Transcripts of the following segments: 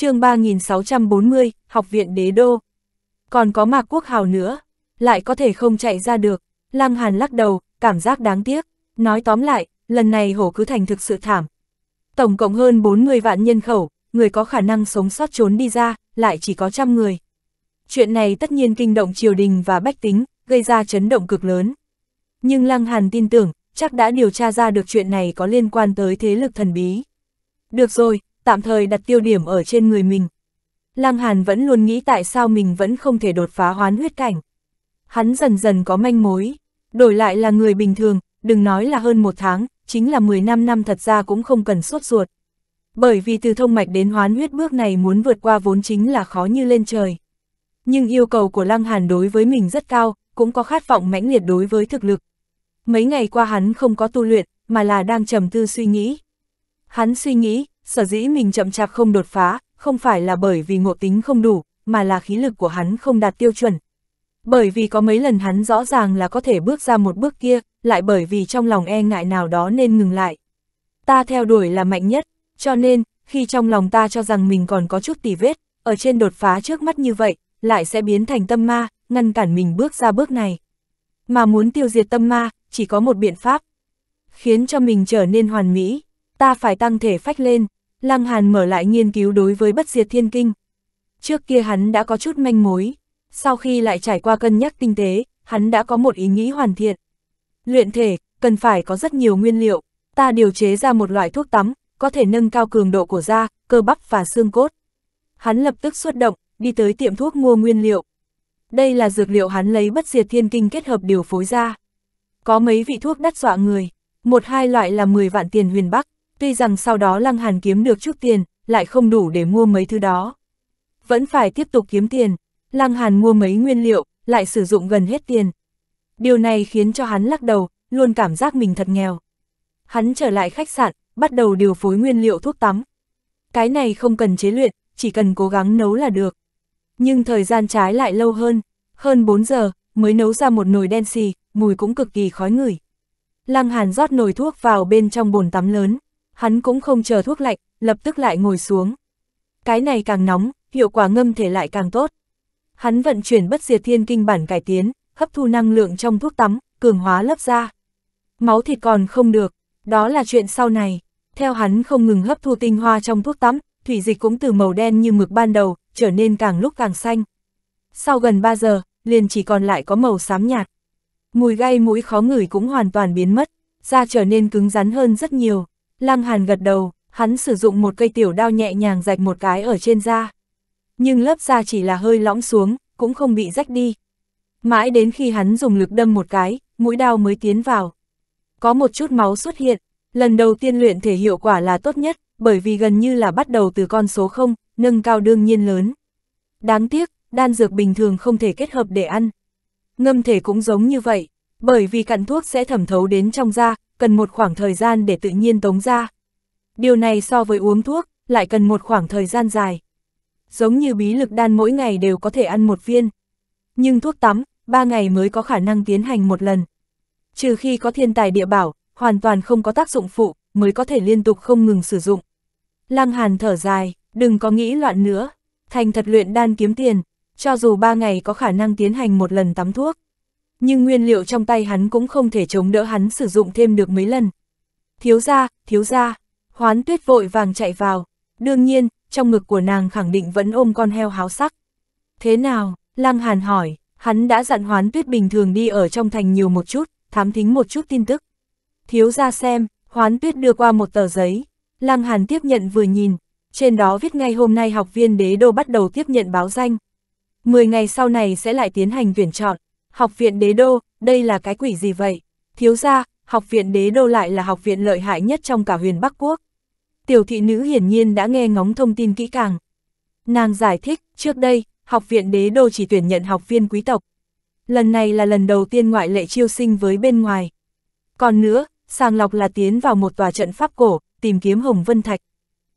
chương 3640, Học viện Đế Đô. Còn có Mạc Quốc Hào nữa, lại có thể không chạy ra được, Lăng Hàn lắc đầu, cảm giác đáng tiếc, nói tóm lại, lần này hổ cứ thành thực sự thảm. Tổng cộng hơn 40 vạn nhân khẩu, người có khả năng sống sót trốn đi ra, lại chỉ có trăm người. Chuyện này tất nhiên kinh động triều đình và bách tính, gây ra chấn động cực lớn. Nhưng Lăng Hàn tin tưởng, chắc đã điều tra ra được chuyện này có liên quan tới thế lực thần bí. Được rồi, tạm thời đặt tiêu điểm ở trên người mình. Lăng Hàn vẫn luôn nghĩ tại sao mình vẫn không thể đột phá hoán huyết cảnh. Hắn dần dần có manh mối, đổi lại là người bình thường, đừng nói là hơn một tháng, chính là 15 năm thật ra cũng không cần suốt ruột. Bởi vì từ thông mạch đến hoán huyết bước này muốn vượt qua vốn chính là khó như lên trời. Nhưng yêu cầu của Lăng Hàn đối với mình rất cao, cũng có khát vọng mãnh liệt đối với thực lực. Mấy ngày qua hắn không có tu luyện, mà là đang trầm tư suy nghĩ. Hắn suy nghĩ, sở dĩ mình chậm chạp không đột phá, không phải là bởi vì ngộ tính không đủ, mà là khí lực của hắn không đạt tiêu chuẩn. Bởi vì có mấy lần hắn rõ ràng là có thể bước ra một bước kia, lại bởi vì trong lòng e ngại nào đó nên ngừng lại. Ta theo đuổi là mạnh nhất, cho nên, khi trong lòng ta cho rằng mình còn có chút tỉ vết, ở trên đột phá trước mắt như vậy, lại sẽ biến thành tâm ma, ngăn cản mình bước ra bước này. Mà muốn tiêu diệt tâm ma, chỉ có một biện pháp, khiến cho mình trở nên hoàn mỹ, ta phải tăng thể phách lên, Lăng Hàn mở lại nghiên cứu đối với bất diệt thiên kinh. Trước kia hắn đã có chút manh mối, sau khi lại trải qua cân nhắc tinh tế, hắn đã có một ý nghĩ hoàn thiện. Luyện thể, cần phải có rất nhiều nguyên liệu, ta điều chế ra một loại thuốc tắm, có thể nâng cao cường độ của da, cơ bắp và xương cốt. Hắn lập tức xuất động, đi tới tiệm thuốc mua nguyên liệu. Đây là dược liệu hắn lấy bất diệt thiên kinh kết hợp điều phối ra. Có mấy vị thuốc đắt dọa người, một hai loại là 10 vạn tiền huyền bắc, Tuy rằng sau đó Lăng Hàn kiếm được chút tiền, lại không đủ để mua mấy thứ đó. Vẫn phải tiếp tục kiếm tiền, Lăng Hàn mua mấy nguyên liệu, lại sử dụng gần hết tiền. Điều này khiến cho hắn lắc đầu, luôn cảm giác mình thật nghèo. Hắn trở lại khách sạn, bắt đầu điều phối nguyên liệu thuốc tắm. Cái này không cần chế luyện, chỉ cần cố gắng nấu là được. Nhưng thời gian trái lại lâu hơn, hơn 4 giờ, mới nấu ra một nồi đen xì, mùi cũng cực kỳ khói ngửi. Lăng Hàn rót nồi thuốc vào bên trong bồn tắm lớn hắn cũng không chờ thuốc lạnh, lập tức lại ngồi xuống. Cái này càng nóng, hiệu quả ngâm thể lại càng tốt. Hắn vận chuyển bất diệt thiên kinh bản cải tiến, hấp thu năng lượng trong thuốc tắm, cường hóa lớp da. Máu thịt còn không được, đó là chuyện sau này. Theo hắn không ngừng hấp thu tinh hoa trong thuốc tắm, thủy dịch cũng từ màu đen như mực ban đầu, trở nên càng lúc càng xanh. Sau gần 3 giờ, liền chỉ còn lại có màu xám nhạt. Mùi gai mũi khó ngửi cũng hoàn toàn biến mất, da trở nên cứng rắn hơn rất nhiều. Lăng Hàn gật đầu, hắn sử dụng một cây tiểu đao nhẹ nhàng rạch một cái ở trên da. Nhưng lớp da chỉ là hơi lõm xuống, cũng không bị rách đi. Mãi đến khi hắn dùng lực đâm một cái, mũi đao mới tiến vào. Có một chút máu xuất hiện, lần đầu tiên luyện thể hiệu quả là tốt nhất, bởi vì gần như là bắt đầu từ con số 0, nâng cao đương nhiên lớn. Đáng tiếc, đan dược bình thường không thể kết hợp để ăn. Ngâm thể cũng giống như vậy, bởi vì cặn thuốc sẽ thẩm thấu đến trong da, cần một khoảng thời gian để tự nhiên tống ra. Điều này so với uống thuốc, lại cần một khoảng thời gian dài. Giống như bí lực đan mỗi ngày đều có thể ăn một viên. Nhưng thuốc tắm, ba ngày mới có khả năng tiến hành một lần. Trừ khi có thiên tài địa bảo, hoàn toàn không có tác dụng phụ, mới có thể liên tục không ngừng sử dụng. Lăng Hàn thở dài, đừng có nghĩ loạn nữa. Thành thật luyện đan kiếm tiền, cho dù ba ngày có khả năng tiến hành một lần tắm thuốc, nhưng nguyên liệu trong tay hắn cũng không thể chống đỡ hắn sử dụng thêm được mấy lần. Thiếu ra, thiếu ra, hoán tuyết vội vàng chạy vào, đương nhiên, trong ngực của nàng khẳng định vẫn ôm con heo háo sắc. Thế nào, Lăng Hàn hỏi, hắn đã dặn hoán tuyết bình thường đi ở trong thành nhiều một chút, thám thính một chút tin tức. Thiếu ra xem, hoán tuyết đưa qua một tờ giấy, Lăng Hàn tiếp nhận vừa nhìn, trên đó viết ngay hôm nay học viên đế đô bắt đầu tiếp nhận báo danh. mười ngày sau này sẽ lại tiến hành tuyển chọn. Học viện đế đô, đây là cái quỷ gì vậy? Thiếu ra, học viện đế đô lại là học viện lợi hại nhất trong cả huyền Bắc Quốc. Tiểu thị nữ hiển nhiên đã nghe ngóng thông tin kỹ càng. Nàng giải thích, trước đây, học viện đế đô chỉ tuyển nhận học viên quý tộc. Lần này là lần đầu tiên ngoại lệ chiêu sinh với bên ngoài. Còn nữa, sàng lọc là tiến vào một tòa trận pháp cổ, tìm kiếm Hồng Vân Thạch.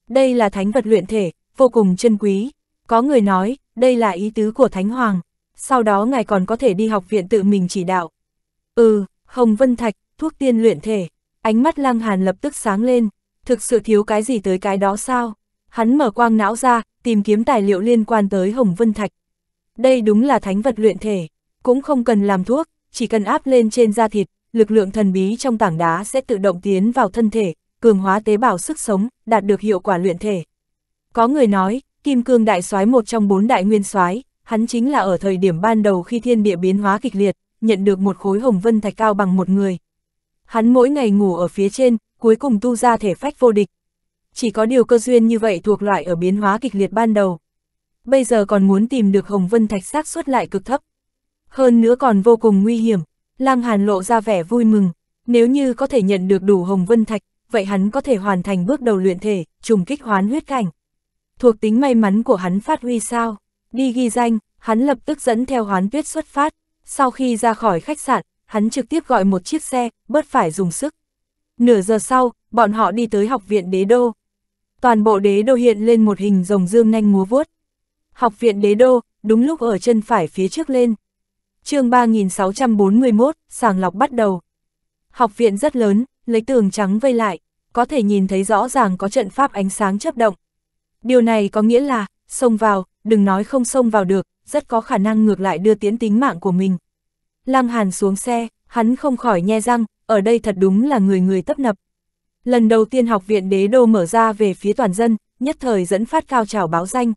Đây là thánh vật luyện thể, vô cùng chân quý. Có người nói, đây là ý tứ của Thánh Hoàng sau đó ngài còn có thể đi học viện tự mình chỉ đạo. Ừ, Hồng Vân Thạch, thuốc tiên luyện thể, ánh mắt Lăng Hàn lập tức sáng lên, thực sự thiếu cái gì tới cái đó sao? Hắn mở quang não ra, tìm kiếm tài liệu liên quan tới Hồng Vân Thạch. Đây đúng là thánh vật luyện thể, cũng không cần làm thuốc, chỉ cần áp lên trên da thịt, lực lượng thần bí trong tảng đá sẽ tự động tiến vào thân thể, cường hóa tế bào sức sống, đạt được hiệu quả luyện thể. Có người nói, Kim Cương Đại Soái một trong bốn đại nguyên soái, hắn chính là ở thời điểm ban đầu khi thiên địa biến hóa kịch liệt, nhận được một khối hồng vân thạch cao bằng một người. Hắn mỗi ngày ngủ ở phía trên, cuối cùng tu ra thể phách vô địch. Chỉ có điều cơ duyên như vậy thuộc loại ở biến hóa kịch liệt ban đầu. Bây giờ còn muốn tìm được hồng vân thạch xác suất lại cực thấp. Hơn nữa còn vô cùng nguy hiểm, Lăng Hàn lộ ra vẻ vui mừng, nếu như có thể nhận được đủ hồng vân thạch, vậy hắn có thể hoàn thành bước đầu luyện thể, trùng kích hoán huyết cảnh. Thuộc tính may mắn của hắn phát huy sao? Đi ghi danh, hắn lập tức dẫn theo hoán tuyết xuất phát. Sau khi ra khỏi khách sạn, hắn trực tiếp gọi một chiếc xe, bớt phải dùng sức. Nửa giờ sau, bọn họ đi tới học viện đế đô. Toàn bộ đế đô hiện lên một hình rồng dương nhanh múa vuốt. Học viện đế đô, đúng lúc ở chân phải phía trước lên. chương 3641, sàng lọc bắt đầu. Học viện rất lớn, lấy tường trắng vây lại, có thể nhìn thấy rõ ràng có trận pháp ánh sáng chấp động. Điều này có nghĩa là, xông vào, đừng nói không xông vào được, rất có khả năng ngược lại đưa tiến tính mạng của mình. Lăng Hàn xuống xe, hắn không khỏi nhe răng, ở đây thật đúng là người người tấp nập. Lần đầu tiên học viện đế đô mở ra về phía toàn dân, nhất thời dẫn phát cao trào báo danh.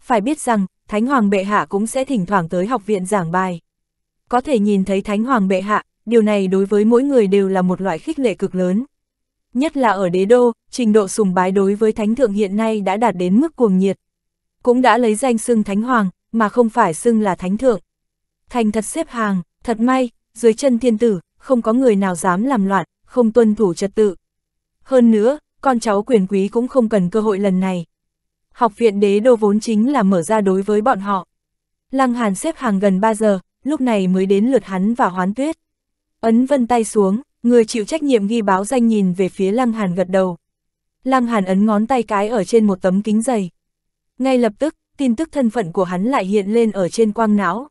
Phải biết rằng, Thánh Hoàng Bệ Hạ cũng sẽ thỉnh thoảng tới học viện giảng bài. Có thể nhìn thấy Thánh Hoàng Bệ Hạ, điều này đối với mỗi người đều là một loại khích lệ cực lớn. Nhất là ở đế đô, trình độ sùng bái đối với Thánh Thượng hiện nay đã đạt đến mức cuồng nhiệt, cũng đã lấy danh xưng thánh hoàng, mà không phải xưng là thánh thượng. Thành thật xếp hàng, thật may, dưới chân thiên tử, không có người nào dám làm loạn, không tuân thủ trật tự. Hơn nữa, con cháu quyền quý cũng không cần cơ hội lần này. Học viện đế đô vốn chính là mở ra đối với bọn họ. Lăng Hàn xếp hàng gần 3 giờ, lúc này mới đến lượt hắn và hoán tuyết. Ấn vân tay xuống, người chịu trách nhiệm ghi báo danh nhìn về phía Lăng Hàn gật đầu. Lăng Hàn ấn ngón tay cái ở trên một tấm kính dày. Ngay lập tức, tin tức thân phận của hắn lại hiện lên ở trên quang não.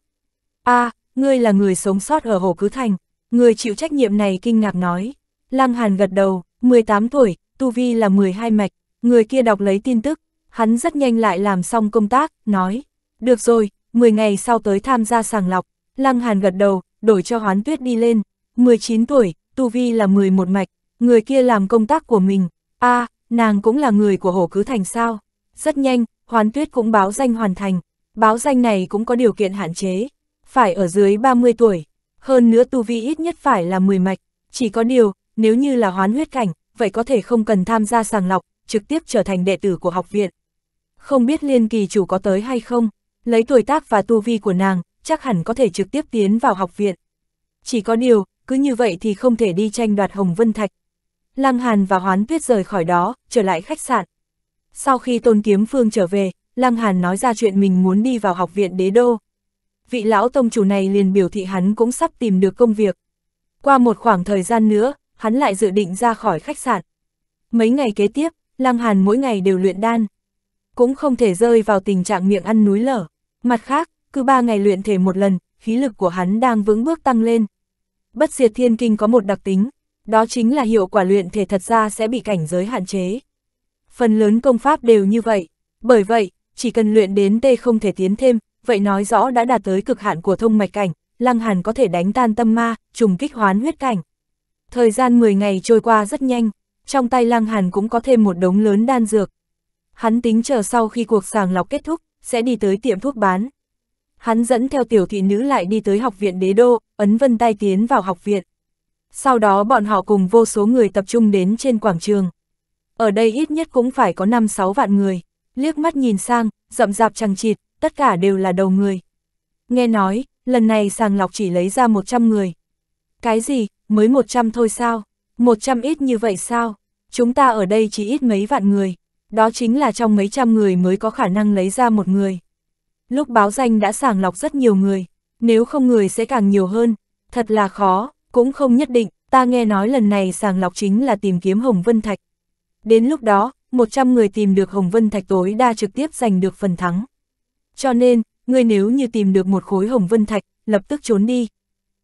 a à, ngươi là người sống sót ở Hồ Cứ Thành, người chịu trách nhiệm này kinh ngạc nói. Lăng Hàn gật đầu, 18 tuổi, tu vi là 12 mạch, người kia đọc lấy tin tức, hắn rất nhanh lại làm xong công tác, nói. Được rồi, 10 ngày sau tới tham gia sàng lọc, Lăng Hàn gật đầu, đổi cho hoán tuyết đi lên, 19 tuổi, tu vi là 11 mạch, người kia làm công tác của mình, a à, nàng cũng là người của Hồ Cứ Thành sao. Rất nhanh, Hoán tuyết cũng báo danh hoàn thành, báo danh này cũng có điều kiện hạn chế, phải ở dưới 30 tuổi, hơn nữa tu vi ít nhất phải là 10 mạch, chỉ có điều, nếu như là hoán huyết cảnh, vậy có thể không cần tham gia sàng lọc, trực tiếp trở thành đệ tử của học viện. Không biết liên kỳ chủ có tới hay không, lấy tuổi tác và tu vi của nàng, chắc hẳn có thể trực tiếp tiến vào học viện. Chỉ có điều, cứ như vậy thì không thể đi tranh đoạt Hồng Vân Thạch. Lăng Hàn và Hoán Tuyết rời khỏi đó, trở lại khách sạn. Sau khi Tôn Kiếm Phương trở về, Lăng Hàn nói ra chuyện mình muốn đi vào học viện đế đô. Vị lão tông chủ này liền biểu thị hắn cũng sắp tìm được công việc. Qua một khoảng thời gian nữa, hắn lại dự định ra khỏi khách sạn. Mấy ngày kế tiếp, Lăng Hàn mỗi ngày đều luyện đan. Cũng không thể rơi vào tình trạng miệng ăn núi lở. Mặt khác, cứ ba ngày luyện thể một lần, khí lực của hắn đang vững bước tăng lên. Bất diệt thiên kinh có một đặc tính, đó chính là hiệu quả luyện thể thật ra sẽ bị cảnh giới hạn chế phần lớn công pháp đều như vậy. Bởi vậy, chỉ cần luyện đến T không thể tiến thêm, vậy nói rõ đã đạt tới cực hạn của thông mạch cảnh, Lăng Hàn có thể đánh tan tâm ma, trùng kích hoán huyết cảnh. Thời gian 10 ngày trôi qua rất nhanh, trong tay Lăng Hàn cũng có thêm một đống lớn đan dược. Hắn tính chờ sau khi cuộc sàng lọc kết thúc, sẽ đi tới tiệm thuốc bán. Hắn dẫn theo tiểu thị nữ lại đi tới học viện đế đô, ấn vân tay tiến vào học viện. Sau đó bọn họ cùng vô số người tập trung đến trên quảng trường ở đây ít nhất cũng phải có 5-6 vạn người, liếc mắt nhìn sang, rậm rạp chẳng chịt, tất cả đều là đầu người. Nghe nói, lần này sàng lọc chỉ lấy ra 100 người. Cái gì, mới 100 thôi sao? 100 ít như vậy sao? Chúng ta ở đây chỉ ít mấy vạn người, đó chính là trong mấy trăm người mới có khả năng lấy ra một người. Lúc báo danh đã sàng lọc rất nhiều người, nếu không người sẽ càng nhiều hơn, thật là khó, cũng không nhất định, ta nghe nói lần này sàng lọc chính là tìm kiếm Hồng Vân Thạch. Đến lúc đó, 100 người tìm được Hồng Vân Thạch tối đa trực tiếp giành được phần thắng. Cho nên, ngươi nếu như tìm được một khối Hồng Vân Thạch, lập tức trốn đi.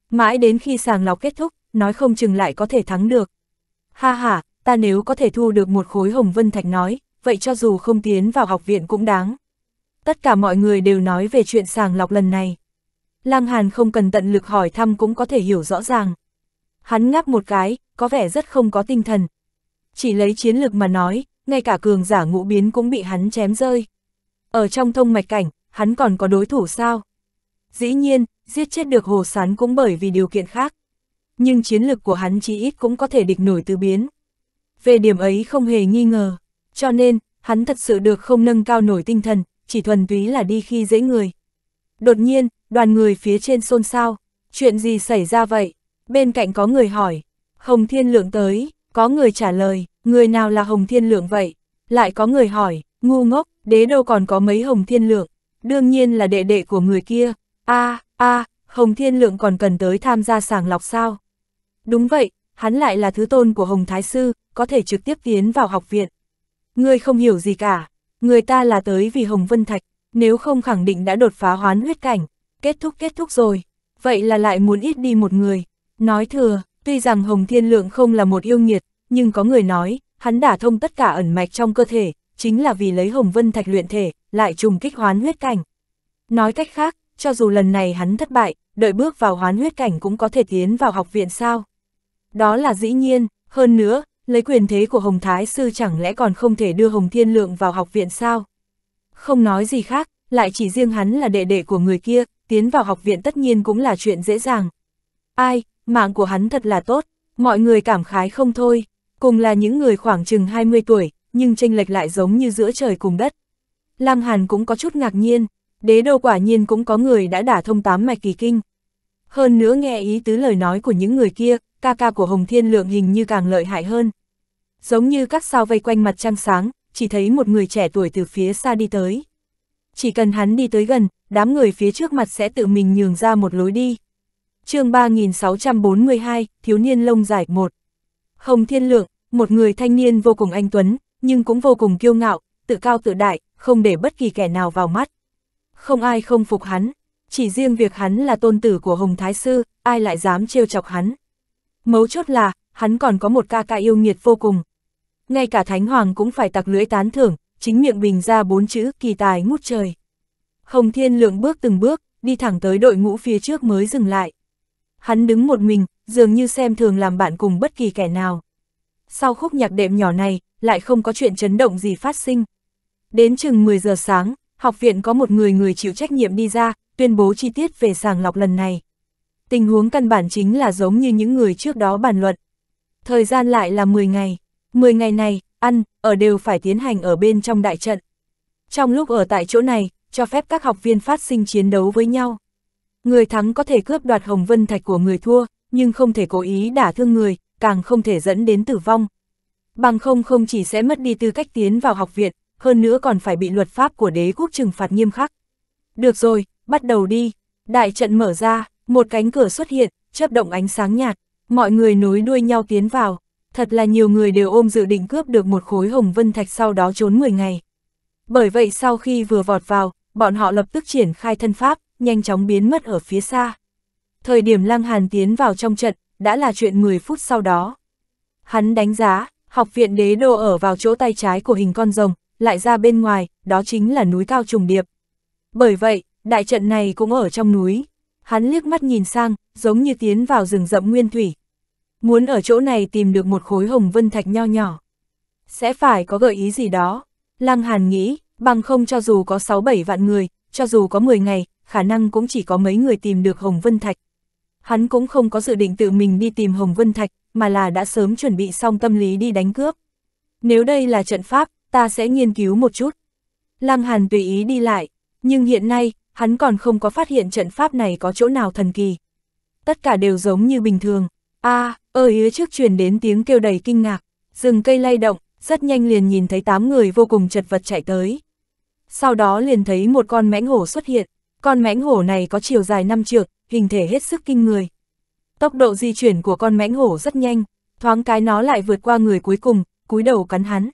Mãi đến khi sàng lọc kết thúc, nói không chừng lại có thể thắng được. Ha ha, ta nếu có thể thu được một khối Hồng Vân Thạch nói, vậy cho dù không tiến vào học viện cũng đáng. Tất cả mọi người đều nói về chuyện sàng lọc lần này. Lăng Hàn không cần tận lực hỏi thăm cũng có thể hiểu rõ ràng. Hắn ngáp một cái, có vẻ rất không có tinh thần, chỉ lấy chiến lực mà nói, ngay cả cường giả ngũ biến cũng bị hắn chém rơi. Ở trong thông mạch cảnh, hắn còn có đối thủ sao? Dĩ nhiên, giết chết được hồ sán cũng bởi vì điều kiện khác. Nhưng chiến lực của hắn chỉ ít cũng có thể địch nổi từ biến. Về điểm ấy không hề nghi ngờ, cho nên, hắn thật sự được không nâng cao nổi tinh thần, chỉ thuần túy là đi khi dễ người. Đột nhiên, đoàn người phía trên xôn xao, chuyện gì xảy ra vậy? Bên cạnh có người hỏi, Hồng Thiên Lượng tới, có người trả lời, người nào là Hồng Thiên Lượng vậy? Lại có người hỏi, ngu ngốc, đế đâu còn có mấy Hồng Thiên Lượng, đương nhiên là đệ đệ của người kia. a à, a à, Hồng Thiên Lượng còn cần tới tham gia sàng lọc sao? Đúng vậy, hắn lại là thứ tôn của Hồng Thái Sư, có thể trực tiếp tiến vào học viện. người không hiểu gì cả, người ta là tới vì Hồng Vân Thạch, nếu không khẳng định đã đột phá hoán huyết cảnh, kết thúc kết thúc rồi, vậy là lại muốn ít đi một người, nói thừa, Tuy rằng Hồng Thiên Lượng không là một yêu nghiệt, nhưng có người nói, hắn đả thông tất cả ẩn mạch trong cơ thể, chính là vì lấy Hồng Vân Thạch luyện thể, lại trùng kích hoán huyết cảnh. Nói cách khác, cho dù lần này hắn thất bại, đợi bước vào hoán huyết cảnh cũng có thể tiến vào học viện sao. Đó là dĩ nhiên, hơn nữa, lấy quyền thế của Hồng Thái Sư chẳng lẽ còn không thể đưa Hồng Thiên Lượng vào học viện sao? Không nói gì khác, lại chỉ riêng hắn là đệ đệ của người kia, tiến vào học viện tất nhiên cũng là chuyện dễ dàng. Ai, mạng của hắn thật là tốt, mọi người cảm khái không thôi, cùng là những người khoảng chừng 20 tuổi, nhưng tranh lệch lại giống như giữa trời cùng đất. Lam Hàn cũng có chút ngạc nhiên, đế đô quả nhiên cũng có người đã đả thông tám mạch kỳ kinh. Hơn nữa nghe ý tứ lời nói của những người kia, ca ca của Hồng Thiên Lượng hình như càng lợi hại hơn. Giống như các sao vây quanh mặt trăng sáng, chỉ thấy một người trẻ tuổi từ phía xa đi tới. Chỉ cần hắn đi tới gần, đám người phía trước mặt sẽ tự mình nhường ra một lối đi chương 3642, thiếu niên lông dài một Hồng Thiên Lượng, một người thanh niên vô cùng anh tuấn, nhưng cũng vô cùng kiêu ngạo, tự cao tự đại, không để bất kỳ kẻ nào vào mắt. Không ai không phục hắn, chỉ riêng việc hắn là tôn tử của Hồng Thái Sư, ai lại dám trêu chọc hắn. Mấu chốt là, hắn còn có một ca ca yêu nghiệt vô cùng. Ngay cả Thánh Hoàng cũng phải tặc lưỡi tán thưởng, chính miệng bình ra bốn chữ kỳ tài ngút trời. Hồng Thiên Lượng bước từng bước, đi thẳng tới đội ngũ phía trước mới dừng lại hắn đứng một mình, dường như xem thường làm bạn cùng bất kỳ kẻ nào. Sau khúc nhạc đệm nhỏ này, lại không có chuyện chấn động gì phát sinh. Đến chừng 10 giờ sáng, học viện có một người người chịu trách nhiệm đi ra, tuyên bố chi tiết về sàng lọc lần này. Tình huống căn bản chính là giống như những người trước đó bàn luận. Thời gian lại là 10 ngày. 10 ngày này, ăn, ở đều phải tiến hành ở bên trong đại trận. Trong lúc ở tại chỗ này, cho phép các học viên phát sinh chiến đấu với nhau. Người thắng có thể cướp đoạt hồng vân thạch của người thua, nhưng không thể cố ý đả thương người, càng không thể dẫn đến tử vong. Bằng không không chỉ sẽ mất đi tư cách tiến vào học viện, hơn nữa còn phải bị luật pháp của đế quốc trừng phạt nghiêm khắc. Được rồi, bắt đầu đi. Đại trận mở ra, một cánh cửa xuất hiện, chớp động ánh sáng nhạt, mọi người nối đuôi nhau tiến vào. Thật là nhiều người đều ôm dự định cướp được một khối hồng vân thạch sau đó trốn 10 ngày. Bởi vậy sau khi vừa vọt vào, bọn họ lập tức triển khai thân pháp, nhanh chóng biến mất ở phía xa. Thời điểm Lăng Hàn tiến vào trong trận, đã là chuyện 10 phút sau đó. Hắn đánh giá, học viện đế đô ở vào chỗ tay trái của hình con rồng, lại ra bên ngoài, đó chính là núi cao trùng điệp. Bởi vậy, đại trận này cũng ở trong núi. Hắn liếc mắt nhìn sang, giống như tiến vào rừng rậm nguyên thủy. Muốn ở chỗ này tìm được một khối hồng vân thạch nho nhỏ. Sẽ phải có gợi ý gì đó. Lăng Hàn nghĩ, bằng không cho dù có 6-7 vạn người, cho dù có 10 ngày, khả năng cũng chỉ có mấy người tìm được Hồng Vân Thạch. Hắn cũng không có dự định tự mình đi tìm Hồng Vân Thạch, mà là đã sớm chuẩn bị xong tâm lý đi đánh cướp. Nếu đây là trận pháp, ta sẽ nghiên cứu một chút. Lăng Hàn tùy ý đi lại, nhưng hiện nay, hắn còn không có phát hiện trận pháp này có chỗ nào thần kỳ. Tất cả đều giống như bình thường. a à, ở ứa trước truyền đến tiếng kêu đầy kinh ngạc, rừng cây lay động, rất nhanh liền nhìn thấy tám người vô cùng chật vật chạy tới. Sau đó liền thấy một con mãnh hổ xuất hiện, con mãnh hổ này có chiều dài 5 trượng, hình thể hết sức kinh người. Tốc độ di chuyển của con mãnh hổ rất nhanh, thoáng cái nó lại vượt qua người cuối cùng, cúi đầu cắn hắn.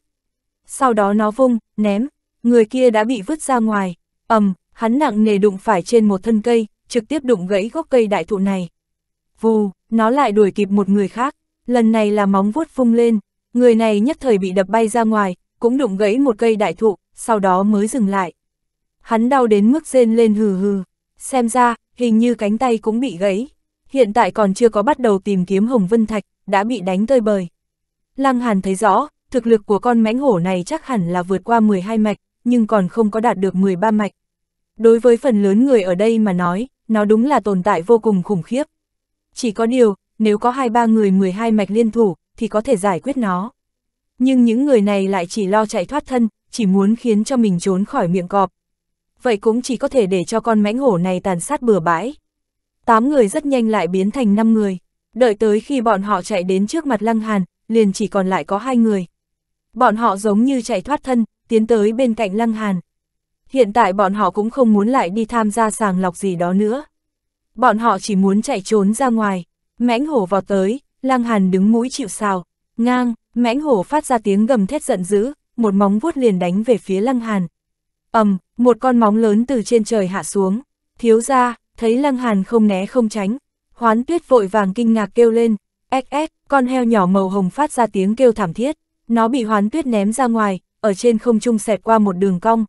Sau đó nó vung, ném, người kia đã bị vứt ra ngoài, ầm, hắn nặng nề đụng phải trên một thân cây, trực tiếp đụng gãy gốc cây đại thụ này. Vù, nó lại đuổi kịp một người khác, lần này là móng vuốt vung lên, người này nhất thời bị đập bay ra ngoài, cũng đụng gãy một cây đại thụ, sau đó mới dừng lại hắn đau đến mức rên lên hừ hừ, xem ra, hình như cánh tay cũng bị gãy, hiện tại còn chưa có bắt đầu tìm kiếm Hồng Vân Thạch, đã bị đánh tơi bời. Lăng Hàn thấy rõ, thực lực của con mãnh hổ này chắc hẳn là vượt qua 12 mạch, nhưng còn không có đạt được 13 mạch. Đối với phần lớn người ở đây mà nói, nó đúng là tồn tại vô cùng khủng khiếp. Chỉ có điều, nếu có 2-3 người 12 mạch liên thủ, thì có thể giải quyết nó. Nhưng những người này lại chỉ lo chạy thoát thân, chỉ muốn khiến cho mình trốn khỏi miệng cọp, vậy cũng chỉ có thể để cho con mãnh hổ này tàn sát bừa bãi. Tám người rất nhanh lại biến thành năm người, đợi tới khi bọn họ chạy đến trước mặt Lăng Hàn, liền chỉ còn lại có hai người. Bọn họ giống như chạy thoát thân, tiến tới bên cạnh Lăng Hàn. Hiện tại bọn họ cũng không muốn lại đi tham gia sàng lọc gì đó nữa. Bọn họ chỉ muốn chạy trốn ra ngoài, mãnh hổ vào tới, Lăng Hàn đứng mũi chịu sào, ngang, mãnh hổ phát ra tiếng gầm thét giận dữ, một móng vuốt liền đánh về phía Lăng Hàn. ầm, một con móng lớn từ trên trời hạ xuống, thiếu ra, thấy Lăng Hàn không né không tránh. Hoán tuyết vội vàng kinh ngạc kêu lên, ếch ếch con heo nhỏ màu hồng phát ra tiếng kêu thảm thiết. Nó bị hoán tuyết ném ra ngoài, ở trên không trung xẹt qua một đường cong.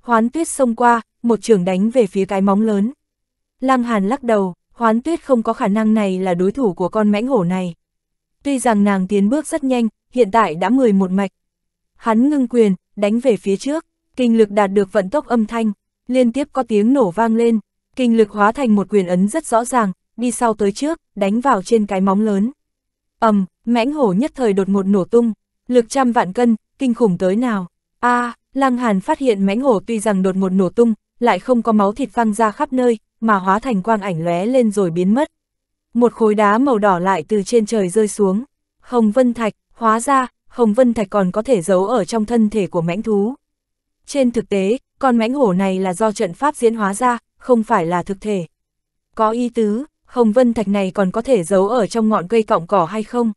Hoán tuyết xông qua, một trường đánh về phía cái móng lớn. Lăng Hàn lắc đầu, hoán tuyết không có khả năng này là đối thủ của con mãnh hổ này. Tuy rằng nàng tiến bước rất nhanh, hiện tại đã 11 mạch. Hắn ngưng quyền, đánh về phía trước kinh lực đạt được vận tốc âm thanh, liên tiếp có tiếng nổ vang lên, kinh lực hóa thành một quyền ấn rất rõ ràng, đi sau tới trước, đánh vào trên cái móng lớn. ầm, mãnh hổ nhất thời đột ngột nổ tung, lực trăm vạn cân, kinh khủng tới nào. A, à, Lăng Hàn phát hiện mãnh hổ tuy rằng đột ngột nổ tung, lại không có máu thịt văng ra khắp nơi, mà hóa thành quang ảnh lóe lên rồi biến mất. Một khối đá màu đỏ lại từ trên trời rơi xuống. Hồng Vân Thạch, hóa ra, Hồng Vân Thạch còn có thể giấu ở trong thân thể của mãnh thú. Trên thực tế, con mãnh hổ này là do trận pháp diễn hóa ra, không phải là thực thể. Có ý tứ, Hồng Vân Thạch này còn có thể giấu ở trong ngọn cây cọng cỏ hay không?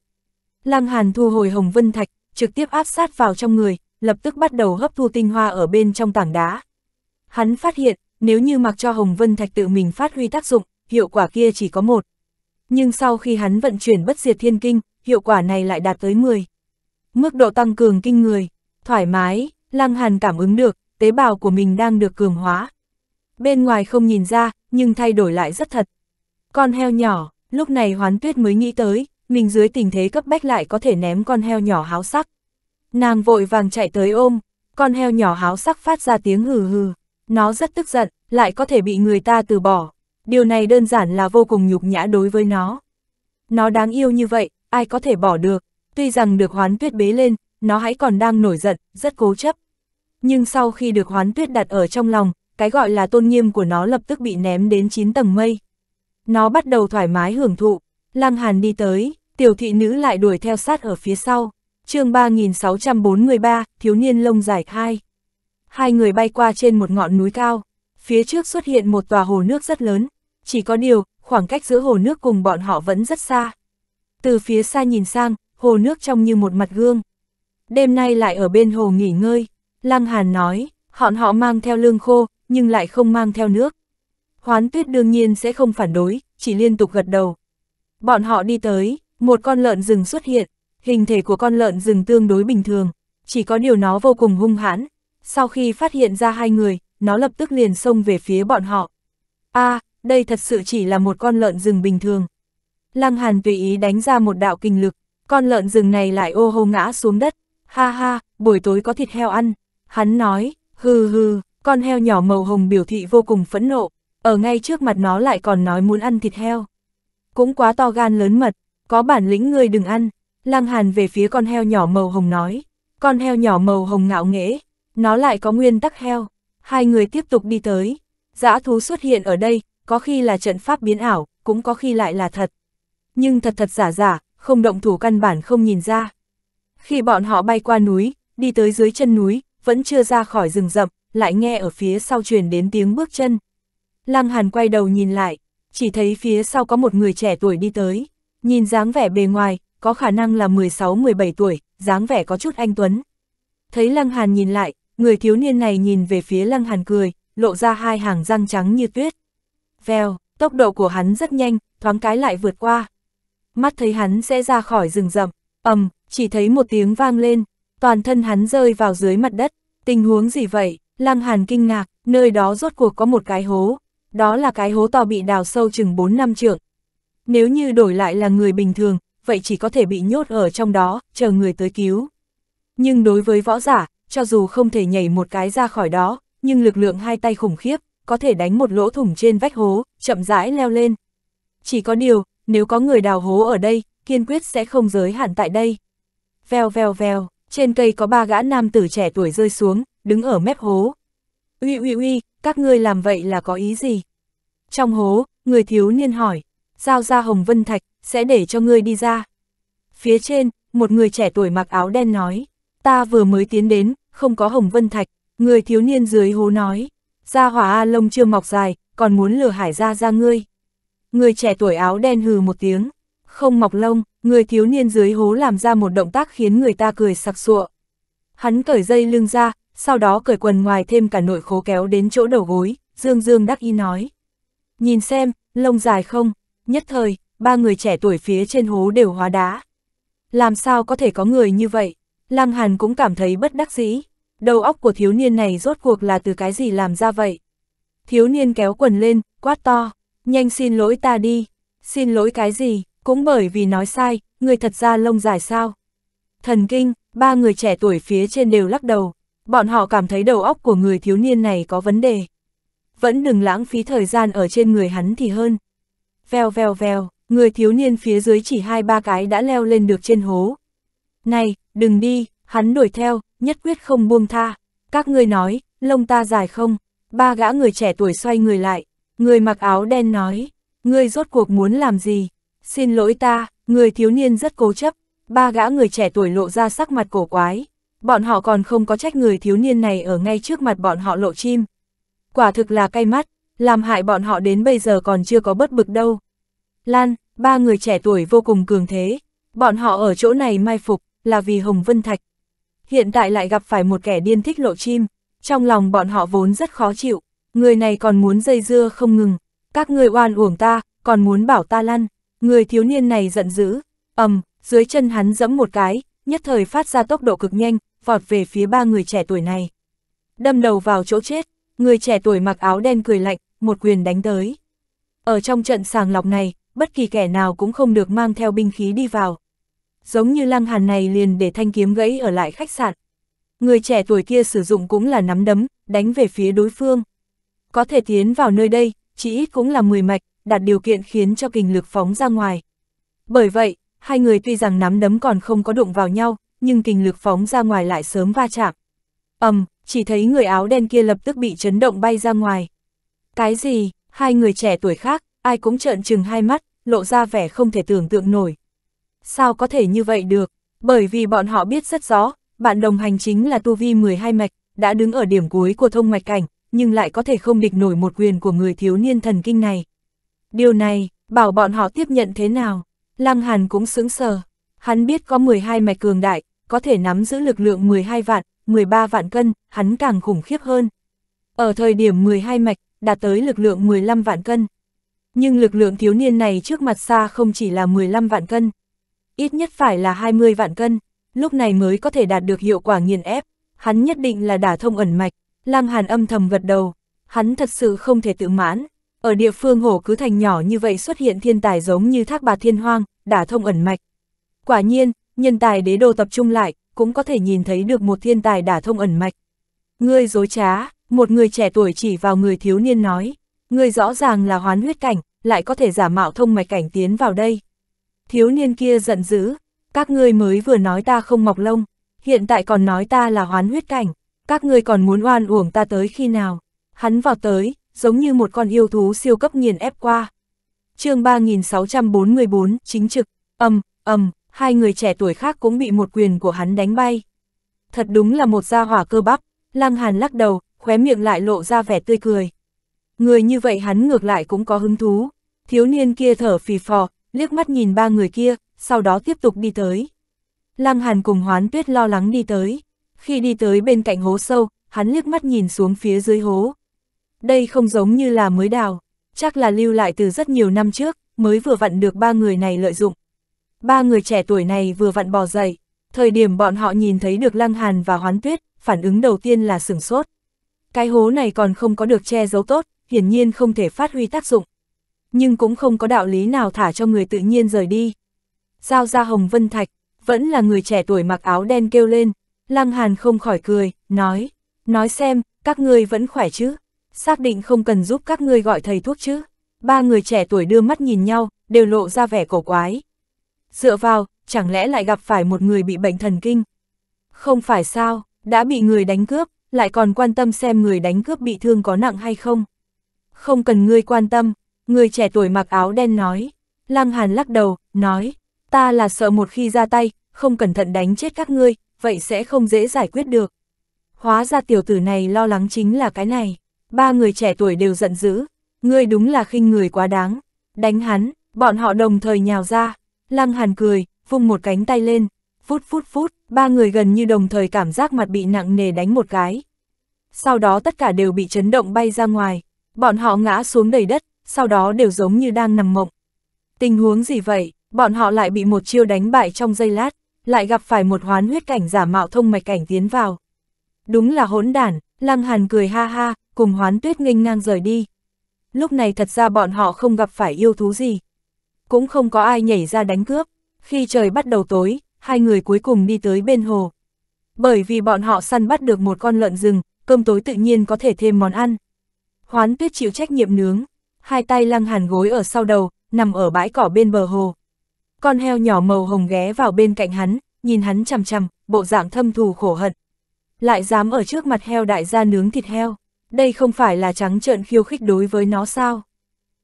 Lăng Hàn thu hồi Hồng Vân Thạch, trực tiếp áp sát vào trong người, lập tức bắt đầu hấp thu tinh hoa ở bên trong tảng đá. Hắn phát hiện, nếu như mặc cho Hồng Vân Thạch tự mình phát huy tác dụng, hiệu quả kia chỉ có một. Nhưng sau khi hắn vận chuyển bất diệt thiên kinh, hiệu quả này lại đạt tới 10. Mức độ tăng cường kinh người, thoải mái, Lăng Hàn cảm ứng được, tế bào của mình đang được cường hóa. Bên ngoài không nhìn ra, nhưng thay đổi lại rất thật. Con heo nhỏ, lúc này hoán tuyết mới nghĩ tới, mình dưới tình thế cấp bách lại có thể ném con heo nhỏ háo sắc. Nàng vội vàng chạy tới ôm, con heo nhỏ háo sắc phát ra tiếng hừ hừ. Nó rất tức giận, lại có thể bị người ta từ bỏ. Điều này đơn giản là vô cùng nhục nhã đối với nó. Nó đáng yêu như vậy, ai có thể bỏ được. Tuy rằng được hoán tuyết bế lên, nó hãy còn đang nổi giận, rất cố chấp nhưng sau khi được hoán tuyết đặt ở trong lòng, cái gọi là tôn nghiêm của nó lập tức bị ném đến chín tầng mây. Nó bắt đầu thoải mái hưởng thụ, Lang Hàn đi tới, tiểu thị nữ lại đuổi theo sát ở phía sau. chương 3643, thiếu niên lông dài hai. Hai người bay qua trên một ngọn núi cao, phía trước xuất hiện một tòa hồ nước rất lớn, chỉ có điều, khoảng cách giữa hồ nước cùng bọn họ vẫn rất xa. Từ phía xa nhìn sang, hồ nước trong như một mặt gương. Đêm nay lại ở bên hồ nghỉ ngơi, Lăng Hàn nói, họn họ mang theo lương khô, nhưng lại không mang theo nước. Hoán tuyết đương nhiên sẽ không phản đối, chỉ liên tục gật đầu. Bọn họ đi tới, một con lợn rừng xuất hiện, hình thể của con lợn rừng tương đối bình thường, chỉ có điều nó vô cùng hung hãn. Sau khi phát hiện ra hai người, nó lập tức liền xông về phía bọn họ. a à, đây thật sự chỉ là một con lợn rừng bình thường. Lăng Hàn tùy ý đánh ra một đạo kinh lực, con lợn rừng này lại ô hô ngã xuống đất. Ha ha, buổi tối có thịt heo ăn. Hắn nói, hừ hừ, con heo nhỏ màu hồng biểu thị vô cùng phẫn nộ, ở ngay trước mặt nó lại còn nói muốn ăn thịt heo. Cũng quá to gan lớn mật, có bản lĩnh ngươi đừng ăn. lang Hàn về phía con heo nhỏ màu hồng nói, con heo nhỏ màu hồng ngạo nghễ, nó lại có nguyên tắc heo. Hai người tiếp tục đi tới, dã thú xuất hiện ở đây, có khi là trận pháp biến ảo, cũng có khi lại là thật. Nhưng thật thật giả giả, không động thủ căn bản không nhìn ra. Khi bọn họ bay qua núi, đi tới dưới chân núi, vẫn chưa ra khỏi rừng rậm, lại nghe ở phía sau truyền đến tiếng bước chân. Lăng Hàn quay đầu nhìn lại, chỉ thấy phía sau có một người trẻ tuổi đi tới, nhìn dáng vẻ bề ngoài, có khả năng là 16-17 tuổi, dáng vẻ có chút anh Tuấn. Thấy Lăng Hàn nhìn lại, người thiếu niên này nhìn về phía Lăng Hàn cười, lộ ra hai hàng răng trắng như tuyết. Vèo, tốc độ của hắn rất nhanh, thoáng cái lại vượt qua. Mắt thấy hắn sẽ ra khỏi rừng rậm, ầm, chỉ thấy một tiếng vang lên, toàn thân hắn rơi vào dưới mặt đất. Tình huống gì vậy? Lăng Hàn kinh ngạc, nơi đó rốt cuộc có một cái hố. Đó là cái hố to bị đào sâu chừng 4 năm trượng. Nếu như đổi lại là người bình thường, vậy chỉ có thể bị nhốt ở trong đó, chờ người tới cứu. Nhưng đối với võ giả, cho dù không thể nhảy một cái ra khỏi đó, nhưng lực lượng hai tay khủng khiếp, có thể đánh một lỗ thủng trên vách hố, chậm rãi leo lên. Chỉ có điều, nếu có người đào hố ở đây, kiên quyết sẽ không giới hạn tại đây. Vèo vèo vèo, trên cây có ba gã nam tử trẻ tuổi rơi xuống, đứng ở mép hố. Uy uy uy, các ngươi làm vậy là có ý gì? Trong hố, người thiếu niên hỏi, giao ra Hồng Vân Thạch, sẽ để cho ngươi đi ra. Phía trên, một người trẻ tuổi mặc áo đen nói, ta vừa mới tiến đến, không có Hồng Vân Thạch, người thiếu niên dưới hố nói, ra hỏa A lông chưa mọc dài, còn muốn lừa hải ra ra ngươi. Người trẻ tuổi áo đen hừ một tiếng, không mọc lông, Người thiếu niên dưới hố làm ra một động tác khiến người ta cười sặc sụa. Hắn cởi dây lưng ra, sau đó cởi quần ngoài thêm cả nội khố kéo đến chỗ đầu gối, Dương Dương đắc ý nói. Nhìn xem, lông dài không, nhất thời, ba người trẻ tuổi phía trên hố đều hóa đá. Làm sao có thể có người như vậy? Lăng Hàn cũng cảm thấy bất đắc dĩ. Đầu óc của thiếu niên này rốt cuộc là từ cái gì làm ra vậy? Thiếu niên kéo quần lên, quát to. Nhanh xin lỗi ta đi. Xin lỗi cái gì? cũng bởi vì nói sai, người thật ra lông dài sao. Thần kinh, ba người trẻ tuổi phía trên đều lắc đầu, bọn họ cảm thấy đầu óc của người thiếu niên này có vấn đề. Vẫn đừng lãng phí thời gian ở trên người hắn thì hơn. Vèo vèo vèo, người thiếu niên phía dưới chỉ hai ba cái đã leo lên được trên hố. Này, đừng đi, hắn đuổi theo, nhất quyết không buông tha. Các ngươi nói, lông ta dài không? Ba gã người trẻ tuổi xoay người lại, người mặc áo đen nói, ngươi rốt cuộc muốn làm gì? Xin lỗi ta, người thiếu niên rất cố chấp, ba gã người trẻ tuổi lộ ra sắc mặt cổ quái. Bọn họ còn không có trách người thiếu niên này ở ngay trước mặt bọn họ lộ chim. Quả thực là cay mắt, làm hại bọn họ đến bây giờ còn chưa có bất bực đâu. Lan, ba người trẻ tuổi vô cùng cường thế, bọn họ ở chỗ này mai phục, là vì Hồng Vân Thạch. Hiện tại lại gặp phải một kẻ điên thích lộ chim, trong lòng bọn họ vốn rất khó chịu, người này còn muốn dây dưa không ngừng, các người oan uổng ta, còn muốn bảo ta lăn. Người thiếu niên này giận dữ, ầm, dưới chân hắn giẫm một cái, nhất thời phát ra tốc độ cực nhanh, vọt về phía ba người trẻ tuổi này. Đâm đầu vào chỗ chết, người trẻ tuổi mặc áo đen cười lạnh, một quyền đánh tới. Ở trong trận sàng lọc này, bất kỳ kẻ nào cũng không được mang theo binh khí đi vào. Giống như lăng hàn này liền để thanh kiếm gãy ở lại khách sạn. Người trẻ tuổi kia sử dụng cũng là nắm đấm, đánh về phía đối phương. Có thể tiến vào nơi đây, chỉ ít cũng là 10 mạch, đạt điều kiện khiến cho kình lực phóng ra ngoài. Bởi vậy, hai người tuy rằng nắm đấm còn không có đụng vào nhau, nhưng kình lực phóng ra ngoài lại sớm va chạm. ầm, chỉ thấy người áo đen kia lập tức bị chấn động bay ra ngoài. Cái gì, hai người trẻ tuổi khác, ai cũng trợn trừng hai mắt, lộ ra vẻ không thể tưởng tượng nổi. Sao có thể như vậy được, bởi vì bọn họ biết rất rõ, bạn đồng hành chính là tu vi 12 mạch, đã đứng ở điểm cuối của thông mạch cảnh, nhưng lại có thể không địch nổi một quyền của người thiếu niên thần kinh này. Điều này, bảo bọn họ tiếp nhận thế nào? Lăng Hàn cũng sững sờ. Hắn biết có 12 mạch cường đại, có thể nắm giữ lực lượng 12 vạn, 13 vạn cân, hắn càng khủng khiếp hơn. Ở thời điểm 12 mạch, đạt tới lực lượng 15 vạn cân. Nhưng lực lượng thiếu niên này trước mặt xa không chỉ là 15 vạn cân. Ít nhất phải là 20 vạn cân, lúc này mới có thể đạt được hiệu quả nghiền ép. Hắn nhất định là đả thông ẩn mạch, Lang Hàn âm thầm gật đầu. Hắn thật sự không thể tự mãn, ở địa phương hổ cứ thành nhỏ như vậy xuất hiện thiên tài giống như thác bạt thiên hoang, đả thông ẩn mạch. Quả nhiên, nhân tài đế đô tập trung lại, cũng có thể nhìn thấy được một thiên tài đả thông ẩn mạch. Ngươi dối trá, một người trẻ tuổi chỉ vào người thiếu niên nói, ngươi rõ ràng là hoán huyết cảnh, lại có thể giả mạo thông mạch cảnh tiến vào đây. Thiếu niên kia giận dữ, các ngươi mới vừa nói ta không mọc lông, hiện tại còn nói ta là hoán huyết cảnh, các ngươi còn muốn oan uổng ta tới khi nào. Hắn vào tới, giống như một con yêu thú siêu cấp nghiền ép qua. chương 3644, chính trực, âm, âm, hai người trẻ tuổi khác cũng bị một quyền của hắn đánh bay. Thật đúng là một gia hỏa cơ bắp, lang Hàn lắc đầu, khóe miệng lại lộ ra vẻ tươi cười. Người như vậy hắn ngược lại cũng có hứng thú. Thiếu niên kia thở phì phò, liếc mắt nhìn ba người kia, sau đó tiếp tục đi tới. Lăng Hàn cùng Hoán Tuyết lo lắng đi tới. Khi đi tới bên cạnh hố sâu, hắn liếc mắt nhìn xuống phía dưới hố, đây không giống như là mới đào, chắc là lưu lại từ rất nhiều năm trước, mới vừa vặn được ba người này lợi dụng. Ba người trẻ tuổi này vừa vặn bò dậy, thời điểm bọn họ nhìn thấy được Lăng Hàn và Hoán Tuyết, phản ứng đầu tiên là sửng sốt. Cái hố này còn không có được che giấu tốt, hiển nhiên không thể phát huy tác dụng. Nhưng cũng không có đạo lý nào thả cho người tự nhiên rời đi. Giao ra Hồng Vân Thạch, vẫn là người trẻ tuổi mặc áo đen kêu lên, Lăng Hàn không khỏi cười, nói, nói xem, các ngươi vẫn khỏe chứ xác định không cần giúp các ngươi gọi thầy thuốc chứ. Ba người trẻ tuổi đưa mắt nhìn nhau, đều lộ ra vẻ cổ quái. Dựa vào, chẳng lẽ lại gặp phải một người bị bệnh thần kinh? Không phải sao, đã bị người đánh cướp, lại còn quan tâm xem người đánh cướp bị thương có nặng hay không? Không cần ngươi quan tâm, người trẻ tuổi mặc áo đen nói. Lăng Hàn lắc đầu, nói, ta là sợ một khi ra tay, không cẩn thận đánh chết các ngươi, vậy sẽ không dễ giải quyết được. Hóa ra tiểu tử này lo lắng chính là cái này ba người trẻ tuổi đều giận dữ, ngươi đúng là khinh người quá đáng, đánh hắn, bọn họ đồng thời nhào ra, lăng hàn cười, vung một cánh tay lên, phút phút phút, ba người gần như đồng thời cảm giác mặt bị nặng nề đánh một cái. Sau đó tất cả đều bị chấn động bay ra ngoài, bọn họ ngã xuống đầy đất, sau đó đều giống như đang nằm mộng. Tình huống gì vậy, bọn họ lại bị một chiêu đánh bại trong giây lát, lại gặp phải một hoán huyết cảnh giả mạo thông mạch cảnh tiến vào. Đúng là hỗn đản, Lăng Hàn cười ha ha, cùng hoán tuyết nghênh ngang rời đi. Lúc này thật ra bọn họ không gặp phải yêu thú gì. Cũng không có ai nhảy ra đánh cướp. Khi trời bắt đầu tối, hai người cuối cùng đi tới bên hồ. Bởi vì bọn họ săn bắt được một con lợn rừng, cơm tối tự nhiên có thể thêm món ăn. Hoán tuyết chịu trách nhiệm nướng, hai tay lăng hàn gối ở sau đầu, nằm ở bãi cỏ bên bờ hồ. Con heo nhỏ màu hồng ghé vào bên cạnh hắn, nhìn hắn chằm chằm, bộ dạng thâm thù khổ hận. Lại dám ở trước mặt heo đại gia nướng thịt heo đây không phải là trắng trợn khiêu khích đối với nó sao.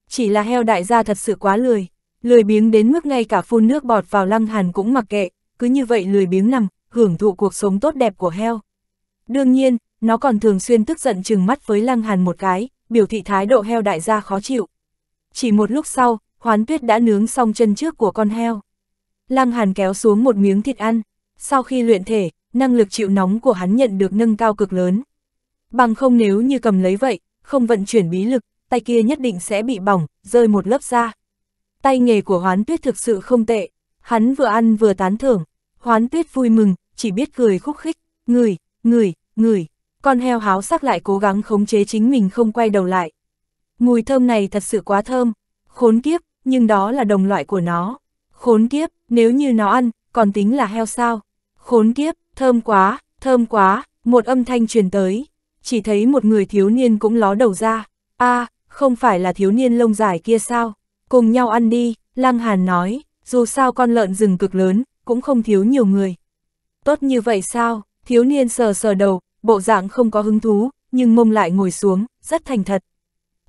Chỉ là heo đại gia thật sự quá lười, lười biếng đến mức ngay cả phun nước bọt vào lăng hàn cũng mặc kệ, cứ như vậy lười biếng nằm, hưởng thụ cuộc sống tốt đẹp của heo. Đương nhiên, nó còn thường xuyên tức giận chừng mắt với lăng hàn một cái, biểu thị thái độ heo đại gia khó chịu. Chỉ một lúc sau, hoán tuyết đã nướng xong chân trước của con heo. Lăng hàn kéo xuống một miếng thịt ăn. Sau khi luyện thể, năng lực chịu nóng của hắn nhận được nâng cao cực lớn. Bằng không nếu như cầm lấy vậy, không vận chuyển bí lực, tay kia nhất định sẽ bị bỏng, rơi một lớp da Tay nghề của hoán tuyết thực sự không tệ, hắn vừa ăn vừa tán thưởng, hoán tuyết vui mừng, chỉ biết cười khúc khích, người, người, người, con heo háo sắc lại cố gắng khống chế chính mình không quay đầu lại. Mùi thơm này thật sự quá thơm, khốn kiếp, nhưng đó là đồng loại của nó. Khốn kiếp, nếu như nó ăn, còn tính là heo sao. Khốn kiếp, thơm quá, thơm quá, một âm thanh truyền tới chỉ thấy một người thiếu niên cũng ló đầu ra. a à, không phải là thiếu niên lông dài kia sao? Cùng nhau ăn đi, Lăng Hàn nói, dù sao con lợn rừng cực lớn, cũng không thiếu nhiều người. Tốt như vậy sao? Thiếu niên sờ sờ đầu, bộ dạng không có hứng thú, nhưng mông lại ngồi xuống, rất thành thật.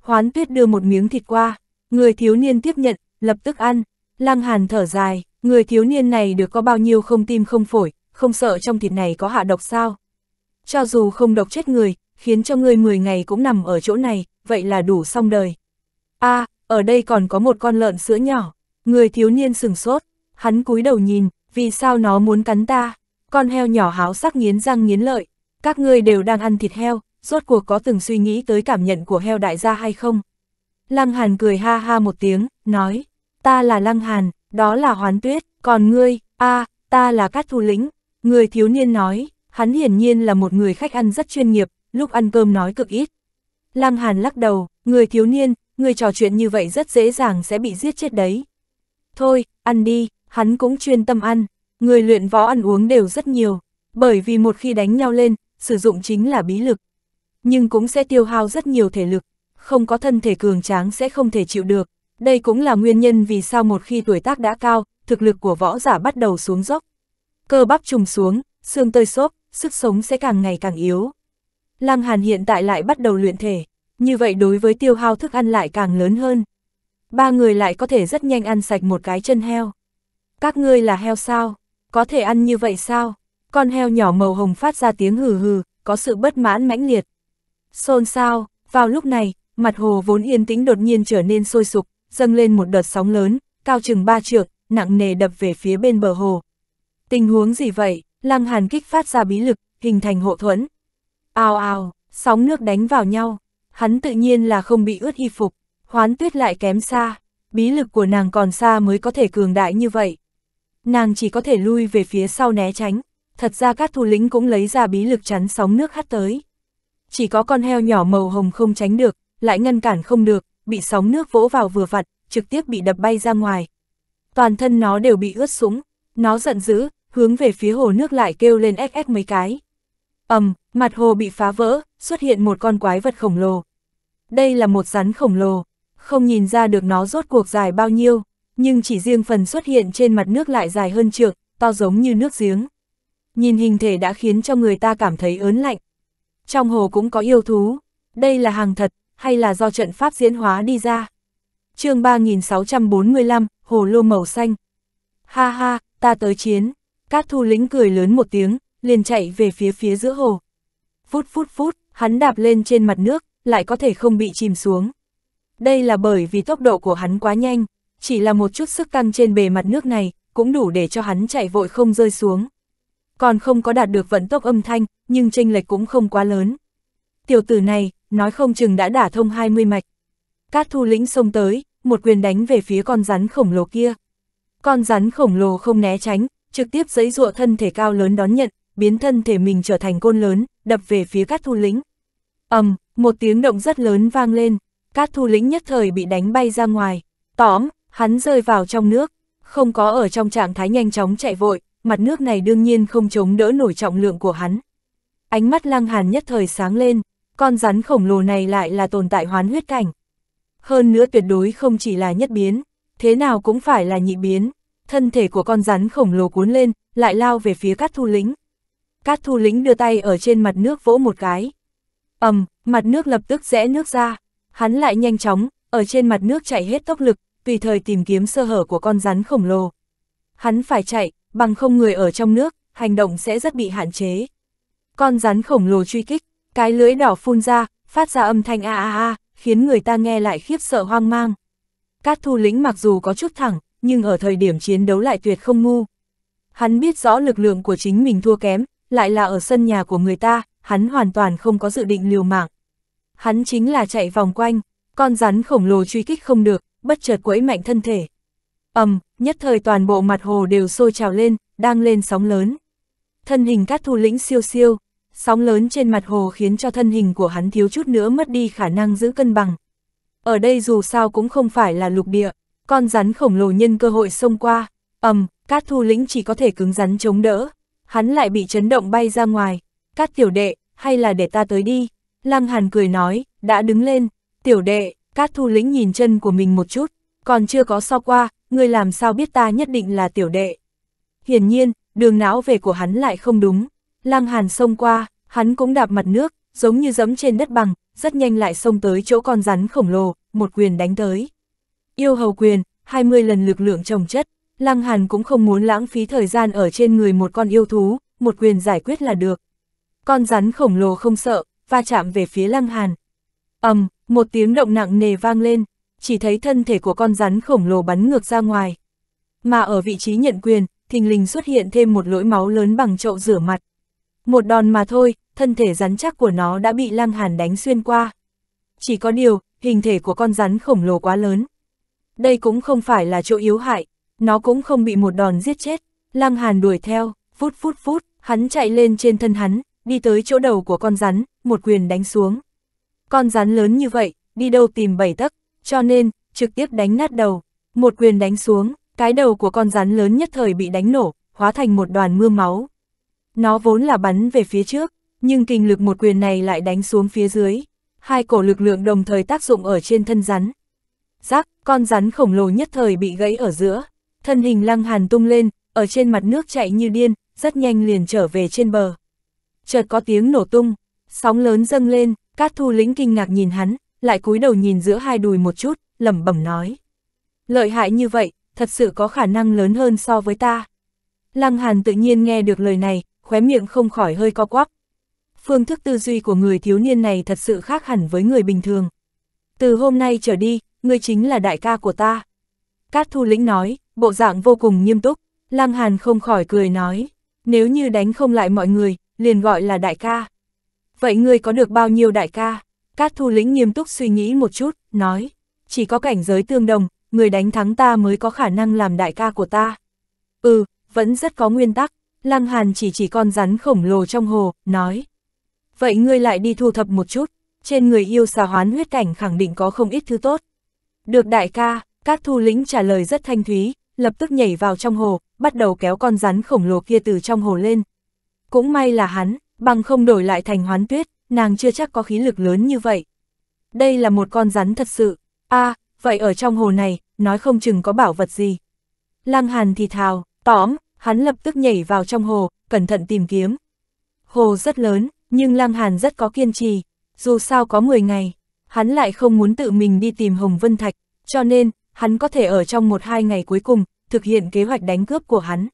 Hoán tuyết đưa một miếng thịt qua, người thiếu niên tiếp nhận, lập tức ăn. Lăng Hàn thở dài, người thiếu niên này được có bao nhiêu không tim không phổi, không sợ trong thịt này có hạ độc sao? Cho dù không độc chết người, khiến cho ngươi 10 ngày cũng nằm ở chỗ này, vậy là đủ xong đời. a à, ở đây còn có một con lợn sữa nhỏ. Người thiếu niên sừng sốt, hắn cúi đầu nhìn, vì sao nó muốn cắn ta? Con heo nhỏ háo sắc nghiến răng nghiến lợi, các ngươi đều đang ăn thịt heo, rốt cuộc có từng suy nghĩ tới cảm nhận của heo đại gia hay không? Lăng Hàn cười ha ha một tiếng, nói, ta là Lăng Hàn, đó là Hoán Tuyết, còn ngươi, a, à, ta là Cát Thu Lĩnh. Người thiếu niên nói, Hắn hiển nhiên là một người khách ăn rất chuyên nghiệp, lúc ăn cơm nói cực ít. Lăng Hàn lắc đầu, người thiếu niên, người trò chuyện như vậy rất dễ dàng sẽ bị giết chết đấy. Thôi, ăn đi, hắn cũng chuyên tâm ăn, người luyện võ ăn uống đều rất nhiều, bởi vì một khi đánh nhau lên, sử dụng chính là bí lực. Nhưng cũng sẽ tiêu hao rất nhiều thể lực, không có thân thể cường tráng sẽ không thể chịu được. Đây cũng là nguyên nhân vì sao một khi tuổi tác đã cao, thực lực của võ giả bắt đầu xuống dốc. Cơ bắp trùng xuống, xương tơi xốp, sức sống sẽ càng ngày càng yếu. Lăng Hàn hiện tại lại bắt đầu luyện thể, như vậy đối với tiêu hao thức ăn lại càng lớn hơn. Ba người lại có thể rất nhanh ăn sạch một cái chân heo. Các ngươi là heo sao? Có thể ăn như vậy sao? Con heo nhỏ màu hồng phát ra tiếng hừ hừ, có sự bất mãn mãnh liệt. Xôn xao, vào lúc này, mặt hồ vốn yên tĩnh đột nhiên trở nên sôi sục, dâng lên một đợt sóng lớn, cao chừng ba trượng, nặng nề đập về phía bên bờ hồ. Tình huống gì vậy? Lăng Hàn kích phát ra bí lực, hình thành hộ thuẫn. Ao ao, sóng nước đánh vào nhau, hắn tự nhiên là không bị ướt y phục, hoán tuyết lại kém xa, bí lực của nàng còn xa mới có thể cường đại như vậy. Nàng chỉ có thể lui về phía sau né tránh, thật ra các thủ lĩnh cũng lấy ra bí lực chắn sóng nước hắt tới. Chỉ có con heo nhỏ màu hồng không tránh được, lại ngăn cản không được, bị sóng nước vỗ vào vừa vặn, trực tiếp bị đập bay ra ngoài. Toàn thân nó đều bị ướt sũng, nó giận dữ, hướng về phía hồ nước lại kêu lên ếch mấy cái. ầm, mặt hồ bị phá vỡ, xuất hiện một con quái vật khổng lồ. Đây là một rắn khổng lồ, không nhìn ra được nó rốt cuộc dài bao nhiêu, nhưng chỉ riêng phần xuất hiện trên mặt nước lại dài hơn trượng, to giống như nước giếng. Nhìn hình thể đã khiến cho người ta cảm thấy ớn lạnh. Trong hồ cũng có yêu thú, đây là hàng thật, hay là do trận pháp diễn hóa đi ra. chương 3645, hồ lô màu xanh. Ha ha, ta tới chiến. Các thu lĩnh cười lớn một tiếng, liền chạy về phía phía giữa hồ. Phút phút phút, hắn đạp lên trên mặt nước, lại có thể không bị chìm xuống. Đây là bởi vì tốc độ của hắn quá nhanh, chỉ là một chút sức tăng trên bề mặt nước này, cũng đủ để cho hắn chạy vội không rơi xuống. Còn không có đạt được vận tốc âm thanh, nhưng chênh lệch cũng không quá lớn. Tiểu tử này, nói không chừng đã đả thông 20 mạch. Cát thu lĩnh xông tới, một quyền đánh về phía con rắn khổng lồ kia. Con rắn khổng lồ không né tránh, trực tiếp giấy dụa thân thể cao lớn đón nhận, biến thân thể mình trở thành côn lớn, đập về phía các thu lĩnh. ầm, một tiếng động rất lớn vang lên, các thu lĩnh nhất thời bị đánh bay ra ngoài, tóm, hắn rơi vào trong nước, không có ở trong trạng thái nhanh chóng chạy vội, mặt nước này đương nhiên không chống đỡ nổi trọng lượng của hắn. Ánh mắt lang hàn nhất thời sáng lên, con rắn khổng lồ này lại là tồn tại hoán huyết cảnh. Hơn nữa tuyệt đối không chỉ là nhất biến, thế nào cũng phải là nhị biến, thân thể của con rắn khổng lồ cuốn lên, lại lao về phía cát thu lĩnh. Cát thu lĩnh đưa tay ở trên mặt nước vỗ một cái. ầm, mặt nước lập tức rẽ nước ra. Hắn lại nhanh chóng, ở trên mặt nước chạy hết tốc lực, tùy thời tìm kiếm sơ hở của con rắn khổng lồ. Hắn phải chạy, bằng không người ở trong nước, hành động sẽ rất bị hạn chế. Con rắn khổng lồ truy kích, cái lưỡi đỏ phun ra, phát ra âm thanh a a a, khiến người ta nghe lại khiếp sợ hoang mang. Cát thu lĩnh mặc dù có chút thẳng, nhưng ở thời điểm chiến đấu lại tuyệt không ngu. Hắn biết rõ lực lượng của chính mình thua kém, lại là ở sân nhà của người ta, hắn hoàn toàn không có dự định liều mạng. Hắn chính là chạy vòng quanh, con rắn khổng lồ truy kích không được, bất chợt quẫy mạnh thân thể. ầm, nhất thời toàn bộ mặt hồ đều sôi trào lên, đang lên sóng lớn. Thân hình các thu lĩnh siêu siêu, sóng lớn trên mặt hồ khiến cho thân hình của hắn thiếu chút nữa mất đi khả năng giữ cân bằng. Ở đây dù sao cũng không phải là lục địa, con rắn khổng lồ nhân cơ hội xông qua, ầm, um, cát thu lĩnh chỉ có thể cứng rắn chống đỡ. Hắn lại bị chấn động bay ra ngoài. Cát tiểu đệ, hay là để ta tới đi. Lăng hàn cười nói, đã đứng lên. Tiểu đệ, cát thu lĩnh nhìn chân của mình một chút. Còn chưa có so qua, ngươi làm sao biết ta nhất định là tiểu đệ. Hiển nhiên, đường não về của hắn lại không đúng. Lăng hàn xông qua, hắn cũng đạp mặt nước, giống như giẫm trên đất bằng, rất nhanh lại xông tới chỗ con rắn khổng lồ, một quyền đánh tới yêu hầu quyền, 20 lần lực lượng trồng chất, Lăng Hàn cũng không muốn lãng phí thời gian ở trên người một con yêu thú, một quyền giải quyết là được. Con rắn khổng lồ không sợ, va chạm về phía Lăng Hàn. ầm, một tiếng động nặng nề vang lên, chỉ thấy thân thể của con rắn khổng lồ bắn ngược ra ngoài. Mà ở vị trí nhận quyền, thình lình xuất hiện thêm một lỗi máu lớn bằng chậu rửa mặt. Một đòn mà thôi, thân thể rắn chắc của nó đã bị Lăng Hàn đánh xuyên qua. Chỉ có điều, hình thể của con rắn khổng lồ quá lớn, đây cũng không phải là chỗ yếu hại, nó cũng không bị một đòn giết chết. Lăng Hàn đuổi theo, phút phút phút, hắn chạy lên trên thân hắn, đi tới chỗ đầu của con rắn, một quyền đánh xuống. Con rắn lớn như vậy, đi đâu tìm bảy tấc, cho nên, trực tiếp đánh nát đầu. Một quyền đánh xuống, cái đầu của con rắn lớn nhất thời bị đánh nổ, hóa thành một đoàn mưa máu. Nó vốn là bắn về phía trước, nhưng kinh lực một quyền này lại đánh xuống phía dưới. Hai cổ lực lượng đồng thời tác dụng ở trên thân rắn, Rắc, con rắn khổng lồ nhất thời bị gãy ở giữa. Thân hình lăng hàn tung lên, ở trên mặt nước chạy như điên, rất nhanh liền trở về trên bờ. Chợt có tiếng nổ tung, sóng lớn dâng lên, Cát Thu Lĩnh kinh ngạc nhìn hắn, lại cúi đầu nhìn giữa hai đùi một chút, lẩm bẩm nói. Lợi hại như vậy, thật sự có khả năng lớn hơn so với ta. Lăng Hàn tự nhiên nghe được lời này, khóe miệng không khỏi hơi co quắp. Phương thức tư duy của người thiếu niên này thật sự khác hẳn với người bình thường. Từ hôm nay trở đi, ngươi chính là đại ca của ta. Cát thu lĩnh nói, bộ dạng vô cùng nghiêm túc, Lăng Hàn không khỏi cười nói, nếu như đánh không lại mọi người, liền gọi là đại ca. Vậy ngươi có được bao nhiêu đại ca? Cát thu lĩnh nghiêm túc suy nghĩ một chút, nói, chỉ có cảnh giới tương đồng, người đánh thắng ta mới có khả năng làm đại ca của ta. Ừ, vẫn rất có nguyên tắc, Lăng Hàn chỉ chỉ con rắn khổng lồ trong hồ, nói. Vậy ngươi lại đi thu thập một chút, trên người yêu xà hoán huyết cảnh khẳng định có không ít thứ tốt. Được đại ca, các thu lĩnh trả lời rất thanh thúy, lập tức nhảy vào trong hồ, bắt đầu kéo con rắn khổng lồ kia từ trong hồ lên. Cũng may là hắn, bằng không đổi lại thành hoán tuyết, nàng chưa chắc có khí lực lớn như vậy. Đây là một con rắn thật sự. a à, vậy ở trong hồ này, nói không chừng có bảo vật gì. Lăng hàn thì thào, tóm, hắn lập tức nhảy vào trong hồ, cẩn thận tìm kiếm. Hồ rất lớn, nhưng Lăng Hàn rất có kiên trì, dù sao có 10 ngày, hắn lại không muốn tự mình đi tìm Hồng Vân Thạch, cho nên, hắn có thể ở trong một hai ngày cuối cùng, thực hiện kế hoạch đánh cướp của hắn.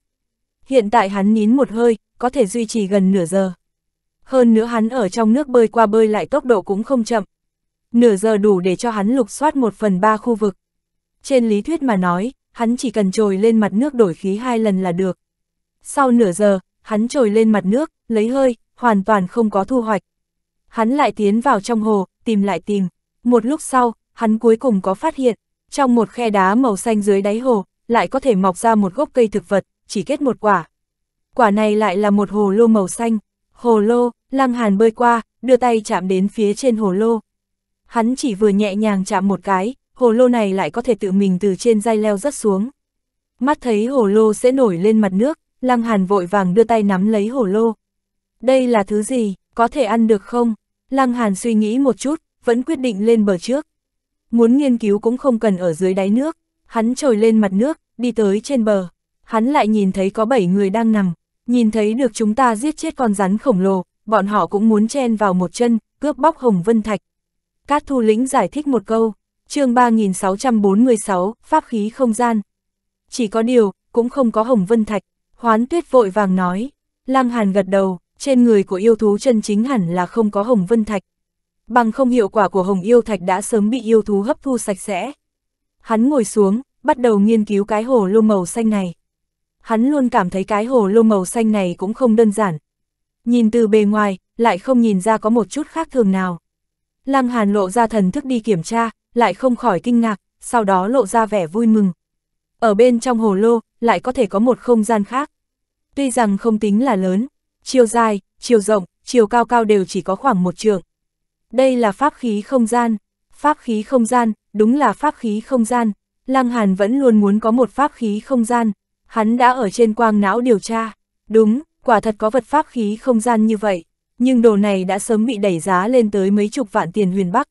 Hiện tại hắn nín một hơi, có thể duy trì gần nửa giờ. Hơn nữa hắn ở trong nước bơi qua bơi lại tốc độ cũng không chậm. Nửa giờ đủ để cho hắn lục soát một phần ba khu vực. Trên lý thuyết mà nói, hắn chỉ cần trồi lên mặt nước đổi khí hai lần là được. Sau nửa giờ, hắn trồi lên mặt nước, lấy hơi, hoàn toàn không có thu hoạch. Hắn lại tiến vào trong hồ, tìm lại tìm. Một lúc sau, hắn cuối cùng có phát hiện, trong một khe đá màu xanh dưới đáy hồ, lại có thể mọc ra một gốc cây thực vật, chỉ kết một quả. Quả này lại là một hồ lô màu xanh. Hồ lô, lăng hàn bơi qua, đưa tay chạm đến phía trên hồ lô. Hắn chỉ vừa nhẹ nhàng chạm một cái, hồ lô này lại có thể tự mình từ trên dây leo rất xuống. Mắt thấy hồ lô sẽ nổi lên mặt nước, lăng hàn vội vàng đưa tay nắm lấy hồ lô. Đây là thứ gì, có thể ăn được không? Lăng Hàn suy nghĩ một chút, vẫn quyết định lên bờ trước. Muốn nghiên cứu cũng không cần ở dưới đáy nước, hắn trồi lên mặt nước, đi tới trên bờ. Hắn lại nhìn thấy có 7 người đang nằm, nhìn thấy được chúng ta giết chết con rắn khổng lồ, bọn họ cũng muốn chen vào một chân, cướp bóc Hồng Vân Thạch. Cát Thu Lĩnh giải thích một câu, chương 3646, pháp khí không gian. Chỉ có điều, cũng không có Hồng Vân Thạch, Hoán Tuyết vội vàng nói, Lăng Hàn gật đầu, trên người của yêu thú chân chính hẳn là không có hồng vân thạch. Bằng không hiệu quả của hồng yêu thạch đã sớm bị yêu thú hấp thu sạch sẽ. Hắn ngồi xuống, bắt đầu nghiên cứu cái hồ lô màu xanh này. Hắn luôn cảm thấy cái hồ lô màu xanh này cũng không đơn giản. Nhìn từ bề ngoài, lại không nhìn ra có một chút khác thường nào. Lăng Hàn lộ ra thần thức đi kiểm tra, lại không khỏi kinh ngạc, sau đó lộ ra vẻ vui mừng. Ở bên trong hồ lô, lại có thể có một không gian khác. Tuy rằng không tính là lớn, chiều dài, chiều rộng, chiều cao cao đều chỉ có khoảng một trường. Đây là pháp khí không gian. Pháp khí không gian, đúng là pháp khí không gian. Lăng Hàn vẫn luôn muốn có một pháp khí không gian. Hắn đã ở trên quang não điều tra. Đúng, quả thật có vật pháp khí không gian như vậy. Nhưng đồ này đã sớm bị đẩy giá lên tới mấy chục vạn tiền huyền bắc.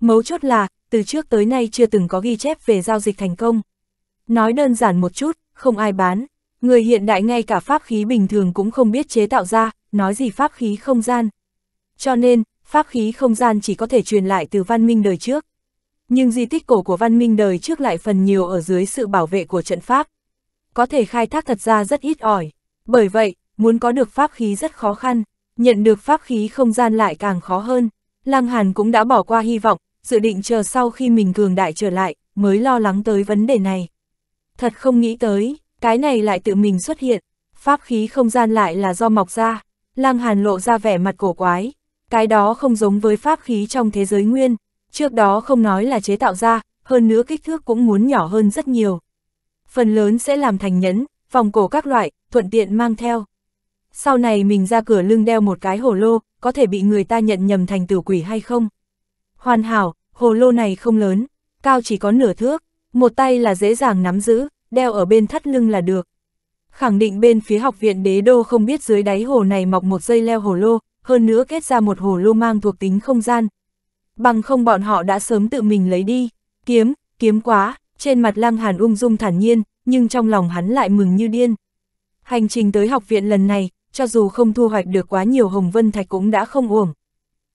Mấu chốt là, từ trước tới nay chưa từng có ghi chép về giao dịch thành công. Nói đơn giản một chút, không ai bán. Người hiện đại ngay cả pháp khí bình thường cũng không biết chế tạo ra, nói gì pháp khí không gian. Cho nên, pháp khí không gian chỉ có thể truyền lại từ văn minh đời trước. Nhưng di tích cổ của văn minh đời trước lại phần nhiều ở dưới sự bảo vệ của trận pháp. Có thể khai thác thật ra rất ít ỏi. Bởi vậy, muốn có được pháp khí rất khó khăn, nhận được pháp khí không gian lại càng khó hơn. Lăng Hàn cũng đã bỏ qua hy vọng, dự định chờ sau khi mình cường đại trở lại, mới lo lắng tới vấn đề này. Thật không nghĩ tới, cái này lại tự mình xuất hiện, pháp khí không gian lại là do mọc ra, lang hàn lộ ra vẻ mặt cổ quái, cái đó không giống với pháp khí trong thế giới nguyên, trước đó không nói là chế tạo ra, hơn nữa kích thước cũng muốn nhỏ hơn rất nhiều. Phần lớn sẽ làm thành nhẫn, vòng cổ các loại, thuận tiện mang theo. Sau này mình ra cửa lưng đeo một cái hồ lô, có thể bị người ta nhận nhầm thành tử quỷ hay không? Hoàn hảo, hồ lô này không lớn, cao chỉ có nửa thước, một tay là dễ dàng nắm giữ, đeo ở bên thắt lưng là được. Khẳng định bên phía học viện đế đô không biết dưới đáy hồ này mọc một dây leo hồ lô, hơn nữa kết ra một hồ lô mang thuộc tính không gian. Bằng không bọn họ đã sớm tự mình lấy đi, kiếm, kiếm quá, trên mặt lăng hàn ung dung thản nhiên, nhưng trong lòng hắn lại mừng như điên. Hành trình tới học viện lần này, cho dù không thu hoạch được quá nhiều hồng vân thạch cũng đã không uổng.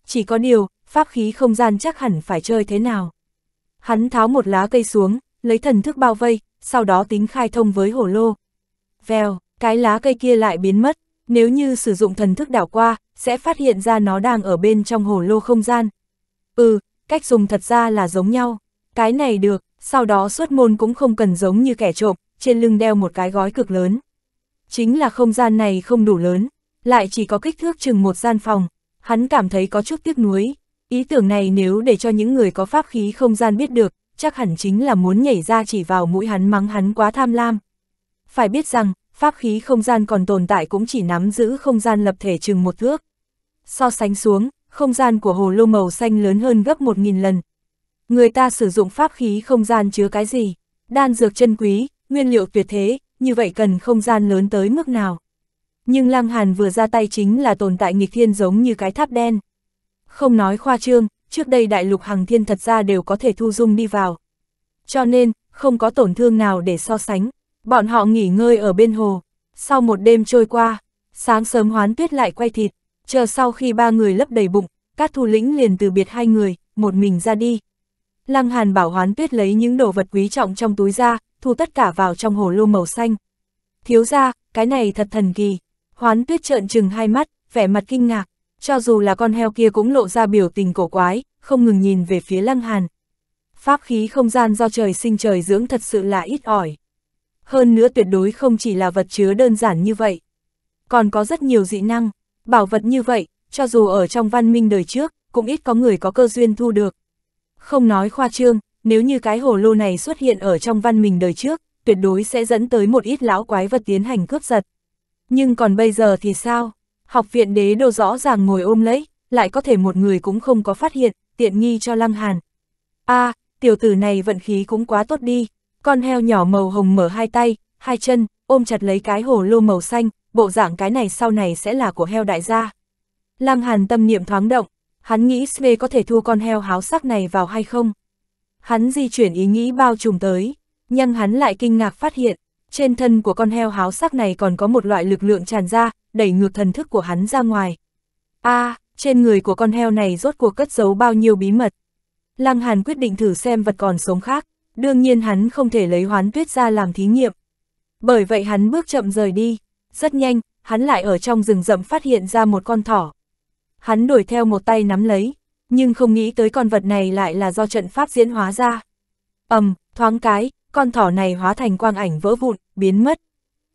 Chỉ có điều, pháp khí không gian chắc hẳn phải chơi thế nào. Hắn tháo một lá cây xuống, lấy thần thức bao vây, sau đó tính khai thông với hồ lô. Vèo, cái lá cây kia lại biến mất, nếu như sử dụng thần thức đảo qua, sẽ phát hiện ra nó đang ở bên trong hồ lô không gian. Ừ, cách dùng thật ra là giống nhau, cái này được, sau đó xuất môn cũng không cần giống như kẻ trộm, trên lưng đeo một cái gói cực lớn. Chính là không gian này không đủ lớn, lại chỉ có kích thước chừng một gian phòng, hắn cảm thấy có chút tiếc nuối. Ý tưởng này nếu để cho những người có pháp khí không gian biết được, chắc hẳn chính là muốn nhảy ra chỉ vào mũi hắn mắng hắn quá tham lam. Phải biết rằng, pháp khí không gian còn tồn tại cũng chỉ nắm giữ không gian lập thể chừng một thước. So sánh xuống, không gian của hồ lô màu xanh lớn hơn gấp 1.000 lần. Người ta sử dụng pháp khí không gian chứa cái gì? Đan dược chân quý, nguyên liệu tuyệt thế, như vậy cần không gian lớn tới mức nào? Nhưng Lăng Hàn vừa ra tay chính là tồn tại nghịch thiên giống như cái tháp đen. Không nói khoa trương, trước đây đại lục hằng thiên thật ra đều có thể thu dung đi vào. Cho nên, không có tổn thương nào để so sánh, bọn họ nghỉ ngơi ở bên hồ. Sau một đêm trôi qua, sáng sớm hoán tuyết lại quay thịt, chờ sau khi ba người lấp đầy bụng, các thủ lĩnh liền từ biệt hai người, một mình ra đi. Lăng Hàn bảo hoán tuyết lấy những đồ vật quý trọng trong túi ra, thu tất cả vào trong hồ lô màu xanh. Thiếu ra, cái này thật thần kỳ. Hoán tuyết trợn trừng hai mắt, vẻ mặt kinh ngạc, cho dù là con heo kia cũng lộ ra biểu tình cổ quái, không ngừng nhìn về phía Lăng Hàn. Pháp khí không gian do trời sinh trời dưỡng thật sự là ít ỏi. Hơn nữa tuyệt đối không chỉ là vật chứa đơn giản như vậy. Còn có rất nhiều dị năng, bảo vật như vậy, cho dù ở trong văn minh đời trước, cũng ít có người có cơ duyên thu được. Không nói khoa trương, nếu như cái hồ lô này xuất hiện ở trong văn minh đời trước, tuyệt đối sẽ dẫn tới một ít lão quái vật tiến hành cướp giật. Nhưng còn bây giờ thì sao? Học viện đế đô rõ ràng ngồi ôm lấy, lại có thể một người cũng không có phát hiện, tiện nghi cho Lăng Hàn. a à, tiểu tử này vận khí cũng quá tốt đi, con heo nhỏ màu hồng mở hai tay, hai chân, ôm chặt lấy cái hồ lô màu xanh, bộ dạng cái này sau này sẽ là của heo đại gia. Lăng Hàn tâm niệm thoáng động, hắn nghĩ Sve có thể thua con heo háo sắc này vào hay không. Hắn di chuyển ý nghĩ bao trùm tới, nhưng hắn lại kinh ngạc phát hiện, trên thân của con heo háo sắc này còn có một loại lực lượng tràn ra, đẩy ngược thần thức của hắn ra ngoài. a à, trên người của con heo này rốt cuộc cất giấu bao nhiêu bí mật. Lăng Hàn quyết định thử xem vật còn sống khác, đương nhiên hắn không thể lấy hoán tuyết ra làm thí nghiệm. Bởi vậy hắn bước chậm rời đi, rất nhanh, hắn lại ở trong rừng rậm phát hiện ra một con thỏ. Hắn đuổi theo một tay nắm lấy, nhưng không nghĩ tới con vật này lại là do trận pháp diễn hóa ra. ầm, thoáng cái, con thỏ này hóa thành quang ảnh vỡ vụn, biến mất.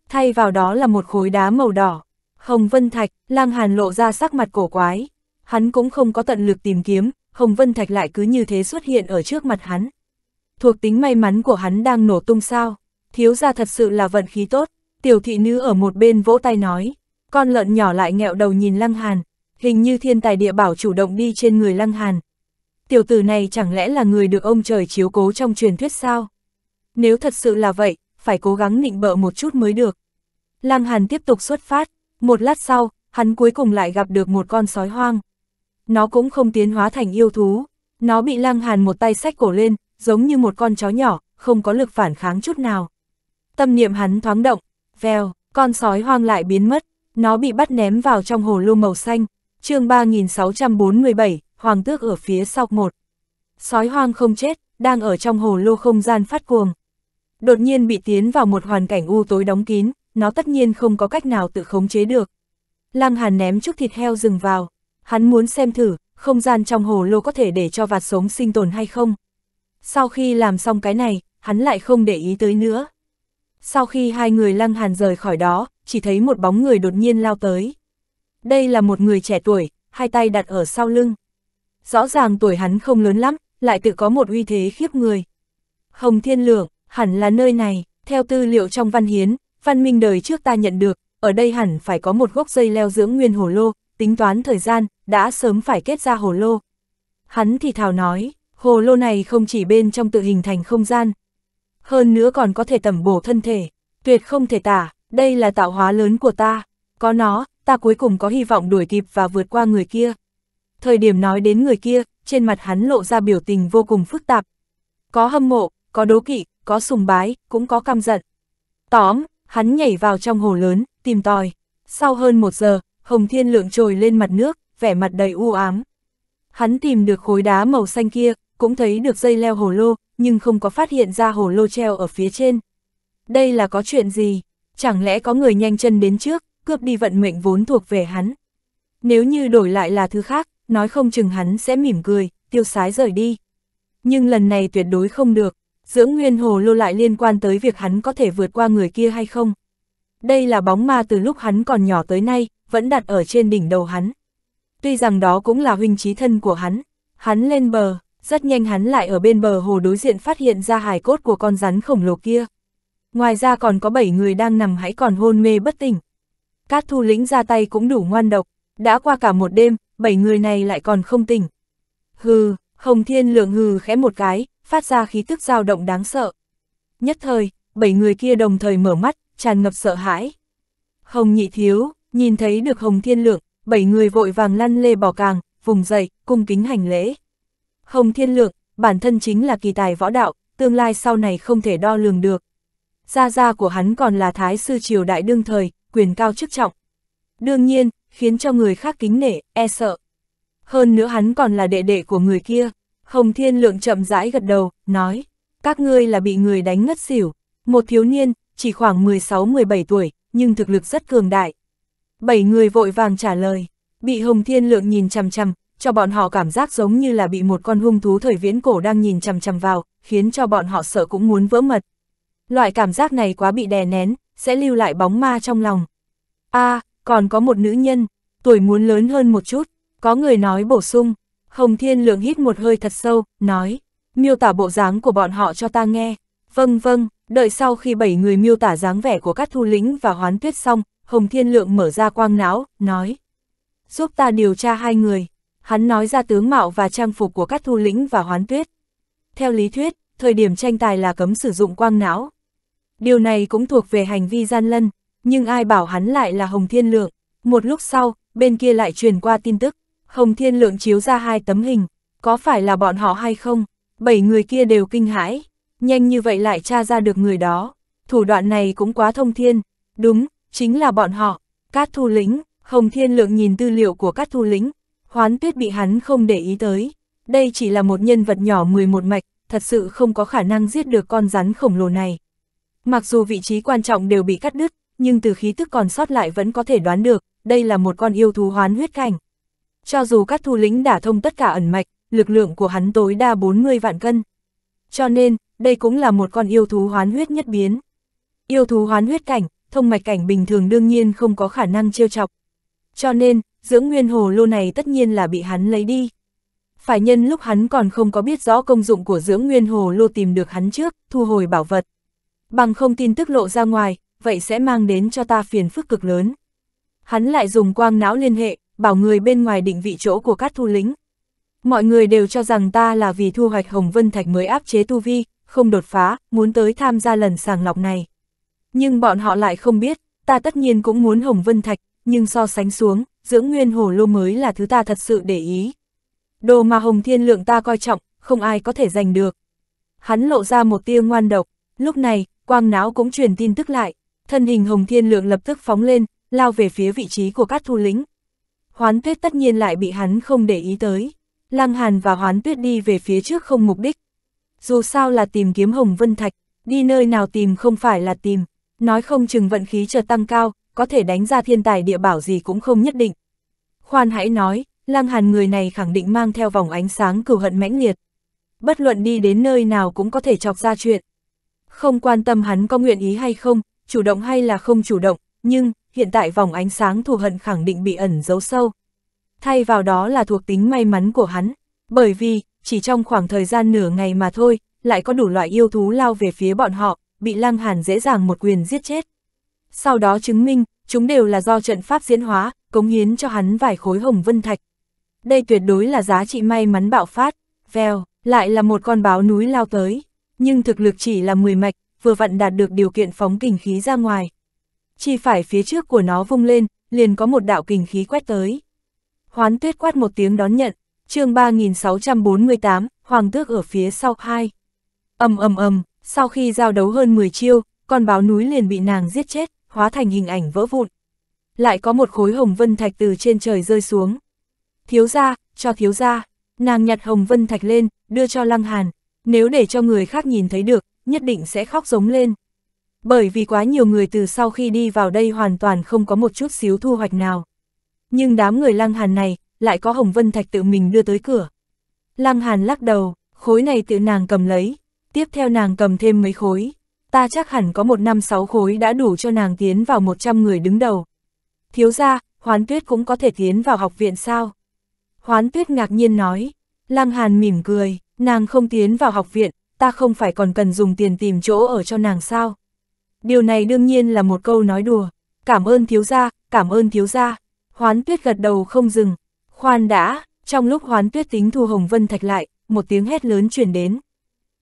Thay vào đó là một khối đá màu đỏ. Hồng Vân Thạch, Lang Hàn lộ ra sắc mặt cổ quái. Hắn cũng không có tận lực tìm kiếm, Hồng Vân Thạch lại cứ như thế xuất hiện ở trước mặt hắn. Thuộc tính may mắn của hắn đang nổ tung sao. Thiếu gia thật sự là vận khí tốt. Tiểu thị nữ ở một bên vỗ tay nói. Con lợn nhỏ lại nghẹo đầu nhìn Lăng Hàn. Hình như thiên tài địa bảo chủ động đi trên người Lăng Hàn. Tiểu tử này chẳng lẽ là người được ông trời chiếu cố trong truyền thuyết sao? Nếu thật sự là vậy, phải cố gắng nịnh bợ một chút mới được. Lăng Hàn tiếp tục xuất phát, một lát sau, hắn cuối cùng lại gặp được một con sói hoang. Nó cũng không tiến hóa thành yêu thú, nó bị Lăng Hàn một tay sách cổ lên, giống như một con chó nhỏ, không có lực phản kháng chút nào. Tâm niệm hắn thoáng động, vèo, con sói hoang lại biến mất, nó bị bắt ném vào trong hồ lô màu xanh, chương 3647, Hoàng tước ở phía sau một. Sói hoang không chết, đang ở trong hồ lô không gian phát cuồng đột nhiên bị tiến vào một hoàn cảnh u tối đóng kín, nó tất nhiên không có cách nào tự khống chế được. Lăng Hàn ném chút thịt heo rừng vào, hắn muốn xem thử, không gian trong hồ lô có thể để cho vạt sống sinh tồn hay không. Sau khi làm xong cái này, hắn lại không để ý tới nữa. Sau khi hai người Lăng Hàn rời khỏi đó, chỉ thấy một bóng người đột nhiên lao tới. Đây là một người trẻ tuổi, hai tay đặt ở sau lưng. Rõ ràng tuổi hắn không lớn lắm, lại tự có một uy thế khiếp người. Hồng Thiên Lượng, hẳn là nơi này, theo tư liệu trong văn hiến, văn minh đời trước ta nhận được, ở đây hẳn phải có một gốc dây leo dưỡng nguyên hồ lô, tính toán thời gian, đã sớm phải kết ra hồ lô. Hắn thì thào nói, hồ lô này không chỉ bên trong tự hình thành không gian, hơn nữa còn có thể tẩm bổ thân thể, tuyệt không thể tả, đây là tạo hóa lớn của ta, có nó, ta cuối cùng có hy vọng đuổi kịp và vượt qua người kia. Thời điểm nói đến người kia, trên mặt hắn lộ ra biểu tình vô cùng phức tạp. Có hâm mộ, có đố kỵ, có sùng bái, cũng có căm giận. Tóm, hắn nhảy vào trong hồ lớn, tìm tòi. Sau hơn một giờ, Hồng Thiên Lượng trồi lên mặt nước, vẻ mặt đầy u ám. Hắn tìm được khối đá màu xanh kia, cũng thấy được dây leo hồ lô, nhưng không có phát hiện ra hồ lô treo ở phía trên. Đây là có chuyện gì? Chẳng lẽ có người nhanh chân đến trước, cướp đi vận mệnh vốn thuộc về hắn? Nếu như đổi lại là thứ khác, nói không chừng hắn sẽ mỉm cười, tiêu sái rời đi. Nhưng lần này tuyệt đối không được, Dưỡng Nguyên Hồ Lô lại liên quan tới việc hắn có thể vượt qua người kia hay không. Đây là bóng ma từ lúc hắn còn nhỏ tới nay, vẫn đặt ở trên đỉnh đầu hắn. Tuy rằng đó cũng là huynh trí thân của hắn, hắn lên bờ, rất nhanh hắn lại ở bên bờ hồ đối diện phát hiện ra hài cốt của con rắn khổng lồ kia. Ngoài ra còn có 7 người đang nằm hãy còn hôn mê bất tỉnh. Cát thu lĩnh ra tay cũng đủ ngoan độc, đã qua cả một đêm, 7 người này lại còn không tỉnh. Hừ, Hồng Thiên Lượng hừ khẽ một cái, phát ra khí tức dao động đáng sợ. Nhất thời, bảy người kia đồng thời mở mắt, tràn ngập sợ hãi. Hồng nhị thiếu, nhìn thấy được hồng thiên lượng, bảy người vội vàng lăn lê bỏ càng, vùng dậy, cung kính hành lễ. Hồng thiên lượng, bản thân chính là kỳ tài võ đạo, tương lai sau này không thể đo lường được. Gia gia của hắn còn là thái sư triều đại đương thời, quyền cao chức trọng. Đương nhiên, khiến cho người khác kính nể, e sợ. Hơn nữa hắn còn là đệ đệ của người kia, Hồng Thiên Lượng chậm rãi gật đầu, nói, các ngươi là bị người đánh ngất xỉu, một thiếu niên, chỉ khoảng 16-17 tuổi, nhưng thực lực rất cường đại. Bảy người vội vàng trả lời, bị Hồng Thiên Lượng nhìn chằm chằm, cho bọn họ cảm giác giống như là bị một con hung thú thời viễn cổ đang nhìn chằm chằm vào, khiến cho bọn họ sợ cũng muốn vỡ mật. Loại cảm giác này quá bị đè nén, sẽ lưu lại bóng ma trong lòng. a à, còn có một nữ nhân, tuổi muốn lớn hơn một chút, có người nói bổ sung, Hồng Thiên Lượng hít một hơi thật sâu, nói, miêu tả bộ dáng của bọn họ cho ta nghe. Vâng vâng, đợi sau khi bảy người miêu tả dáng vẻ của các thu lĩnh và hoán tuyết xong, Hồng Thiên Lượng mở ra quang não, nói, giúp ta điều tra hai người. Hắn nói ra tướng mạo và trang phục của các thu lĩnh và hoán tuyết. Theo lý thuyết, thời điểm tranh tài là cấm sử dụng quang não. Điều này cũng thuộc về hành vi gian lân, nhưng ai bảo hắn lại là Hồng Thiên Lượng. Một lúc sau, bên kia lại truyền qua tin tức. Hồng Thiên Lượng chiếu ra hai tấm hình, có phải là bọn họ hay không? Bảy người kia đều kinh hãi, nhanh như vậy lại tra ra được người đó. Thủ đoạn này cũng quá thông thiên, đúng, chính là bọn họ. Cát Thu Lĩnh, Hồng Thiên Lượng nhìn tư liệu của Cát Thu Lĩnh, Hoán Tuyết bị hắn không để ý tới. Đây chỉ là một nhân vật nhỏ 11 mạch, thật sự không có khả năng giết được con rắn khổng lồ này. Mặc dù vị trí quan trọng đều bị cắt đứt, nhưng từ khí tức còn sót lại vẫn có thể đoán được, đây là một con yêu thú hoán huyết cảnh cho dù các thủ lĩnh đã thông tất cả ẩn mạch, lực lượng của hắn tối đa 40 vạn cân. Cho nên, đây cũng là một con yêu thú hoán huyết nhất biến. Yêu thú hoán huyết cảnh, thông mạch cảnh bình thường đương nhiên không có khả năng trêu chọc. Cho nên, dưỡng nguyên hồ lô này tất nhiên là bị hắn lấy đi. Phải nhân lúc hắn còn không có biết rõ công dụng của dưỡng nguyên hồ lô tìm được hắn trước, thu hồi bảo vật. Bằng không tin tức lộ ra ngoài, vậy sẽ mang đến cho ta phiền phức cực lớn. Hắn lại dùng quang não liên hệ, bảo người bên ngoài định vị chỗ của các thu lính. Mọi người đều cho rằng ta là vì thu hoạch Hồng Vân Thạch mới áp chế tu vi, không đột phá, muốn tới tham gia lần sàng lọc này. Nhưng bọn họ lại không biết, ta tất nhiên cũng muốn Hồng Vân Thạch, nhưng so sánh xuống, dưỡng nguyên hồ lô mới là thứ ta thật sự để ý. Đồ mà Hồng Thiên Lượng ta coi trọng, không ai có thể giành được. Hắn lộ ra một tia ngoan độc, lúc này, quang náo cũng truyền tin tức lại, thân hình Hồng Thiên Lượng lập tức phóng lên, lao về phía vị trí của các thu lính. Hoán tuyết tất nhiên lại bị hắn không để ý tới. Lăng Hàn và Hoán tuyết đi về phía trước không mục đích. Dù sao là tìm kiếm Hồng Vân Thạch, đi nơi nào tìm không phải là tìm. Nói không chừng vận khí chợt tăng cao, có thể đánh ra thiên tài địa bảo gì cũng không nhất định. Khoan hãy nói, Lăng Hàn người này khẳng định mang theo vòng ánh sáng cừu hận mãnh liệt. Bất luận đi đến nơi nào cũng có thể chọc ra chuyện. Không quan tâm hắn có nguyện ý hay không, chủ động hay là không chủ động, nhưng hiện tại vòng ánh sáng thù hận khẳng định bị ẩn giấu sâu. Thay vào đó là thuộc tính may mắn của hắn, bởi vì, chỉ trong khoảng thời gian nửa ngày mà thôi, lại có đủ loại yêu thú lao về phía bọn họ, bị lang Hàn dễ dàng một quyền giết chết. Sau đó chứng minh, chúng đều là do trận pháp diễn hóa, cống hiến cho hắn vài khối hồng vân thạch. Đây tuyệt đối là giá trị may mắn bạo phát, veo, lại là một con báo núi lao tới, nhưng thực lực chỉ là mười mạch, vừa vặn đạt được điều kiện phóng kình khí ra ngoài, chỉ phải phía trước của nó vung lên, liền có một đạo kình khí quét tới. Hoán tuyết quát một tiếng đón nhận, chương 3648, Hoàng tước ở phía sau hai. ầm ầm ầm, sau khi giao đấu hơn 10 chiêu, con báo núi liền bị nàng giết chết, hóa thành hình ảnh vỡ vụn. Lại có một khối hồng vân thạch từ trên trời rơi xuống. Thiếu ra, cho thiếu ra, nàng nhặt hồng vân thạch lên, đưa cho lăng hàn. Nếu để cho người khác nhìn thấy được, nhất định sẽ khóc giống lên bởi vì quá nhiều người từ sau khi đi vào đây hoàn toàn không có một chút xíu thu hoạch nào. Nhưng đám người Lăng Hàn này, lại có Hồng Vân Thạch tự mình đưa tới cửa. Lăng Hàn lắc đầu, khối này tự nàng cầm lấy, tiếp theo nàng cầm thêm mấy khối, ta chắc hẳn có một năm sáu khối đã đủ cho nàng tiến vào 100 người đứng đầu. Thiếu ra, Hoán Tuyết cũng có thể tiến vào học viện sao? Hoán Tuyết ngạc nhiên nói, Lăng Hàn mỉm cười, nàng không tiến vào học viện, ta không phải còn cần dùng tiền tìm chỗ ở cho nàng sao? Điều này đương nhiên là một câu nói đùa. Cảm ơn thiếu gia, cảm ơn thiếu gia. Hoán tuyết gật đầu không dừng. Khoan đã, trong lúc hoán tuyết tính thu Hồng Vân Thạch lại, một tiếng hét lớn chuyển đến.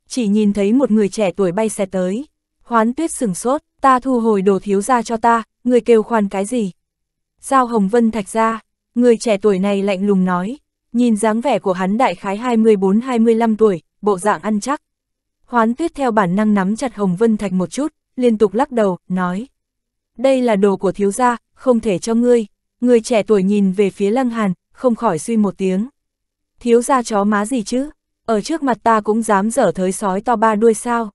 Chỉ nhìn thấy một người trẻ tuổi bay xe tới. Hoán tuyết sừng sốt, ta thu hồi đồ thiếu gia cho ta, người kêu khoan cái gì? Giao Hồng Vân Thạch ra, người trẻ tuổi này lạnh lùng nói. Nhìn dáng vẻ của hắn đại khái 24-25 tuổi, bộ dạng ăn chắc. Hoán tuyết theo bản năng nắm chặt Hồng Vân Thạch một chút, liên tục lắc đầu, nói. Đây là đồ của thiếu gia, không thể cho ngươi. Người trẻ tuổi nhìn về phía Lăng Hàn, không khỏi suy một tiếng. Thiếu gia chó má gì chứ? Ở trước mặt ta cũng dám dở thới sói to ba đuôi sao?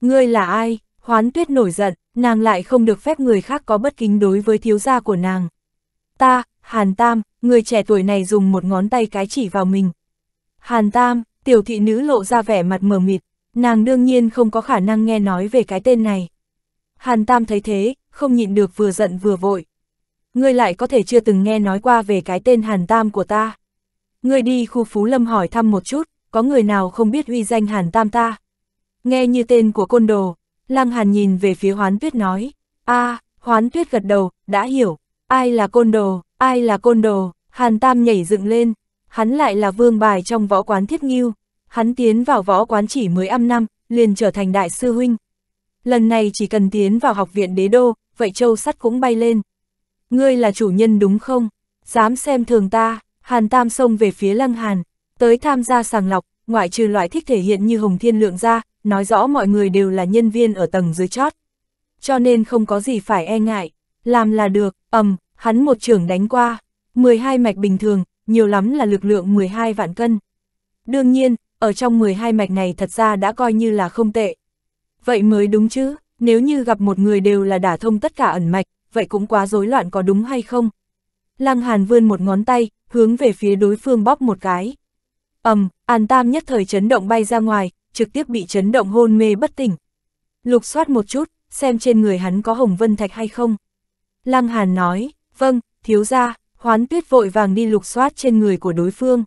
Ngươi là ai? Hoán tuyết nổi giận, nàng lại không được phép người khác có bất kính đối với thiếu gia của nàng. Ta, Hàn Tam, người trẻ tuổi này dùng một ngón tay cái chỉ vào mình. Hàn Tam, tiểu thị nữ lộ ra vẻ mặt mờ mịt, nàng đương nhiên không có khả năng nghe nói về cái tên này. Hàn Tam thấy thế, không nhịn được vừa giận vừa vội. Ngươi lại có thể chưa từng nghe nói qua về cái tên Hàn Tam của ta. Ngươi đi khu Phú Lâm hỏi thăm một chút, có người nào không biết uy danh Hàn Tam ta? Nghe như tên của côn đồ, Lăng Hàn nhìn về phía Hoán Tuyết nói, a à, Hoán Tuyết gật đầu, đã hiểu, ai là côn đồ, ai là côn đồ, Hàn Tam nhảy dựng lên, hắn lại là vương bài trong võ quán thiết nghiêu, Hắn tiến vào võ quán chỉ mới âm năm, liền trở thành đại sư huynh. Lần này chỉ cần tiến vào học viện đế đô, vậy châu sắt cũng bay lên. Ngươi là chủ nhân đúng không? Dám xem thường ta, Hàn Tam xông về phía Lăng Hàn, tới tham gia sàng lọc, ngoại trừ loại thích thể hiện như Hồng Thiên Lượng ra, nói rõ mọi người đều là nhân viên ở tầng dưới chót. Cho nên không có gì phải e ngại, làm là được, ầm, hắn một trưởng đánh qua, 12 mạch bình thường, nhiều lắm là lực lượng 12 vạn cân. Đương nhiên, ở trong 12 mạch này thật ra đã coi như là không tệ. Vậy mới đúng chứ, nếu như gặp một người đều là đả thông tất cả ẩn mạch, vậy cũng quá rối loạn có đúng hay không? Lăng Hàn vươn một ngón tay, hướng về phía đối phương bóp một cái. ầm, An Tam nhất thời chấn động bay ra ngoài, trực tiếp bị chấn động hôn mê bất tỉnh. Lục soát một chút, xem trên người hắn có hồng vân thạch hay không. Lăng Hàn nói, vâng, thiếu gia, hoán tuyết vội vàng đi lục soát trên người của đối phương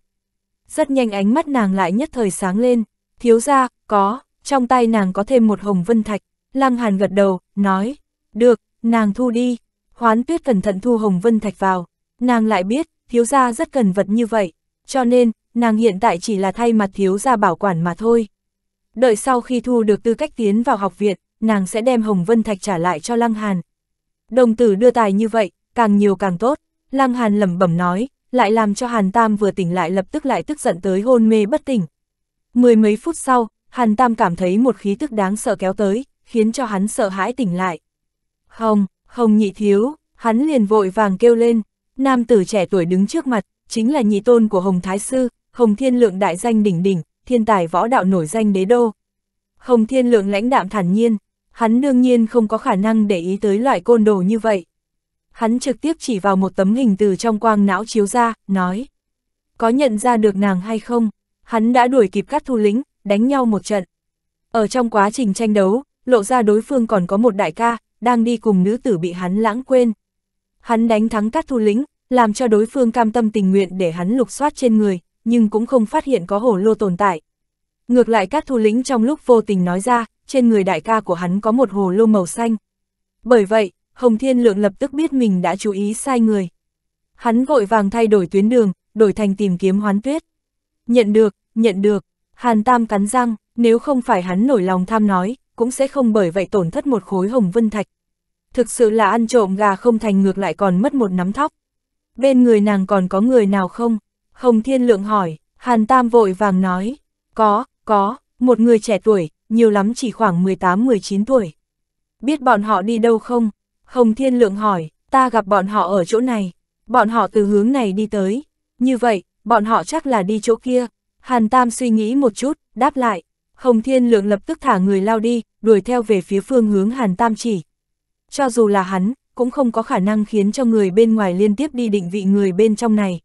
rất nhanh ánh mắt nàng lại nhất thời sáng lên, thiếu ra, có, trong tay nàng có thêm một hồng vân thạch, Lăng Hàn gật đầu, nói, được, nàng thu đi, hoán tuyết cẩn thận thu hồng vân thạch vào, nàng lại biết, thiếu gia rất cần vật như vậy, cho nên, nàng hiện tại chỉ là thay mặt thiếu gia bảo quản mà thôi. Đợi sau khi thu được tư cách tiến vào học viện, nàng sẽ đem hồng vân thạch trả lại cho Lăng Hàn. Đồng tử đưa tài như vậy, càng nhiều càng tốt, Lăng Hàn lẩm bẩm nói, lại làm cho Hàn Tam vừa tỉnh lại lập tức lại tức giận tới hôn mê bất tỉnh. Mười mấy phút sau, Hàn Tam cảm thấy một khí tức đáng sợ kéo tới, khiến cho hắn sợ hãi tỉnh lại. Hồng, Hồng nhị thiếu, hắn liền vội vàng kêu lên, nam tử trẻ tuổi đứng trước mặt, chính là nhị tôn của Hồng Thái Sư, Hồng Thiên Lượng đại danh đỉnh đỉnh, thiên tài võ đạo nổi danh đế đô. Hồng Thiên Lượng lãnh đạm thản nhiên, hắn đương nhiên không có khả năng để ý tới loại côn đồ như vậy hắn trực tiếp chỉ vào một tấm hình từ trong quang não chiếu ra, nói. Có nhận ra được nàng hay không? Hắn đã đuổi kịp các thu lĩnh, đánh nhau một trận. Ở trong quá trình tranh đấu, lộ ra đối phương còn có một đại ca, đang đi cùng nữ tử bị hắn lãng quên. Hắn đánh thắng các thu lĩnh, làm cho đối phương cam tâm tình nguyện để hắn lục soát trên người, nhưng cũng không phát hiện có hổ lô tồn tại. Ngược lại các thu lĩnh trong lúc vô tình nói ra, trên người đại ca của hắn có một hồ lô màu xanh. Bởi vậy, Hồng Thiên Lượng lập tức biết mình đã chú ý sai người. Hắn vội vàng thay đổi tuyến đường, đổi thành tìm kiếm hoán tuyết. Nhận được, nhận được, Hàn Tam cắn răng, nếu không phải hắn nổi lòng tham nói, cũng sẽ không bởi vậy tổn thất một khối hồng vân thạch. Thực sự là ăn trộm gà không thành ngược lại còn mất một nắm thóc. Bên người nàng còn có người nào không? Hồng Thiên Lượng hỏi, Hàn Tam vội vàng nói, có, có, một người trẻ tuổi, nhiều lắm chỉ khoảng 18-19 tuổi. Biết bọn họ đi đâu không? Hồng Thiên Lượng hỏi, ta gặp bọn họ ở chỗ này, bọn họ từ hướng này đi tới, như vậy, bọn họ chắc là đi chỗ kia. Hàn Tam suy nghĩ một chút, đáp lại, Hồng Thiên Lượng lập tức thả người lao đi, đuổi theo về phía phương hướng Hàn Tam chỉ. Cho dù là hắn, cũng không có khả năng khiến cho người bên ngoài liên tiếp đi định vị người bên trong này.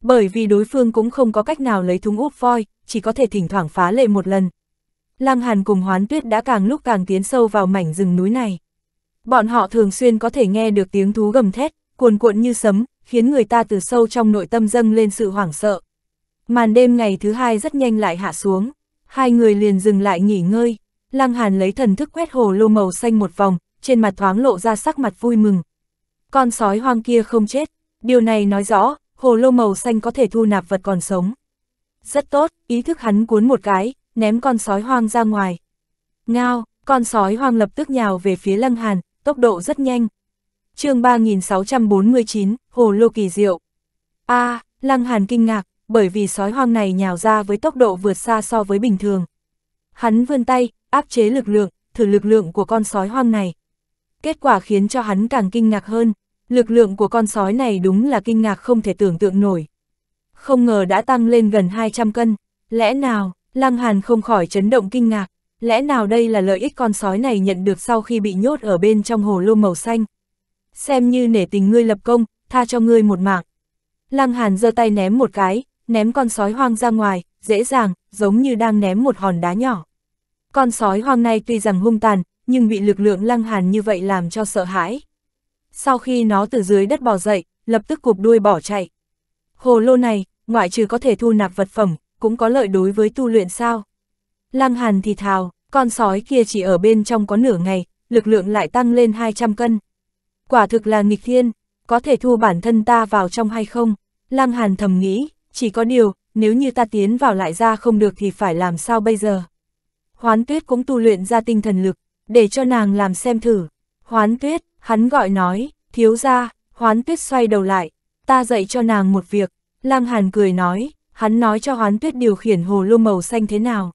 Bởi vì đối phương cũng không có cách nào lấy thúng úp voi, chỉ có thể thỉnh thoảng phá lệ một lần. Lăng Hàn cùng Hoán Tuyết đã càng lúc càng tiến sâu vào mảnh rừng núi này. Bọn họ thường xuyên có thể nghe được tiếng thú gầm thét, cuồn cuộn như sấm, khiến người ta từ sâu trong nội tâm dâng lên sự hoảng sợ. Màn đêm ngày thứ hai rất nhanh lại hạ xuống, hai người liền dừng lại nghỉ ngơi. Lăng Hàn lấy thần thức quét hồ lô màu xanh một vòng, trên mặt thoáng lộ ra sắc mặt vui mừng. Con sói hoang kia không chết, điều này nói rõ, hồ lô màu xanh có thể thu nạp vật còn sống. Rất tốt, ý thức hắn cuốn một cái, ném con sói hoang ra ngoài. Ngao, con sói hoang lập tức nhào về phía Lăng Hàn, tốc độ rất nhanh. chương 3649, Hồ Lô Kỳ Diệu. a à, Lăng Hàn kinh ngạc, bởi vì sói hoang này nhào ra với tốc độ vượt xa so với bình thường. Hắn vươn tay, áp chế lực lượng, thử lực lượng của con sói hoang này. Kết quả khiến cho hắn càng kinh ngạc hơn, lực lượng của con sói này đúng là kinh ngạc không thể tưởng tượng nổi. Không ngờ đã tăng lên gần 200 cân, lẽ nào, Lăng Hàn không khỏi chấn động kinh ngạc, Lẽ nào đây là lợi ích con sói này nhận được sau khi bị nhốt ở bên trong hồ lô màu xanh? Xem như nể tình ngươi lập công, tha cho ngươi một mạng. Lăng Hàn giơ tay ném một cái, ném con sói hoang ra ngoài, dễ dàng, giống như đang ném một hòn đá nhỏ. Con sói hoang này tuy rằng hung tàn, nhưng bị lực lượng Lăng Hàn như vậy làm cho sợ hãi. Sau khi nó từ dưới đất bò dậy, lập tức cụp đuôi bỏ chạy. Hồ lô này, ngoại trừ có thể thu nạp vật phẩm, cũng có lợi đối với tu luyện sao? Lăng Hàn thì thào, con sói kia chỉ ở bên trong có nửa ngày, lực lượng lại tăng lên 200 cân. Quả thực là nghịch thiên, có thể thu bản thân ta vào trong hay không? Lăng Hàn thầm nghĩ, chỉ có điều, nếu như ta tiến vào lại ra không được thì phải làm sao bây giờ? Hoán tuyết cũng tu luyện ra tinh thần lực, để cho nàng làm xem thử. Hoán tuyết, hắn gọi nói, thiếu ra, hoán tuyết xoay đầu lại, ta dạy cho nàng một việc. Lăng Hàn cười nói, hắn nói cho hoán tuyết điều khiển hồ lô màu xanh thế nào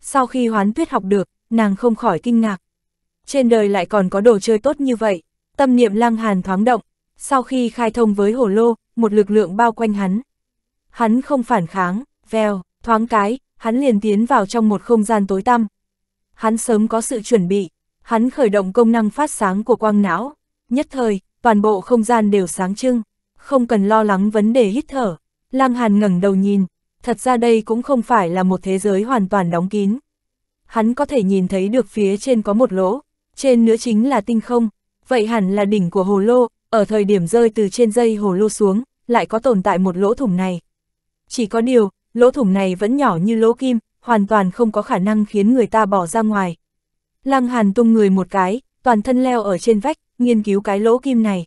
sau khi hoán tuyết học được, nàng không khỏi kinh ngạc. Trên đời lại còn có đồ chơi tốt như vậy, tâm niệm lăng hàn thoáng động, sau khi khai thông với hổ lô, một lực lượng bao quanh hắn. Hắn không phản kháng, veo, thoáng cái, hắn liền tiến vào trong một không gian tối tăm. Hắn sớm có sự chuẩn bị, hắn khởi động công năng phát sáng của quang não, nhất thời, toàn bộ không gian đều sáng trưng, không cần lo lắng vấn đề hít thở. Lăng Hàn ngẩng đầu nhìn, thật ra đây cũng không phải là một thế giới hoàn toàn đóng kín. Hắn có thể nhìn thấy được phía trên có một lỗ, trên nữa chính là tinh không, vậy hẳn là đỉnh của hồ lô, ở thời điểm rơi từ trên dây hồ lô xuống, lại có tồn tại một lỗ thủng này. Chỉ có điều, lỗ thủng này vẫn nhỏ như lỗ kim, hoàn toàn không có khả năng khiến người ta bỏ ra ngoài. Lăng Hàn tung người một cái, toàn thân leo ở trên vách, nghiên cứu cái lỗ kim này.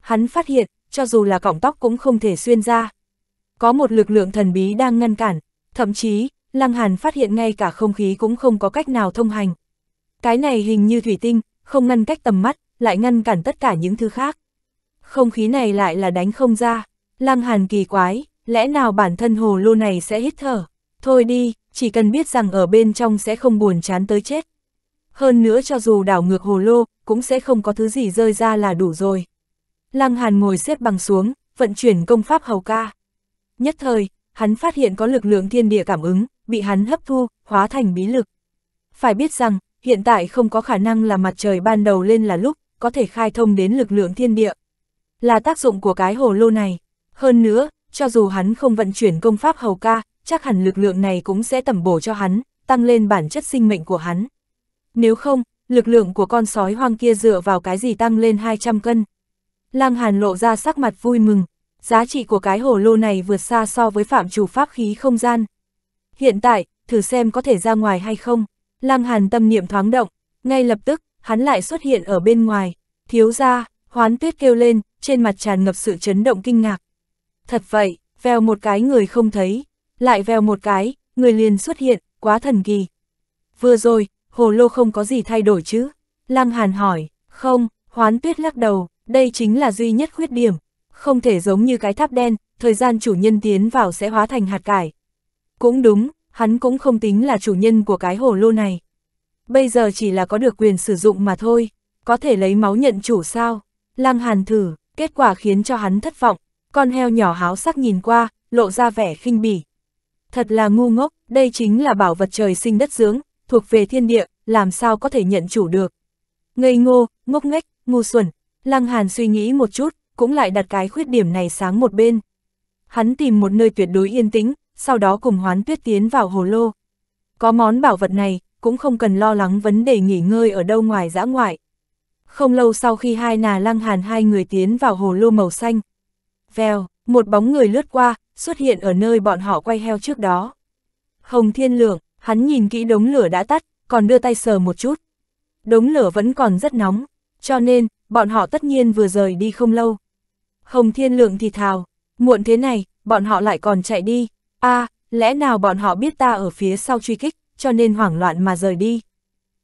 Hắn phát hiện, cho dù là cọng tóc cũng không thể xuyên ra có một lực lượng thần bí đang ngăn cản, thậm chí, Lăng Hàn phát hiện ngay cả không khí cũng không có cách nào thông hành. Cái này hình như thủy tinh, không ngăn cách tầm mắt, lại ngăn cản tất cả những thứ khác. Không khí này lại là đánh không ra, Lăng Hàn kỳ quái, lẽ nào bản thân hồ lô này sẽ hít thở? Thôi đi, chỉ cần biết rằng ở bên trong sẽ không buồn chán tới chết. Hơn nữa cho dù đảo ngược hồ lô, cũng sẽ không có thứ gì rơi ra là đủ rồi. Lăng Hàn ngồi xếp bằng xuống, vận chuyển công pháp hầu ca. Nhất thời, hắn phát hiện có lực lượng thiên địa cảm ứng, bị hắn hấp thu, hóa thành bí lực. Phải biết rằng, hiện tại không có khả năng là mặt trời ban đầu lên là lúc, có thể khai thông đến lực lượng thiên địa. Là tác dụng của cái hồ lô này. Hơn nữa, cho dù hắn không vận chuyển công pháp hầu ca, chắc hẳn lực lượng này cũng sẽ tẩm bổ cho hắn, tăng lên bản chất sinh mệnh của hắn. Nếu không, lực lượng của con sói hoang kia dựa vào cái gì tăng lên 200 cân. Lang Hàn lộ ra sắc mặt vui mừng, giá trị của cái hồ lô này vượt xa so với phạm chủ pháp khí không gian. Hiện tại, thử xem có thể ra ngoài hay không. Lăng Hàn tâm niệm thoáng động, ngay lập tức, hắn lại xuất hiện ở bên ngoài. Thiếu ra, hoán tuyết kêu lên, trên mặt tràn ngập sự chấn động kinh ngạc. Thật vậy, vèo một cái người không thấy, lại vèo một cái, người liền xuất hiện, quá thần kỳ. Vừa rồi, hồ lô không có gì thay đổi chứ? Lăng Hàn hỏi, không, hoán tuyết lắc đầu, đây chính là duy nhất khuyết điểm, không thể giống như cái tháp đen, thời gian chủ nhân tiến vào sẽ hóa thành hạt cải. Cũng đúng, hắn cũng không tính là chủ nhân của cái hồ lô này. Bây giờ chỉ là có được quyền sử dụng mà thôi, có thể lấy máu nhận chủ sao? Lăng Hàn thử, kết quả khiến cho hắn thất vọng, con heo nhỏ háo sắc nhìn qua, lộ ra vẻ khinh bỉ. Thật là ngu ngốc, đây chính là bảo vật trời sinh đất dưỡng, thuộc về thiên địa, làm sao có thể nhận chủ được. Ngây ngô, ngốc nghếch, ngu xuẩn, Lăng Hàn suy nghĩ một chút, cũng lại đặt cái khuyết điểm này sáng một bên. Hắn tìm một nơi tuyệt đối yên tĩnh, sau đó cùng hoán tuyết tiến vào hồ lô. Có món bảo vật này, cũng không cần lo lắng vấn đề nghỉ ngơi ở đâu ngoài dã ngoại. Không lâu sau khi hai nà lăng hàn hai người tiến vào hồ lô màu xanh. Vèo, một bóng người lướt qua, xuất hiện ở nơi bọn họ quay heo trước đó. Hồng Thiên Lượng, hắn nhìn kỹ đống lửa đã tắt, còn đưa tay sờ một chút. Đống lửa vẫn còn rất nóng, cho nên, bọn họ tất nhiên vừa rời đi không lâu. Hồng Thiên Lượng thì thào, muộn thế này, bọn họ lại còn chạy đi. a à, lẽ nào bọn họ biết ta ở phía sau truy kích, cho nên hoảng loạn mà rời đi.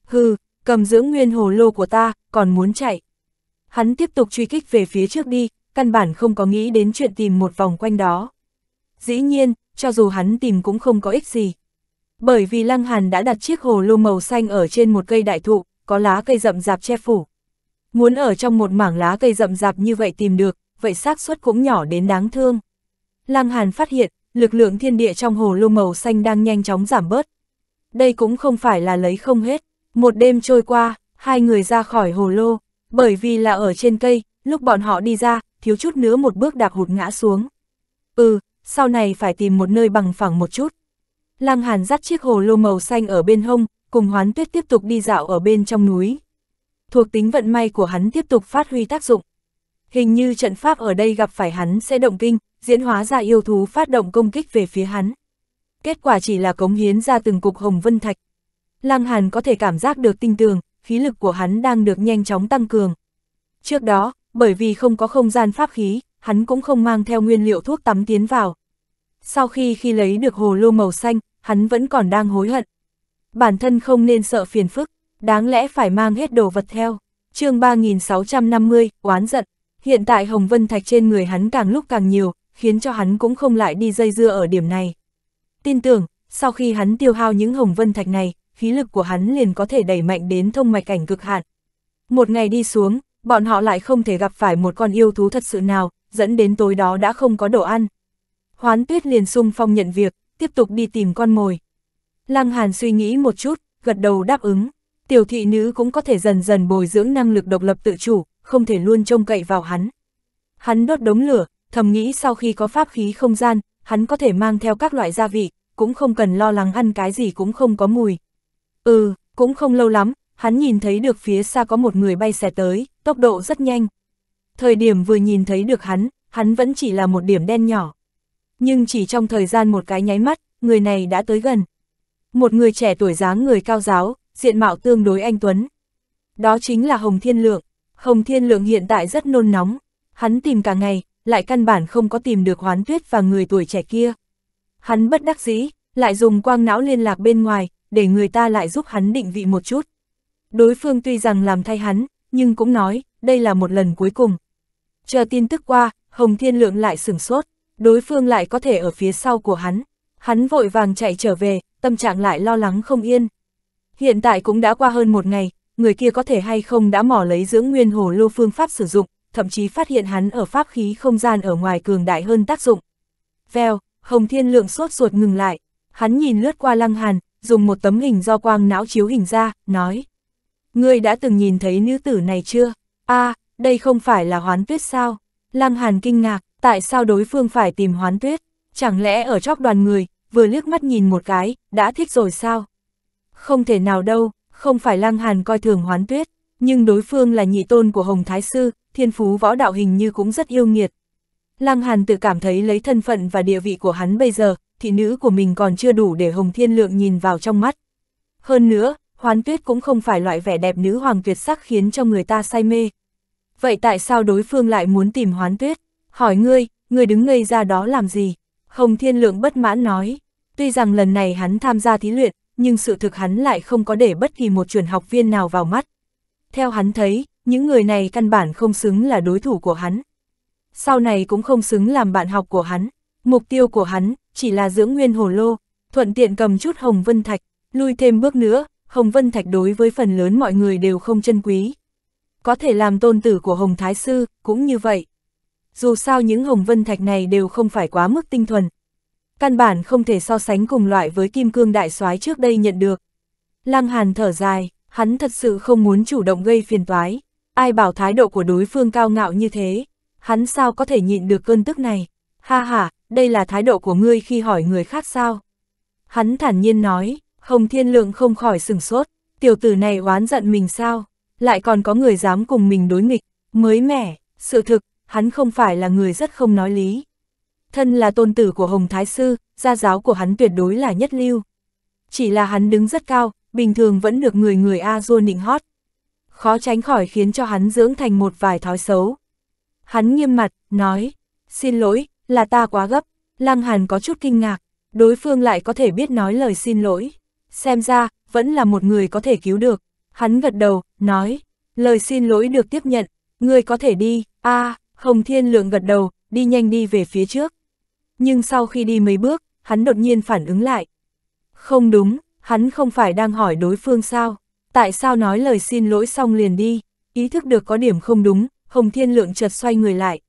Hừ, cầm dưỡng nguyên hồ lô của ta, còn muốn chạy. Hắn tiếp tục truy kích về phía trước đi, căn bản không có nghĩ đến chuyện tìm một vòng quanh đó. Dĩ nhiên, cho dù hắn tìm cũng không có ích gì. Bởi vì Lăng Hàn đã đặt chiếc hồ lô màu xanh ở trên một cây đại thụ, có lá cây rậm rạp che phủ. Muốn ở trong một mảng lá cây rậm rạp như vậy tìm được, vậy xác suất cũng nhỏ đến đáng thương. Lăng Hàn phát hiện, lực lượng thiên địa trong hồ lô màu xanh đang nhanh chóng giảm bớt. Đây cũng không phải là lấy không hết, một đêm trôi qua, hai người ra khỏi hồ lô, bởi vì là ở trên cây, lúc bọn họ đi ra, thiếu chút nữa một bước đạp hụt ngã xuống. Ừ, sau này phải tìm một nơi bằng phẳng một chút. Lăng Hàn dắt chiếc hồ lô màu xanh ở bên hông, cùng Hoán Tuyết tiếp tục đi dạo ở bên trong núi. Thuộc tính vận may của hắn tiếp tục phát huy tác dụng hình như trận pháp ở đây gặp phải hắn sẽ động kinh, diễn hóa ra yêu thú phát động công kích về phía hắn. Kết quả chỉ là cống hiến ra từng cục hồng vân thạch. Lăng Hàn có thể cảm giác được tinh tường, khí lực của hắn đang được nhanh chóng tăng cường. Trước đó, bởi vì không có không gian pháp khí, hắn cũng không mang theo nguyên liệu thuốc tắm tiến vào. Sau khi khi lấy được hồ lô màu xanh, hắn vẫn còn đang hối hận. Bản thân không nên sợ phiền phức, đáng lẽ phải mang hết đồ vật theo. chương 3650, oán giận. Hiện tại Hồng Vân Thạch trên người hắn càng lúc càng nhiều, khiến cho hắn cũng không lại đi dây dưa ở điểm này. Tin tưởng, sau khi hắn tiêu hao những Hồng Vân Thạch này, khí lực của hắn liền có thể đẩy mạnh đến thông mạch cảnh cực hạn. Một ngày đi xuống, bọn họ lại không thể gặp phải một con yêu thú thật sự nào, dẫn đến tối đó đã không có đồ ăn. Hoán tuyết liền sung phong nhận việc, tiếp tục đi tìm con mồi. Lăng Hàn suy nghĩ một chút, gật đầu đáp ứng. Tiểu thị nữ cũng có thể dần dần bồi dưỡng năng lực độc lập tự chủ, không thể luôn trông cậy vào hắn. Hắn đốt đống lửa, thầm nghĩ sau khi có pháp khí không gian, hắn có thể mang theo các loại gia vị, cũng không cần lo lắng ăn cái gì cũng không có mùi. Ừ, cũng không lâu lắm, hắn nhìn thấy được phía xa có một người bay xẻ tới, tốc độ rất nhanh. Thời điểm vừa nhìn thấy được hắn, hắn vẫn chỉ là một điểm đen nhỏ. Nhưng chỉ trong thời gian một cái nháy mắt, người này đã tới gần. Một người trẻ tuổi dáng người cao giáo, diện mạo tương đối anh Tuấn. Đó chính là Hồng Thiên Lượng. Hồng Thiên Lượng hiện tại rất nôn nóng, hắn tìm cả ngày, lại căn bản không có tìm được hoán tuyết và người tuổi trẻ kia. Hắn bất đắc dĩ, lại dùng quang não liên lạc bên ngoài, để người ta lại giúp hắn định vị một chút. Đối phương tuy rằng làm thay hắn, nhưng cũng nói, đây là một lần cuối cùng. Chờ tin tức qua, Hồng Thiên Lượng lại sửng sốt, đối phương lại có thể ở phía sau của hắn. Hắn vội vàng chạy trở về, tâm trạng lại lo lắng không yên. Hiện tại cũng đã qua hơn một ngày, người kia có thể hay không đã mò lấy dưỡng nguyên hồ lô phương pháp sử dụng, thậm chí phát hiện hắn ở pháp khí không gian ở ngoài cường đại hơn tác dụng. Vèo, Hồng Thiên Lượng sốt ruột ngừng lại, hắn nhìn lướt qua Lăng Hàn, dùng một tấm hình do quang não chiếu hình ra, nói. Ngươi đã từng nhìn thấy nữ tử này chưa? a à, đây không phải là hoán tuyết sao? Lăng Hàn kinh ngạc, tại sao đối phương phải tìm hoán tuyết? Chẳng lẽ ở chóc đoàn người, vừa liếc mắt nhìn một cái, đã thích rồi sao? Không thể nào đâu, không phải Lăng Hàn coi thường hoán tuyết, nhưng đối phương là nhị tôn của Hồng Thái Sư, thiên phú võ đạo hình như cũng rất yêu nghiệt. Lăng Hàn tự cảm thấy lấy thân phận và địa vị của hắn bây giờ, thị nữ của mình còn chưa đủ để Hồng Thiên Lượng nhìn vào trong mắt. Hơn nữa, hoán tuyết cũng không phải loại vẻ đẹp nữ hoàng tuyệt sắc khiến cho người ta say mê. Vậy tại sao đối phương lại muốn tìm hoán tuyết? Hỏi ngươi, ngươi đứng ngây ra đó làm gì? Hồng Thiên Lượng bất mãn nói. Tuy rằng lần này hắn tham gia thí luyện, nhưng sự thực hắn lại không có để bất kỳ một chuyển học viên nào vào mắt. Theo hắn thấy, những người này căn bản không xứng là đối thủ của hắn. Sau này cũng không xứng làm bạn học của hắn. Mục tiêu của hắn chỉ là dưỡng nguyên hồ lô, thuận tiện cầm chút Hồng Vân Thạch, lui thêm bước nữa, Hồng Vân Thạch đối với phần lớn mọi người đều không chân quý. Có thể làm tôn tử của Hồng Thái Sư, cũng như vậy. Dù sao những Hồng Vân Thạch này đều không phải quá mức tinh thuần, căn bản không thể so sánh cùng loại với kim cương đại soái trước đây nhận được. Lăng Hàn thở dài, hắn thật sự không muốn chủ động gây phiền toái, ai bảo thái độ của đối phương cao ngạo như thế, hắn sao có thể nhịn được cơn tức này, ha ha, đây là thái độ của ngươi khi hỏi người khác sao. Hắn thản nhiên nói, Hồng Thiên Lượng không khỏi sừng sốt, tiểu tử này oán giận mình sao, lại còn có người dám cùng mình đối nghịch, mới mẻ, sự thực, hắn không phải là người rất không nói lý. Thân là tôn tử của Hồng Thái Sư, gia giáo của hắn tuyệt đối là nhất lưu. Chỉ là hắn đứng rất cao, bình thường vẫn được người người A du nịnh hót. Khó tránh khỏi khiến cho hắn dưỡng thành một vài thói xấu. Hắn nghiêm mặt, nói, xin lỗi, là ta quá gấp. Lăng Hàn có chút kinh ngạc, đối phương lại có thể biết nói lời xin lỗi. Xem ra, vẫn là một người có thể cứu được. Hắn gật đầu, nói, lời xin lỗi được tiếp nhận, người có thể đi, a à, Hồng Thiên Lượng gật đầu, đi nhanh đi về phía trước nhưng sau khi đi mấy bước, hắn đột nhiên phản ứng lại. Không đúng, hắn không phải đang hỏi đối phương sao, tại sao nói lời xin lỗi xong liền đi, ý thức được có điểm không đúng, Hồng Thiên Lượng chợt xoay người lại.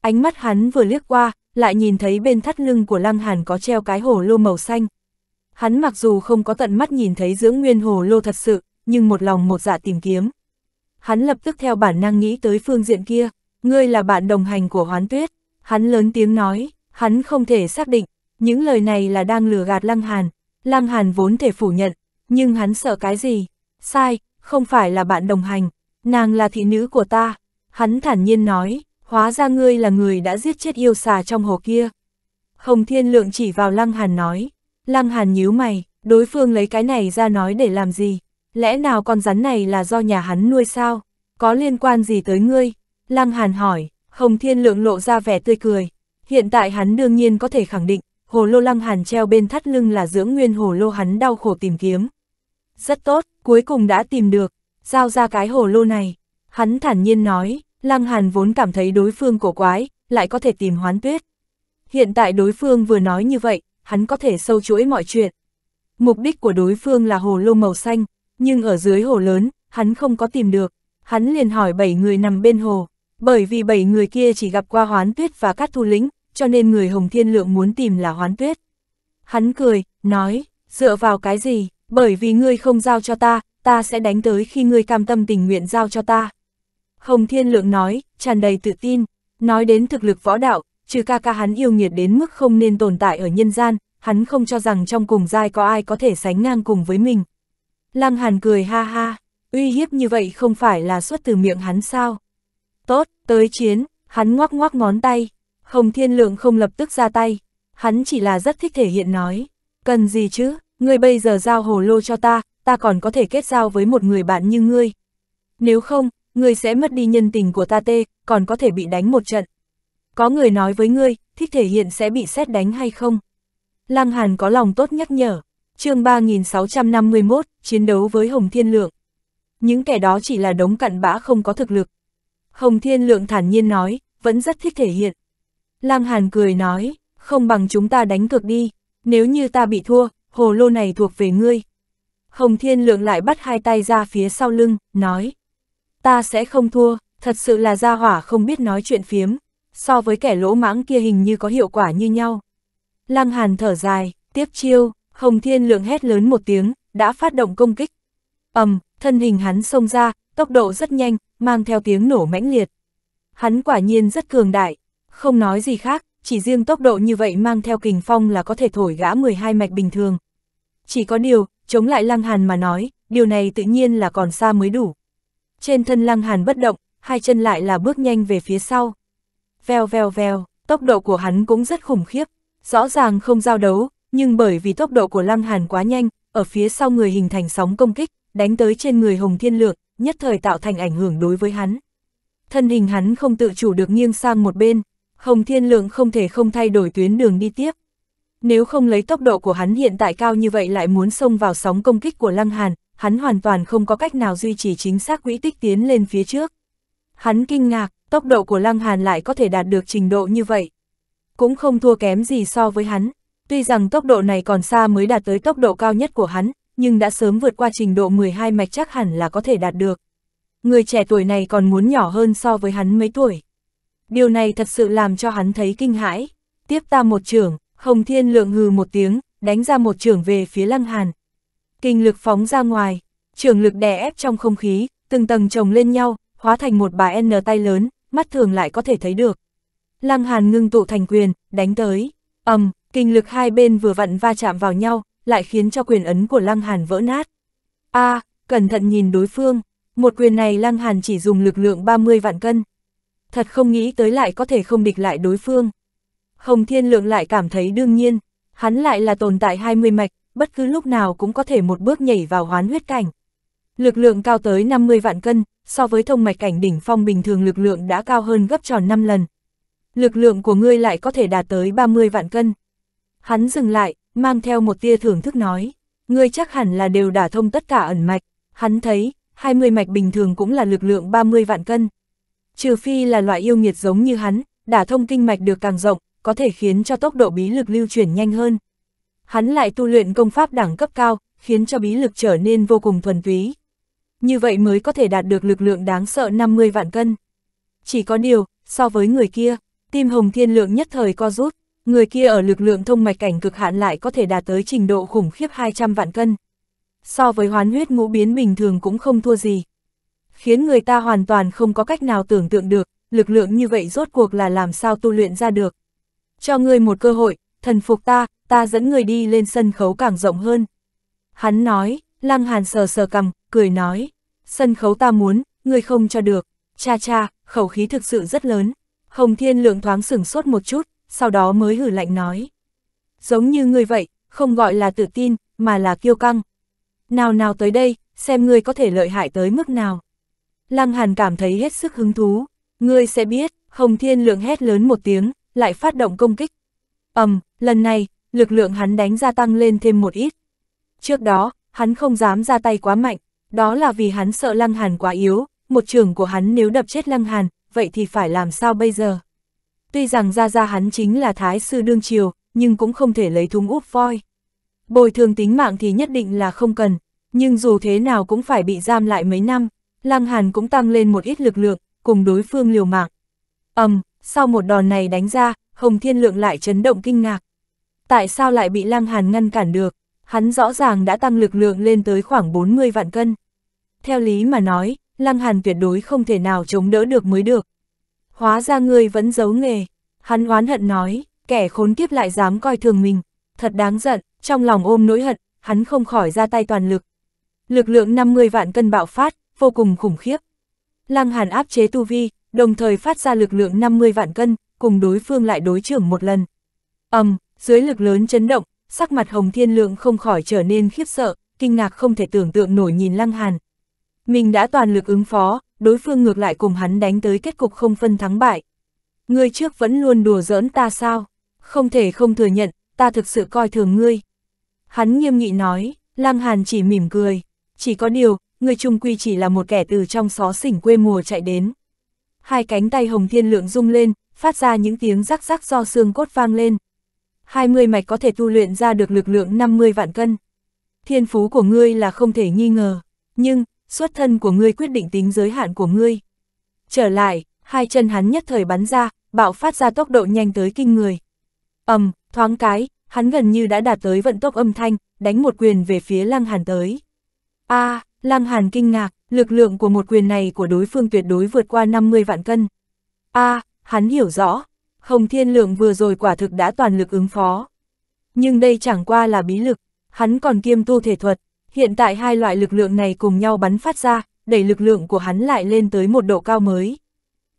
Ánh mắt hắn vừa liếc qua, lại nhìn thấy bên thắt lưng của Lăng Hàn có treo cái hồ lô màu xanh. Hắn mặc dù không có tận mắt nhìn thấy dưỡng nguyên hồ lô thật sự, nhưng một lòng một dạ tìm kiếm. Hắn lập tức theo bản năng nghĩ tới phương diện kia, ngươi là bạn đồng hành của Hoán Tuyết, hắn lớn tiếng nói hắn không thể xác định, những lời này là đang lừa gạt Lăng Hàn, Lăng Hàn vốn thể phủ nhận, nhưng hắn sợ cái gì? Sai, không phải là bạn đồng hành, nàng là thị nữ của ta. Hắn thản nhiên nói, hóa ra ngươi là người đã giết chết yêu xà trong hồ kia. Hồng Thiên Lượng chỉ vào Lăng Hàn nói, Lăng Hàn nhíu mày, đối phương lấy cái này ra nói để làm gì? Lẽ nào con rắn này là do nhà hắn nuôi sao? Có liên quan gì tới ngươi? Lăng Hàn hỏi, Hồng Thiên Lượng lộ ra vẻ tươi cười, Hiện tại hắn đương nhiên có thể khẳng định, hồ lô lăng hàn treo bên thắt lưng là dưỡng nguyên hồ lô hắn đau khổ tìm kiếm. Rất tốt, cuối cùng đã tìm được, giao ra cái hồ lô này. Hắn thản nhiên nói, lăng hàn vốn cảm thấy đối phương cổ quái, lại có thể tìm hoán tuyết. Hiện tại đối phương vừa nói như vậy, hắn có thể sâu chuỗi mọi chuyện. Mục đích của đối phương là hồ lô màu xanh, nhưng ở dưới hồ lớn, hắn không có tìm được. Hắn liền hỏi bảy người nằm bên hồ, bởi vì bảy người kia chỉ gặp qua hoán tuyết và các thu lĩnh, cho nên người Hồng Thiên Lượng muốn tìm là hoán tuyết. Hắn cười, nói, dựa vào cái gì, bởi vì ngươi không giao cho ta, ta sẽ đánh tới khi ngươi cam tâm tình nguyện giao cho ta. Hồng Thiên Lượng nói, tràn đầy tự tin, nói đến thực lực võ đạo, trừ ca ca hắn yêu nghiệt đến mức không nên tồn tại ở nhân gian, hắn không cho rằng trong cùng giai có ai có thể sánh ngang cùng với mình. Lăng Hàn cười ha ha, uy hiếp như vậy không phải là xuất từ miệng hắn sao? Tốt, tới chiến, hắn ngoắc ngoắc ngón tay, Hồng Thiên Lượng không lập tức ra tay, hắn chỉ là rất thích thể hiện nói, cần gì chứ, ngươi bây giờ giao hồ lô cho ta, ta còn có thể kết giao với một người bạn như ngươi. Nếu không, ngươi sẽ mất đi nhân tình của ta tê, còn có thể bị đánh một trận. Có người nói với ngươi, thích thể hiện sẽ bị xét đánh hay không? Lăng Hàn có lòng tốt nhắc nhở, chương 3651, chiến đấu với Hồng Thiên Lượng. Những kẻ đó chỉ là đống cặn bã không có thực lực. Hồng Thiên Lượng thản nhiên nói, vẫn rất thích thể hiện. Lang Hàn cười nói, không bằng chúng ta đánh cược đi, nếu như ta bị thua, hồ lô này thuộc về ngươi. Hồng Thiên Lượng lại bắt hai tay ra phía sau lưng, nói, ta sẽ không thua, thật sự là gia hỏa không biết nói chuyện phiếm, so với kẻ lỗ mãng kia hình như có hiệu quả như nhau. Lăng Hàn thở dài, tiếp chiêu, Hồng Thiên Lượng hét lớn một tiếng, đã phát động công kích. ầm, thân hình hắn xông ra, tốc độ rất nhanh, mang theo tiếng nổ mãnh liệt. Hắn quả nhiên rất cường đại, không nói gì khác, chỉ riêng tốc độ như vậy mang theo kình phong là có thể thổi gã 12 mạch bình thường. Chỉ có điều, chống lại Lăng Hàn mà nói, điều này tự nhiên là còn xa mới đủ. Trên thân Lăng Hàn bất động, hai chân lại là bước nhanh về phía sau. Vèo vèo vèo, tốc độ của hắn cũng rất khủng khiếp, rõ ràng không giao đấu, nhưng bởi vì tốc độ của Lăng Hàn quá nhanh, ở phía sau người hình thành sóng công kích, đánh tới trên người Hồng Thiên Lược, nhất thời tạo thành ảnh hưởng đối với hắn. Thân hình hắn không tự chủ được nghiêng sang một bên, Hồng Thiên Lượng không thể không thay đổi tuyến đường đi tiếp. Nếu không lấy tốc độ của hắn hiện tại cao như vậy lại muốn xông vào sóng công kích của Lăng Hàn, hắn hoàn toàn không có cách nào duy trì chính xác quỹ tích tiến lên phía trước. Hắn kinh ngạc, tốc độ của Lăng Hàn lại có thể đạt được trình độ như vậy. Cũng không thua kém gì so với hắn, tuy rằng tốc độ này còn xa mới đạt tới tốc độ cao nhất của hắn, nhưng đã sớm vượt qua trình độ 12 mạch chắc hẳn là có thể đạt được. Người trẻ tuổi này còn muốn nhỏ hơn so với hắn mấy tuổi. Điều này thật sự làm cho hắn thấy kinh hãi. Tiếp ta một trưởng, Hồng Thiên Lượng hừ một tiếng, đánh ra một trưởng về phía Lăng Hàn. Kinh lực phóng ra ngoài, trưởng lực đè ép trong không khí, từng tầng chồng lên nhau, hóa thành một bà N tay lớn, mắt thường lại có thể thấy được. Lăng Hàn ngưng tụ thành quyền, đánh tới. ầm, kinh lực hai bên vừa vặn va chạm vào nhau, lại khiến cho quyền ấn của Lăng Hàn vỡ nát. A, à, cẩn thận nhìn đối phương, một quyền này Lăng Hàn chỉ dùng lực lượng 30 vạn cân, thật không nghĩ tới lại có thể không địch lại đối phương. Hồng Thiên Lượng lại cảm thấy đương nhiên, hắn lại là tồn tại 20 mạch, bất cứ lúc nào cũng có thể một bước nhảy vào hoán huyết cảnh. Lực lượng cao tới 50 vạn cân, so với thông mạch cảnh đỉnh phong bình thường lực lượng đã cao hơn gấp tròn 5 lần. Lực lượng của ngươi lại có thể đạt tới 30 vạn cân. Hắn dừng lại, mang theo một tia thưởng thức nói, ngươi chắc hẳn là đều đả thông tất cả ẩn mạch. Hắn thấy, 20 mạch bình thường cũng là lực lượng 30 vạn cân. Trừ phi là loại yêu nghiệt giống như hắn, đả thông kinh mạch được càng rộng, có thể khiến cho tốc độ bí lực lưu chuyển nhanh hơn. Hắn lại tu luyện công pháp đẳng cấp cao, khiến cho bí lực trở nên vô cùng thuần túy. Như vậy mới có thể đạt được lực lượng đáng sợ 50 vạn cân. Chỉ có điều, so với người kia, tim Hồng Thiên Lượng nhất thời co rút, người kia ở lực lượng thông mạch cảnh cực hạn lại có thể đạt tới trình độ khủng khiếp 200 vạn cân. So với hoán huyết ngũ biến bình thường cũng không thua gì khiến người ta hoàn toàn không có cách nào tưởng tượng được, lực lượng như vậy rốt cuộc là làm sao tu luyện ra được. Cho ngươi một cơ hội, thần phục ta, ta dẫn người đi lên sân khấu càng rộng hơn. Hắn nói, lăng hàn sờ sờ cầm, cười nói, sân khấu ta muốn, người không cho được, cha cha, khẩu khí thực sự rất lớn. Hồng Thiên Lượng thoáng sửng sốt một chút, sau đó mới hử lạnh nói. Giống như người vậy, không gọi là tự tin, mà là kiêu căng. Nào nào tới đây, xem ngươi có thể lợi hại tới mức nào. Lăng Hàn cảm thấy hết sức hứng thú. Ngươi sẽ biết, Hồng Thiên Lượng hét lớn một tiếng, lại phát động công kích. ầm, lần này, lực lượng hắn đánh gia tăng lên thêm một ít. Trước đó, hắn không dám ra tay quá mạnh, đó là vì hắn sợ Lăng Hàn quá yếu, một trường của hắn nếu đập chết Lăng Hàn, vậy thì phải làm sao bây giờ? Tuy rằng ra ra hắn chính là thái sư đương triều, nhưng cũng không thể lấy thúng úp voi. Bồi thường tính mạng thì nhất định là không cần, nhưng dù thế nào cũng phải bị giam lại mấy năm. Lăng Hàn cũng tăng lên một ít lực lượng, cùng đối phương liều mạng. ầm, um, sau một đòn này đánh ra, Hồng Thiên Lượng lại chấn động kinh ngạc. Tại sao lại bị Lăng Hàn ngăn cản được? Hắn rõ ràng đã tăng lực lượng lên tới khoảng 40 vạn cân. Theo lý mà nói, Lăng Hàn tuyệt đối không thể nào chống đỡ được mới được. Hóa ra ngươi vẫn giấu nghề. Hắn oán hận nói, kẻ khốn kiếp lại dám coi thường mình. Thật đáng giận, trong lòng ôm nỗi hận, hắn không khỏi ra tay toàn lực. Lực lượng 50 vạn cân bạo phát, vô cùng khủng khiếp. Lăng Hàn áp chế tu vi, đồng thời phát ra lực lượng 50 vạn cân, cùng đối phương lại đối trưởng một lần. ầm, dưới lực lớn chấn động, sắc mặt Hồng Thiên Lượng không khỏi trở nên khiếp sợ, kinh ngạc không thể tưởng tượng nổi nhìn Lăng Hàn. Mình đã toàn lực ứng phó, đối phương ngược lại cùng hắn đánh tới kết cục không phân thắng bại. Ngươi trước vẫn luôn đùa giỡn ta sao? Không thể không thừa nhận, ta thực sự coi thường ngươi. Hắn nghiêm nghị nói, Lăng Hàn chỉ mỉm cười. Chỉ có điều, người trung quy chỉ là một kẻ từ trong xó xỉnh quê mùa chạy đến. Hai cánh tay hồng thiên lượng rung lên, phát ra những tiếng rắc rắc do xương cốt vang lên. Hai 20 mạch có thể tu luyện ra được lực lượng 50 vạn cân. Thiên phú của ngươi là không thể nghi ngờ, nhưng, xuất thân của ngươi quyết định tính giới hạn của ngươi. Trở lại, hai chân hắn nhất thời bắn ra, bạo phát ra tốc độ nhanh tới kinh người. ầm, thoáng cái, hắn gần như đã đạt tới vận tốc âm thanh, đánh một quyền về phía Lăng Hàn tới. A, à, Lăng Hàn kinh ngạc, lực lượng của một quyền này của đối phương tuyệt đối vượt qua 50 vạn cân. a à, hắn hiểu rõ, Hồng Thiên Lượng vừa rồi quả thực đã toàn lực ứng phó. Nhưng đây chẳng qua là bí lực, hắn còn kiêm tu thể thuật, hiện tại hai loại lực lượng này cùng nhau bắn phát ra, đẩy lực lượng của hắn lại lên tới một độ cao mới.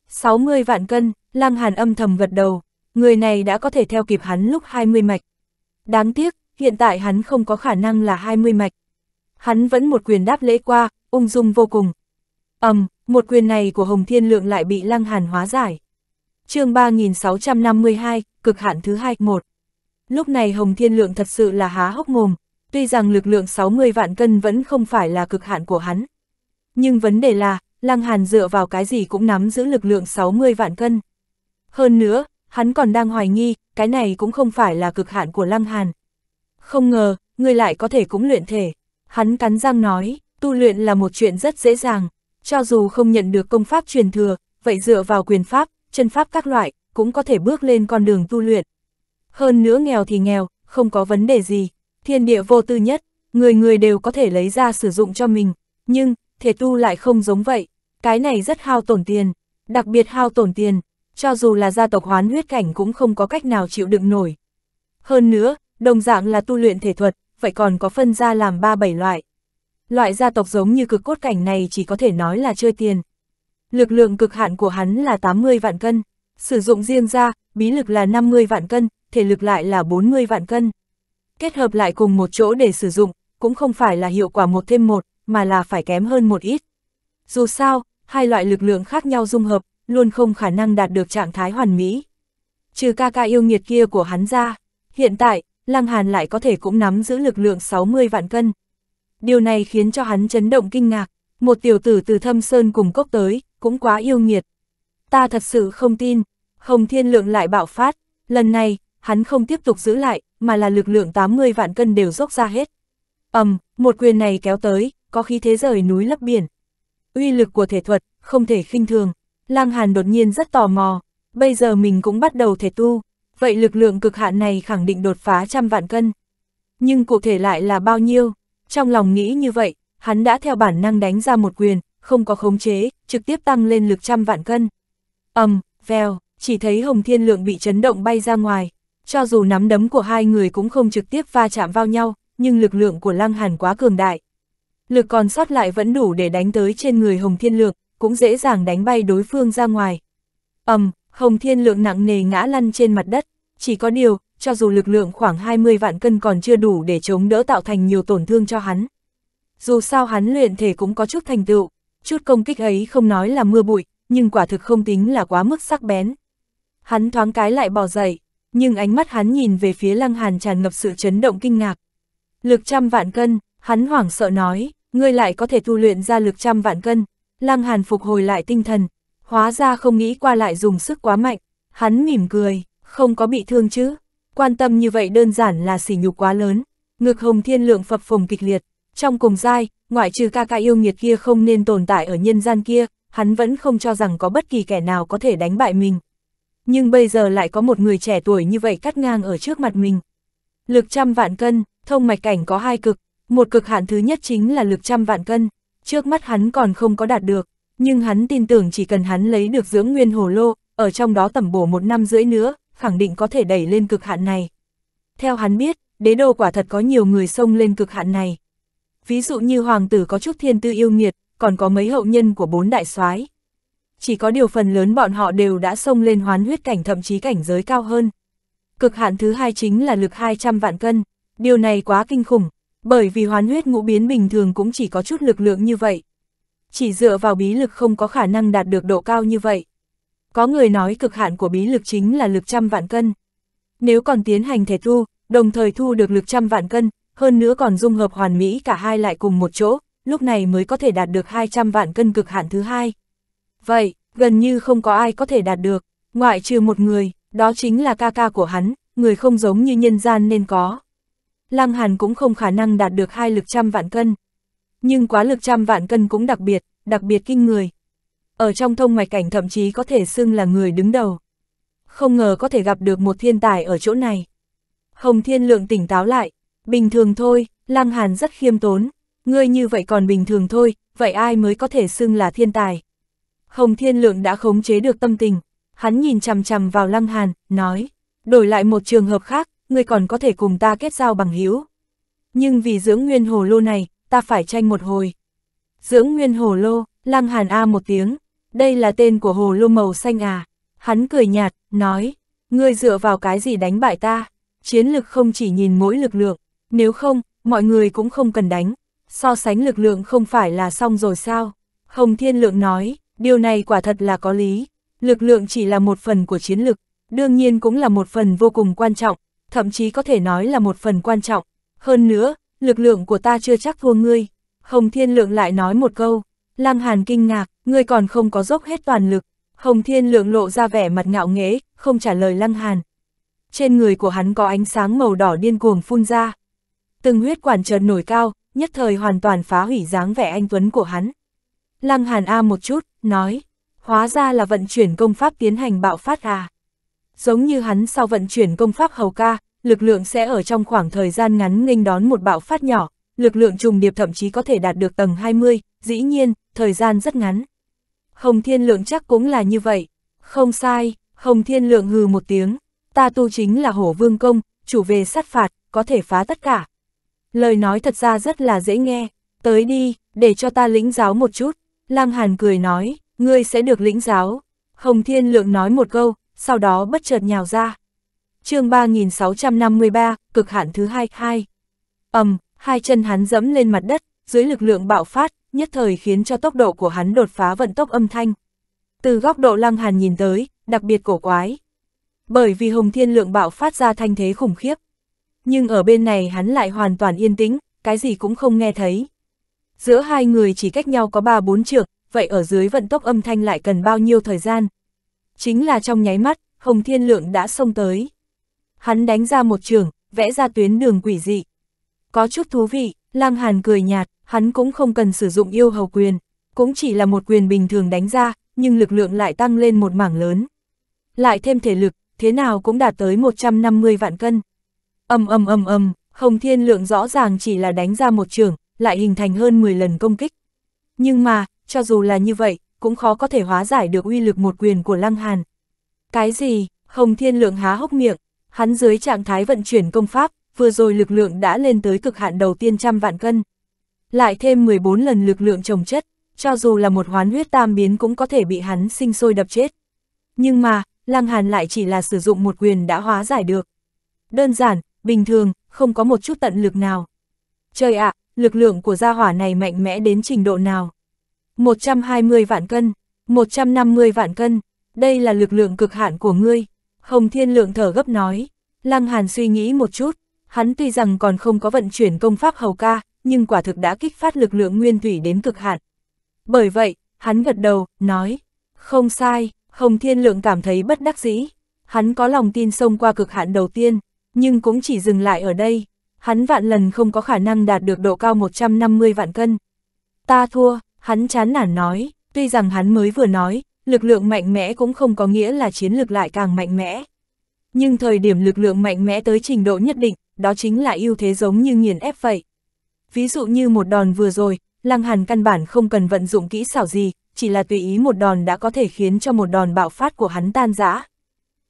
60 vạn cân, Lăng Hàn âm thầm gật đầu, người này đã có thể theo kịp hắn lúc 20 mạch. Đáng tiếc, hiện tại hắn không có khả năng là 20 mạch, hắn vẫn một quyền đáp lễ qua, ung dung vô cùng. ầm, um, một quyền này của Hồng Thiên Lượng lại bị Lăng Hàn hóa giải. chương 3652, cực hạn thứ 21. Lúc này Hồng Thiên Lượng thật sự là há hốc mồm, tuy rằng lực lượng 60 vạn cân vẫn không phải là cực hạn của hắn. Nhưng vấn đề là, Lăng Hàn dựa vào cái gì cũng nắm giữ lực lượng 60 vạn cân. Hơn nữa, hắn còn đang hoài nghi, cái này cũng không phải là cực hạn của Lăng Hàn. Không ngờ, người lại có thể cũng luyện thể. Hắn cắn răng nói, tu luyện là một chuyện rất dễ dàng, cho dù không nhận được công pháp truyền thừa, vậy dựa vào quyền pháp, chân pháp các loại, cũng có thể bước lên con đường tu luyện. Hơn nữa nghèo thì nghèo, không có vấn đề gì, thiên địa vô tư nhất, người người đều có thể lấy ra sử dụng cho mình, nhưng, thể tu lại không giống vậy, cái này rất hao tổn tiền, đặc biệt hao tổn tiền, cho dù là gia tộc hoán huyết cảnh cũng không có cách nào chịu đựng nổi. Hơn nữa, đồng dạng là tu luyện thể thuật, vậy còn có phân ra làm ba bảy loại. Loại gia tộc giống như cực cốt cảnh này chỉ có thể nói là chơi tiền. Lực lượng cực hạn của hắn là 80 vạn cân, sử dụng riêng ra, bí lực là 50 vạn cân, thể lực lại là 40 vạn cân. Kết hợp lại cùng một chỗ để sử dụng, cũng không phải là hiệu quả một thêm một, mà là phải kém hơn một ít. Dù sao, hai loại lực lượng khác nhau dung hợp, luôn không khả năng đạt được trạng thái hoàn mỹ. Trừ ca ca yêu nghiệt kia của hắn ra, hiện tại, Lăng Hàn lại có thể cũng nắm giữ lực lượng 60 vạn cân. Điều này khiến cho hắn chấn động kinh ngạc, một tiểu tử từ thâm sơn cùng cốc tới, cũng quá yêu nghiệt. Ta thật sự không tin, Hồng Thiên Lượng lại bạo phát, lần này, hắn không tiếp tục giữ lại, mà là lực lượng 80 vạn cân đều dốc ra hết. ầm, một quyền này kéo tới, có khí thế rời núi lấp biển. Uy lực của thể thuật, không thể khinh thường. Lang Hàn đột nhiên rất tò mò, bây giờ mình cũng bắt đầu thể tu, vậy lực lượng cực hạn này khẳng định đột phá trăm vạn cân. Nhưng cụ thể lại là bao nhiêu? Trong lòng nghĩ như vậy, hắn đã theo bản năng đánh ra một quyền, không có khống chế, trực tiếp tăng lên lực trăm vạn cân. ầm, um, vèo, chỉ thấy Hồng Thiên Lượng bị chấn động bay ra ngoài. Cho dù nắm đấm của hai người cũng không trực tiếp va chạm vào nhau, nhưng lực lượng của Lăng Hàn quá cường đại. Lực còn sót lại vẫn đủ để đánh tới trên người Hồng Thiên Lượng, cũng dễ dàng đánh bay đối phương ra ngoài. ầm, Hồng Thiên Lượng nặng nề ngã lăn trên mặt đất, chỉ có điều, cho dù lực lượng khoảng 20 vạn cân còn chưa đủ để chống đỡ tạo thành nhiều tổn thương cho hắn. Dù sao hắn luyện thể cũng có chút thành tựu, chút công kích ấy không nói là mưa bụi, nhưng quả thực không tính là quá mức sắc bén. Hắn thoáng cái lại bò dậy, nhưng ánh mắt hắn nhìn về phía lăng hàn tràn ngập sự chấn động kinh ngạc. Lực trăm vạn cân, hắn hoảng sợ nói, ngươi lại có thể tu luyện ra lực trăm vạn cân. Lăng hàn phục hồi lại tinh thần, hóa ra không nghĩ qua lại dùng sức quá mạnh, hắn mỉm cười, không có bị thương chứ, quan tâm như vậy đơn giản là sỉ nhục quá lớn, ngực hồng thiên lượng phập phồng kịch liệt, trong cùng giai, ngoại trừ ca ca yêu nghiệt kia không nên tồn tại ở nhân gian kia, hắn vẫn không cho rằng có bất kỳ kẻ nào có thể đánh bại mình. Nhưng bây giờ lại có một người trẻ tuổi như vậy cắt ngang ở trước mặt mình. Lực trăm vạn cân, thông mạch cảnh có hai cực, một cực hạn thứ nhất chính là lực trăm vạn cân, trước mắt hắn còn không có đạt được, nhưng hắn tin tưởng chỉ cần hắn lấy được dưỡng nguyên hồ lô, ở trong đó tẩm bổ một năm rưỡi nữa, khẳng định có thể đẩy lên cực hạn này. Theo hắn biết, đế đô quả thật có nhiều người xông lên cực hạn này. Ví dụ như hoàng tử có chút thiên tư yêu nghiệt, còn có mấy hậu nhân của bốn đại soái. Chỉ có điều phần lớn bọn họ đều đã xông lên hoán huyết cảnh thậm chí cảnh giới cao hơn. Cực hạn thứ hai chính là lực 200 vạn cân, điều này quá kinh khủng, bởi vì hoán huyết ngũ biến bình thường cũng chỉ có chút lực lượng như vậy, chỉ dựa vào bí lực không có khả năng đạt được độ cao như vậy. Có người nói cực hạn của bí lực chính là lực trăm vạn cân. Nếu còn tiến hành thể thu, đồng thời thu được lực trăm vạn cân, hơn nữa còn dung hợp hoàn mỹ cả hai lại cùng một chỗ, lúc này mới có thể đạt được 200 vạn cân cực hạn thứ hai. Vậy, gần như không có ai có thể đạt được, ngoại trừ một người, đó chính là ca ca của hắn, người không giống như nhân gian nên có. Lăng Hàn cũng không khả năng đạt được hai lực trăm vạn cân nhưng quá lực trăm vạn cân cũng đặc biệt, đặc biệt kinh người. Ở trong thông ngoại cảnh thậm chí có thể xưng là người đứng đầu. Không ngờ có thể gặp được một thiên tài ở chỗ này. Hồng Thiên Lượng tỉnh táo lại, bình thường thôi, Lăng Hàn rất khiêm tốn, ngươi như vậy còn bình thường thôi, vậy ai mới có thể xưng là thiên tài? Hồng Thiên Lượng đã khống chế được tâm tình, hắn nhìn chằm chằm vào Lăng Hàn, nói, đổi lại một trường hợp khác, ngươi còn có thể cùng ta kết giao bằng hữu. Nhưng vì dưỡng nguyên hồ lô này, ta phải tranh một hồi. Dưỡng nguyên hồ lô, lăng hàn A một tiếng, đây là tên của hồ lô màu xanh à. Hắn cười nhạt, nói, ngươi dựa vào cái gì đánh bại ta, chiến lực không chỉ nhìn mỗi lực lượng, nếu không, mọi người cũng không cần đánh, so sánh lực lượng không phải là xong rồi sao. Hồng Thiên Lượng nói, điều này quả thật là có lý, lực lượng chỉ là một phần của chiến lực, đương nhiên cũng là một phần vô cùng quan trọng, thậm chí có thể nói là một phần quan trọng. Hơn nữa, lực lượng của ta chưa chắc thua ngươi. Hồng Thiên Lượng lại nói một câu, Lăng Hàn kinh ngạc, ngươi còn không có dốc hết toàn lực. Hồng Thiên Lượng lộ ra vẻ mặt ngạo nghễ, không trả lời Lăng Hàn. Trên người của hắn có ánh sáng màu đỏ điên cuồng phun ra. Từng huyết quản chợt nổi cao, nhất thời hoàn toàn phá hủy dáng vẻ anh tuấn của hắn. Lăng Hàn A một chút, nói, hóa ra là vận chuyển công pháp tiến hành bạo phát à. Giống như hắn sau vận chuyển công pháp hầu ca, lực lượng sẽ ở trong khoảng thời gian ngắn nghênh đón một bạo phát nhỏ, lực lượng trùng điệp thậm chí có thể đạt được tầng 20, dĩ nhiên, thời gian rất ngắn. Hồng Thiên Lượng chắc cũng là như vậy. Không sai, Hồng Thiên Lượng hừ một tiếng, ta tu chính là hổ vương công, chủ về sát phạt, có thể phá tất cả. Lời nói thật ra rất là dễ nghe, tới đi, để cho ta lĩnh giáo một chút. lang Hàn cười nói, ngươi sẽ được lĩnh giáo. Hồng Thiên Lượng nói một câu, sau đó bất chợt nhào ra chương 3653, cực hạn thứ hai hai ầm, hai chân hắn dẫm lên mặt đất, dưới lực lượng bạo phát, nhất thời khiến cho tốc độ của hắn đột phá vận tốc âm thanh. Từ góc độ Lăng Hàn nhìn tới, đặc biệt cổ quái. Bởi vì Hồng Thiên Lượng bạo phát ra thanh thế khủng khiếp. Nhưng ở bên này hắn lại hoàn toàn yên tĩnh, cái gì cũng không nghe thấy. Giữa hai người chỉ cách nhau có ba bốn trượng, vậy ở dưới vận tốc âm thanh lại cần bao nhiêu thời gian? Chính là trong nháy mắt, Hồng Thiên Lượng đã xông tới hắn đánh ra một trường, vẽ ra tuyến đường quỷ dị. Có chút thú vị, Lăng Hàn cười nhạt, hắn cũng không cần sử dụng yêu hầu quyền, cũng chỉ là một quyền bình thường đánh ra, nhưng lực lượng lại tăng lên một mảng lớn. Lại thêm thể lực, thế nào cũng đạt tới 150 vạn cân. Âm âm âm âm, Hồng Thiên Lượng rõ ràng chỉ là đánh ra một trường, lại hình thành hơn 10 lần công kích. Nhưng mà, cho dù là như vậy, cũng khó có thể hóa giải được uy lực một quyền của Lăng Hàn. Cái gì? Hồng Thiên Lượng há hốc miệng, Hắn dưới trạng thái vận chuyển công pháp, vừa rồi lực lượng đã lên tới cực hạn đầu tiên trăm vạn cân. Lại thêm 14 lần lực lượng trồng chất, cho dù là một hoán huyết tam biến cũng có thể bị hắn sinh sôi đập chết. Nhưng mà, Lăng Hàn lại chỉ là sử dụng một quyền đã hóa giải được. Đơn giản, bình thường, không có một chút tận lực nào. Trời ạ, lực lượng của gia hỏa này mạnh mẽ đến trình độ nào? 120 vạn cân, 150 vạn cân, đây là lực lượng cực hạn của ngươi. Hồng Thiên Lượng thở gấp nói, Lăng Hàn suy nghĩ một chút, hắn tuy rằng còn không có vận chuyển công pháp hầu ca, nhưng quả thực đã kích phát lực lượng nguyên thủy đến cực hạn. Bởi vậy, hắn gật đầu, nói, không sai, Hồng Thiên Lượng cảm thấy bất đắc dĩ. Hắn có lòng tin xông qua cực hạn đầu tiên, nhưng cũng chỉ dừng lại ở đây. Hắn vạn lần không có khả năng đạt được độ cao 150 vạn cân. Ta thua, hắn chán nản nói, tuy rằng hắn mới vừa nói, lực lượng mạnh mẽ cũng không có nghĩa là chiến lược lại càng mạnh mẽ. Nhưng thời điểm lực lượng mạnh mẽ tới trình độ nhất định, đó chính là ưu thế giống như nghiền ép vậy. Ví dụ như một đòn vừa rồi, Lăng Hàn căn bản không cần vận dụng kỹ xảo gì, chỉ là tùy ý một đòn đã có thể khiến cho một đòn bạo phát của hắn tan rã.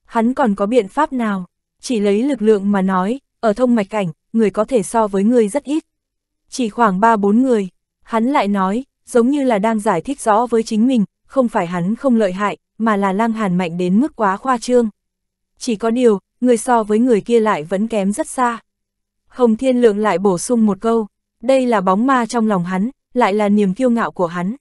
Hắn còn có biện pháp nào? Chỉ lấy lực lượng mà nói, ở thông mạch cảnh, người có thể so với người rất ít. Chỉ khoảng 3-4 người, hắn lại nói, giống như là đang giải thích rõ với chính mình, không phải hắn không lợi hại, mà là lang hàn mạnh đến mức quá khoa trương. Chỉ có điều, người so với người kia lại vẫn kém rất xa. Hồng Thiên Lượng lại bổ sung một câu, đây là bóng ma trong lòng hắn, lại là niềm kiêu ngạo của hắn.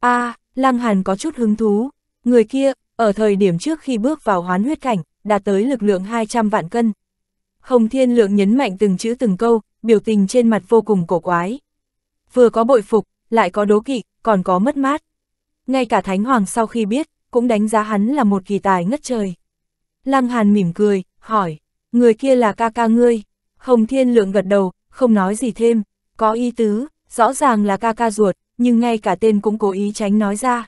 a à, Lăng Hàn có chút hứng thú, người kia, ở thời điểm trước khi bước vào hoán huyết cảnh, đạt tới lực lượng 200 vạn cân. Hồng Thiên Lượng nhấn mạnh từng chữ từng câu, biểu tình trên mặt vô cùng cổ quái. Vừa có bội phục, lại có đố kỵ, còn có mất mát ngay cả Thánh Hoàng sau khi biết, cũng đánh giá hắn là một kỳ tài ngất trời. Lăng Hàn mỉm cười, hỏi, người kia là ca ca ngươi, Hồng Thiên Lượng gật đầu, không nói gì thêm, có ý tứ, rõ ràng là ca ca ruột, nhưng ngay cả tên cũng cố ý tránh nói ra.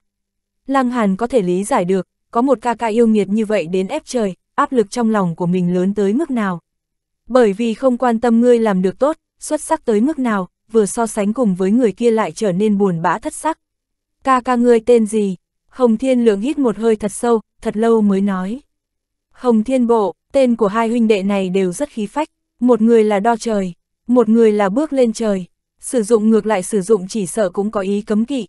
Lăng Hàn có thể lý giải được, có một ca ca yêu nghiệt như vậy đến ép trời, áp lực trong lòng của mình lớn tới mức nào. Bởi vì không quan tâm ngươi làm được tốt, xuất sắc tới mức nào, vừa so sánh cùng với người kia lại trở nên buồn bã thất sắc ca ca ngươi tên gì? Hồng Thiên Lượng hít một hơi thật sâu, thật lâu mới nói. Hồng Thiên Bộ, tên của hai huynh đệ này đều rất khí phách, một người là đo trời, một người là bước lên trời, sử dụng ngược lại sử dụng chỉ sợ cũng có ý cấm kỵ.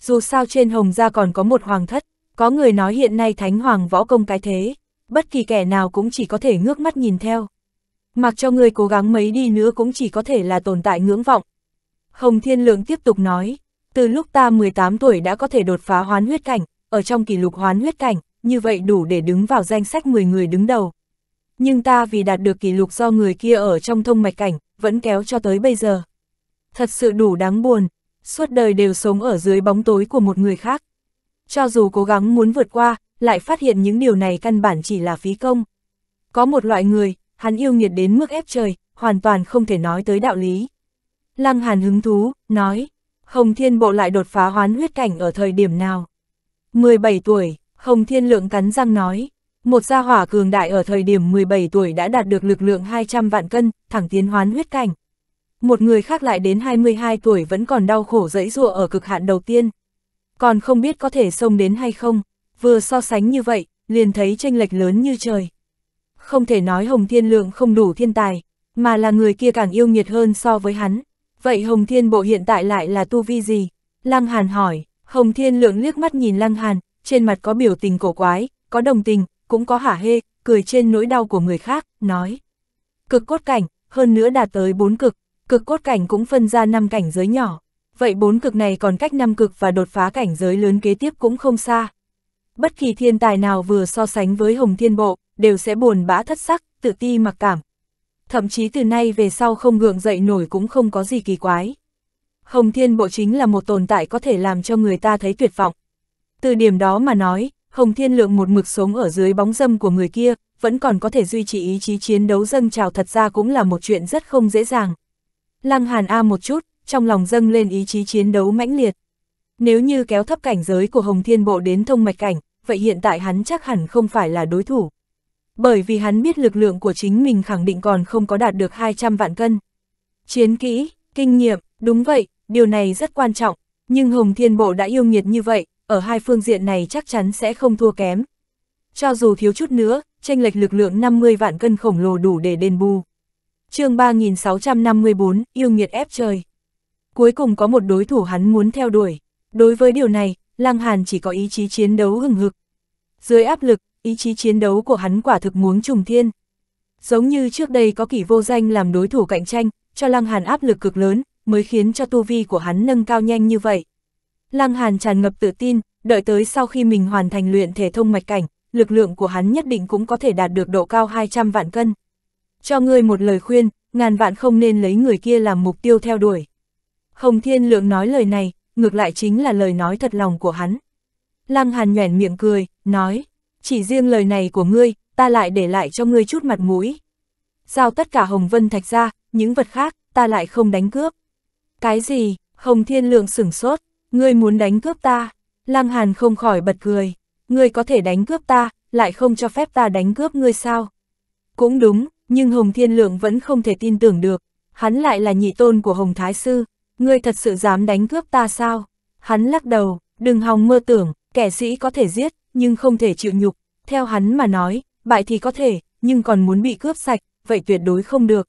Dù sao trên Hồng gia còn có một hoàng thất, có người nói hiện nay thánh hoàng võ công cái thế, bất kỳ kẻ nào cũng chỉ có thể ngước mắt nhìn theo. Mặc cho người cố gắng mấy đi nữa cũng chỉ có thể là tồn tại ngưỡng vọng. Hồng Thiên Lượng tiếp tục nói, từ lúc ta 18 tuổi đã có thể đột phá hoán huyết cảnh, ở trong kỷ lục hoán huyết cảnh, như vậy đủ để đứng vào danh sách 10 người đứng đầu. Nhưng ta vì đạt được kỷ lục do người kia ở trong thông mạch cảnh, vẫn kéo cho tới bây giờ. Thật sự đủ đáng buồn, suốt đời đều sống ở dưới bóng tối của một người khác. Cho dù cố gắng muốn vượt qua, lại phát hiện những điều này căn bản chỉ là phí công. Có một loại người, hắn yêu nghiệt đến mức ép trời, hoàn toàn không thể nói tới đạo lý. Lăng Hàn hứng thú, nói, Hồng Thiên Bộ lại đột phá hoán huyết cảnh ở thời điểm nào? 17 tuổi, Hồng Thiên Lượng cắn răng nói. Một gia hỏa cường đại ở thời điểm 17 tuổi đã đạt được lực lượng 200 vạn cân, thẳng tiến hoán huyết cảnh. Một người khác lại đến 22 tuổi vẫn còn đau khổ dẫy dụa ở cực hạn đầu tiên. Còn không biết có thể xông đến hay không, vừa so sánh như vậy, liền thấy tranh lệch lớn như trời. Không thể nói Hồng Thiên Lượng không đủ thiên tài, mà là người kia càng yêu nghiệt hơn so với hắn. Vậy Hồng Thiên Bộ hiện tại lại là tu vi gì? Lăng Hàn hỏi, Hồng Thiên Lượng liếc mắt nhìn Lăng Hàn, trên mặt có biểu tình cổ quái, có đồng tình, cũng có hả hê, cười trên nỗi đau của người khác, nói. Cực cốt cảnh, hơn nữa đạt tới bốn cực, cực cốt cảnh cũng phân ra năm cảnh giới nhỏ. Vậy bốn cực này còn cách năm cực và đột phá cảnh giới lớn kế tiếp cũng không xa. Bất kỳ thiên tài nào vừa so sánh với Hồng Thiên Bộ, đều sẽ buồn bã thất sắc, tự ti mặc cảm, thậm chí từ nay về sau không gượng dậy nổi cũng không có gì kỳ quái. Hồng Thiên Bộ chính là một tồn tại có thể làm cho người ta thấy tuyệt vọng. Từ điểm đó mà nói, Hồng Thiên Lượng một mực sống ở dưới bóng dâm của người kia, vẫn còn có thể duy trì ý chí chiến đấu dâng trào thật ra cũng là một chuyện rất không dễ dàng. Lăng Hàn A một chút, trong lòng dâng lên ý chí chiến đấu mãnh liệt. Nếu như kéo thấp cảnh giới của Hồng Thiên Bộ đến thông mạch cảnh, vậy hiện tại hắn chắc hẳn không phải là đối thủ bởi vì hắn biết lực lượng của chính mình khẳng định còn không có đạt được 200 vạn cân. Chiến kỹ, kinh nghiệm, đúng vậy, điều này rất quan trọng, nhưng Hồng Thiên Bộ đã yêu nghiệt như vậy, ở hai phương diện này chắc chắn sẽ không thua kém. Cho dù thiếu chút nữa, tranh lệch lực lượng 50 vạn cân khổng lồ đủ để đền bù. chương 3654, yêu nghiệt ép trời. Cuối cùng có một đối thủ hắn muốn theo đuổi. Đối với điều này, Lăng Hàn chỉ có ý chí chiến đấu hừng hực. Dưới áp lực, ý chí chiến đấu của hắn quả thực muốn trùng thiên. Giống như trước đây có kỷ vô danh làm đối thủ cạnh tranh, cho Lăng Hàn áp lực cực lớn, mới khiến cho tu vi của hắn nâng cao nhanh như vậy. Lăng Hàn tràn ngập tự tin, đợi tới sau khi mình hoàn thành luyện thể thông mạch cảnh, lực lượng của hắn nhất định cũng có thể đạt được độ cao 200 vạn cân. Cho ngươi một lời khuyên, ngàn vạn không nên lấy người kia làm mục tiêu theo đuổi. Hồng Thiên Lượng nói lời này, ngược lại chính là lời nói thật lòng của hắn. Lăng Hàn nhoẻn miệng cười, nói, chỉ riêng lời này của ngươi, ta lại để lại cho ngươi chút mặt mũi. Giao tất cả Hồng Vân Thạch ra, những vật khác, ta lại không đánh cướp. Cái gì, Hồng Thiên Lượng sửng sốt, ngươi muốn đánh cướp ta. Lăng Hàn không khỏi bật cười, ngươi có thể đánh cướp ta, lại không cho phép ta đánh cướp ngươi sao. Cũng đúng, nhưng Hồng Thiên Lượng vẫn không thể tin tưởng được, hắn lại là nhị tôn của Hồng Thái Sư, ngươi thật sự dám đánh cướp ta sao? Hắn lắc đầu, đừng hòng mơ tưởng, kẻ sĩ có thể giết, nhưng không thể chịu nhục, theo hắn mà nói, bại thì có thể, nhưng còn muốn bị cướp sạch, vậy tuyệt đối không được.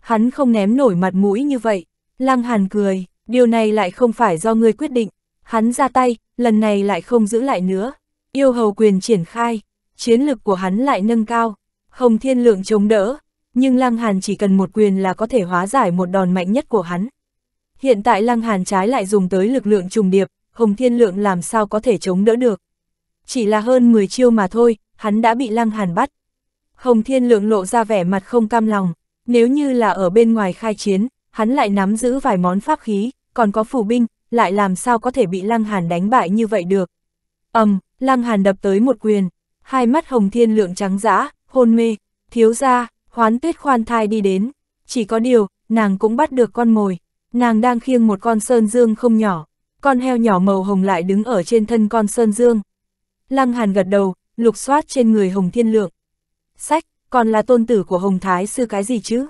Hắn không ném nổi mặt mũi như vậy, Lăng Hàn cười, điều này lại không phải do ngươi quyết định, hắn ra tay, lần này lại không giữ lại nữa, yêu hầu quyền triển khai, chiến lực của hắn lại nâng cao, Hồng Thiên Lượng chống đỡ, nhưng Lăng Hàn chỉ cần một quyền là có thể hóa giải một đòn mạnh nhất của hắn. Hiện tại Lăng Hàn trái lại dùng tới lực lượng trùng điệp, Hồng Thiên Lượng làm sao có thể chống đỡ được chỉ là hơn 10 chiêu mà thôi, hắn đã bị Lăng Hàn bắt. Hồng Thiên Lượng lộ ra vẻ mặt không cam lòng, nếu như là ở bên ngoài khai chiến, hắn lại nắm giữ vài món pháp khí, còn có phủ binh, lại làm sao có thể bị Lăng Hàn đánh bại như vậy được. ầm, um, Lăng Hàn đập tới một quyền, hai mắt Hồng Thiên Lượng trắng dã, hôn mê, thiếu ra, hoán tuyết khoan thai đi đến, chỉ có điều, nàng cũng bắt được con mồi, nàng đang khiêng một con sơn dương không nhỏ, con heo nhỏ màu hồng lại đứng ở trên thân con sơn dương. Lăng Hàn gật đầu, lục soát trên người Hồng Thiên Lượng. Sách, còn là tôn tử của Hồng Thái Sư cái gì chứ?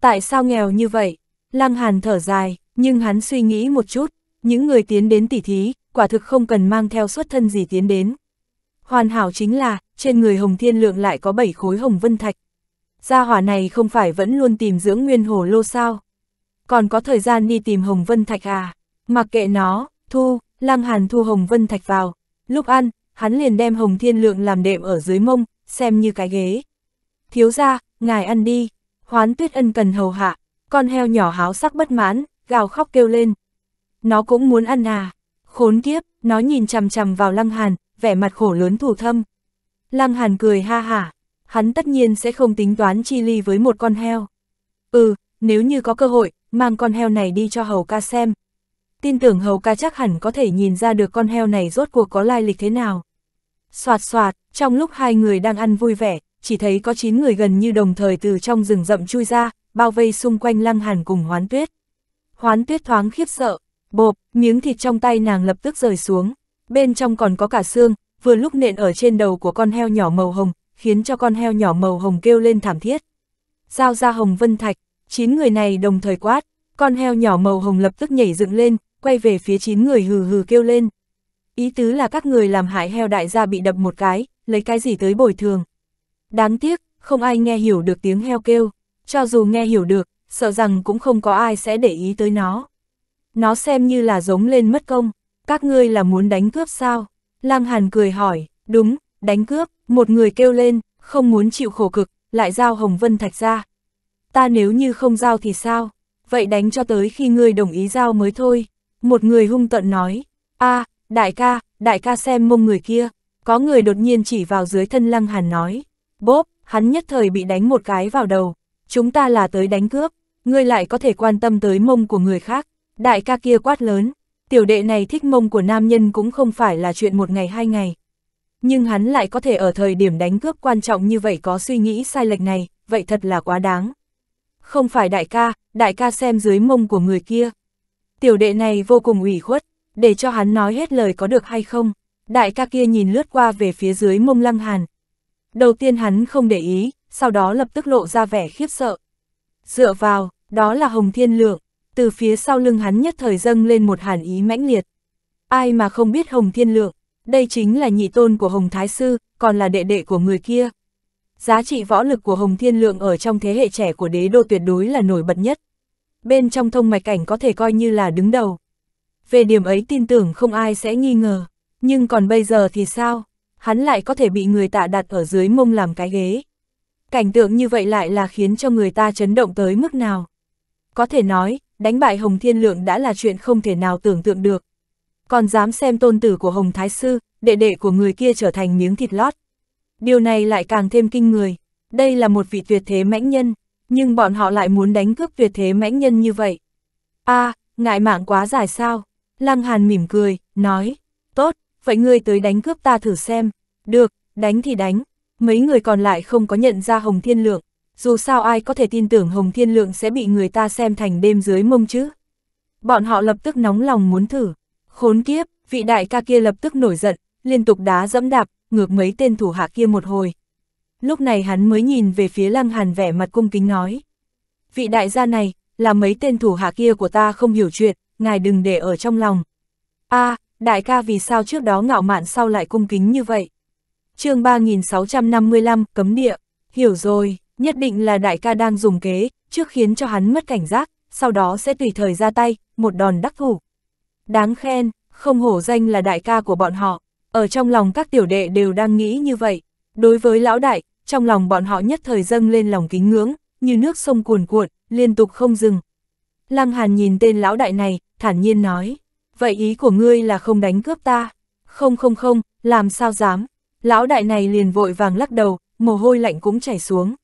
Tại sao nghèo như vậy? Lăng Hàn thở dài, nhưng hắn suy nghĩ một chút, những người tiến đến tỉ thí, quả thực không cần mang theo xuất thân gì tiến đến. Hoàn hảo chính là, trên người Hồng Thiên Lượng lại có 7 khối Hồng Vân Thạch. Gia hỏa này không phải vẫn luôn tìm dưỡng nguyên hồ lô sao? Còn có thời gian đi tìm Hồng Vân Thạch à? Mặc kệ nó, thu, Lăng Hàn thu Hồng Vân Thạch vào. Lúc ăn, hắn liền đem Hồng Thiên Lượng làm đệm ở dưới mông, xem như cái ghế. Thiếu ra, ngài ăn đi, hoán tuyết ân cần hầu hạ, con heo nhỏ háo sắc bất mãn, gào khóc kêu lên. Nó cũng muốn ăn à, khốn kiếp, nó nhìn chằm chằm vào Lăng Hàn, vẻ mặt khổ lớn thủ thâm. Lăng Hàn cười ha hả, hắn tất nhiên sẽ không tính toán chi ly với một con heo. Ừ, nếu như có cơ hội, mang con heo này đi cho hầu ca xem. Tin tưởng hầu ca chắc hẳn có thể nhìn ra được con heo này rốt cuộc có lai lịch thế nào soạt soạt, trong lúc hai người đang ăn vui vẻ, chỉ thấy có 9 người gần như đồng thời từ trong rừng rậm chui ra, bao vây xung quanh lăng hàn cùng hoán tuyết. Hoán tuyết thoáng khiếp sợ, bộp, miếng thịt trong tay nàng lập tức rời xuống, bên trong còn có cả xương, vừa lúc nện ở trên đầu của con heo nhỏ màu hồng, khiến cho con heo nhỏ màu hồng kêu lên thảm thiết. Giao ra hồng vân thạch, 9 người này đồng thời quát, con heo nhỏ màu hồng lập tức nhảy dựng lên, quay về phía 9 người hừ hừ kêu lên. Ý tứ là các người làm hại heo đại gia bị đập một cái, lấy cái gì tới bồi thường. Đáng tiếc, không ai nghe hiểu được tiếng heo kêu, cho dù nghe hiểu được, sợ rằng cũng không có ai sẽ để ý tới nó. Nó xem như là giống lên mất công, các ngươi là muốn đánh cướp sao? Lăng Hàn cười hỏi, đúng, đánh cướp, một người kêu lên, không muốn chịu khổ cực, lại giao Hồng Vân Thạch ra. Ta nếu như không giao thì sao? Vậy đánh cho tới khi ngươi đồng ý giao mới thôi. Một người hung tận nói, a à, Đại ca, đại ca xem mông người kia, có người đột nhiên chỉ vào dưới thân Lăng Hàn nói. Bốp, hắn nhất thời bị đánh một cái vào đầu. Chúng ta là tới đánh cướp, ngươi lại có thể quan tâm tới mông của người khác. Đại ca kia quát lớn, tiểu đệ này thích mông của nam nhân cũng không phải là chuyện một ngày hai ngày. Nhưng hắn lại có thể ở thời điểm đánh cướp quan trọng như vậy có suy nghĩ sai lệch này, vậy thật là quá đáng. Không phải đại ca, đại ca xem dưới mông của người kia. Tiểu đệ này vô cùng ủy khuất, để cho hắn nói hết lời có được hay không. Đại ca kia nhìn lướt qua về phía dưới mông lăng hàn. Đầu tiên hắn không để ý, sau đó lập tức lộ ra vẻ khiếp sợ. Dựa vào, đó là Hồng Thiên Lượng, từ phía sau lưng hắn nhất thời dâng lên một hàn ý mãnh liệt. Ai mà không biết Hồng Thiên Lượng, đây chính là nhị tôn của Hồng Thái Sư, còn là đệ đệ của người kia. Giá trị võ lực của Hồng Thiên Lượng ở trong thế hệ trẻ của đế đô tuyệt đối là nổi bật nhất. Bên trong thông mạch cảnh có thể coi như là đứng đầu về điểm ấy tin tưởng không ai sẽ nghi ngờ, nhưng còn bây giờ thì sao, hắn lại có thể bị người tạ đặt ở dưới mông làm cái ghế. Cảnh tượng như vậy lại là khiến cho người ta chấn động tới mức nào. Có thể nói, đánh bại Hồng Thiên Lượng đã là chuyện không thể nào tưởng tượng được. Còn dám xem tôn tử của Hồng Thái Sư, đệ đệ của người kia trở thành miếng thịt lót. Điều này lại càng thêm kinh người. Đây là một vị tuyệt thế mãnh nhân, nhưng bọn họ lại muốn đánh cướp tuyệt thế mãnh nhân như vậy. a à, ngại mạng quá dài sao? Lam Hàn mỉm cười, nói, tốt, vậy ngươi tới đánh cướp ta thử xem. Được, đánh thì đánh. Mấy người còn lại không có nhận ra Hồng Thiên Lượng, dù sao ai có thể tin tưởng Hồng Thiên Lượng sẽ bị người ta xem thành đêm dưới mông chứ. Bọn họ lập tức nóng lòng muốn thử. Khốn kiếp, vị đại ca kia lập tức nổi giận, liên tục đá dẫm đạp, ngược mấy tên thủ hạ kia một hồi. Lúc này hắn mới nhìn về phía Lăng Hàn vẻ mặt cung kính nói. Vị đại gia này, là mấy tên thủ hạ kia của ta không hiểu chuyện, ngài đừng để ở trong lòng. a à, đại ca vì sao trước đó ngạo mạn sau lại cung kính như vậy? chương 3655, cấm địa, hiểu rồi, nhất định là đại ca đang dùng kế, trước khiến cho hắn mất cảnh giác, sau đó sẽ tùy thời ra tay, một đòn đắc thủ. Đáng khen, không hổ danh là đại ca của bọn họ, ở trong lòng các tiểu đệ đều đang nghĩ như vậy. Đối với lão đại, trong lòng bọn họ nhất thời dâng lên lòng kính ngưỡng, như nước sông cuồn cuộn, liên tục không dừng. Lăng Hàn nhìn tên lão đại này, thản nhiên nói, vậy ý của ngươi là không đánh cướp ta? Không không không, làm sao dám? Lão đại này liền vội vàng lắc đầu, mồ hôi lạnh cũng chảy xuống.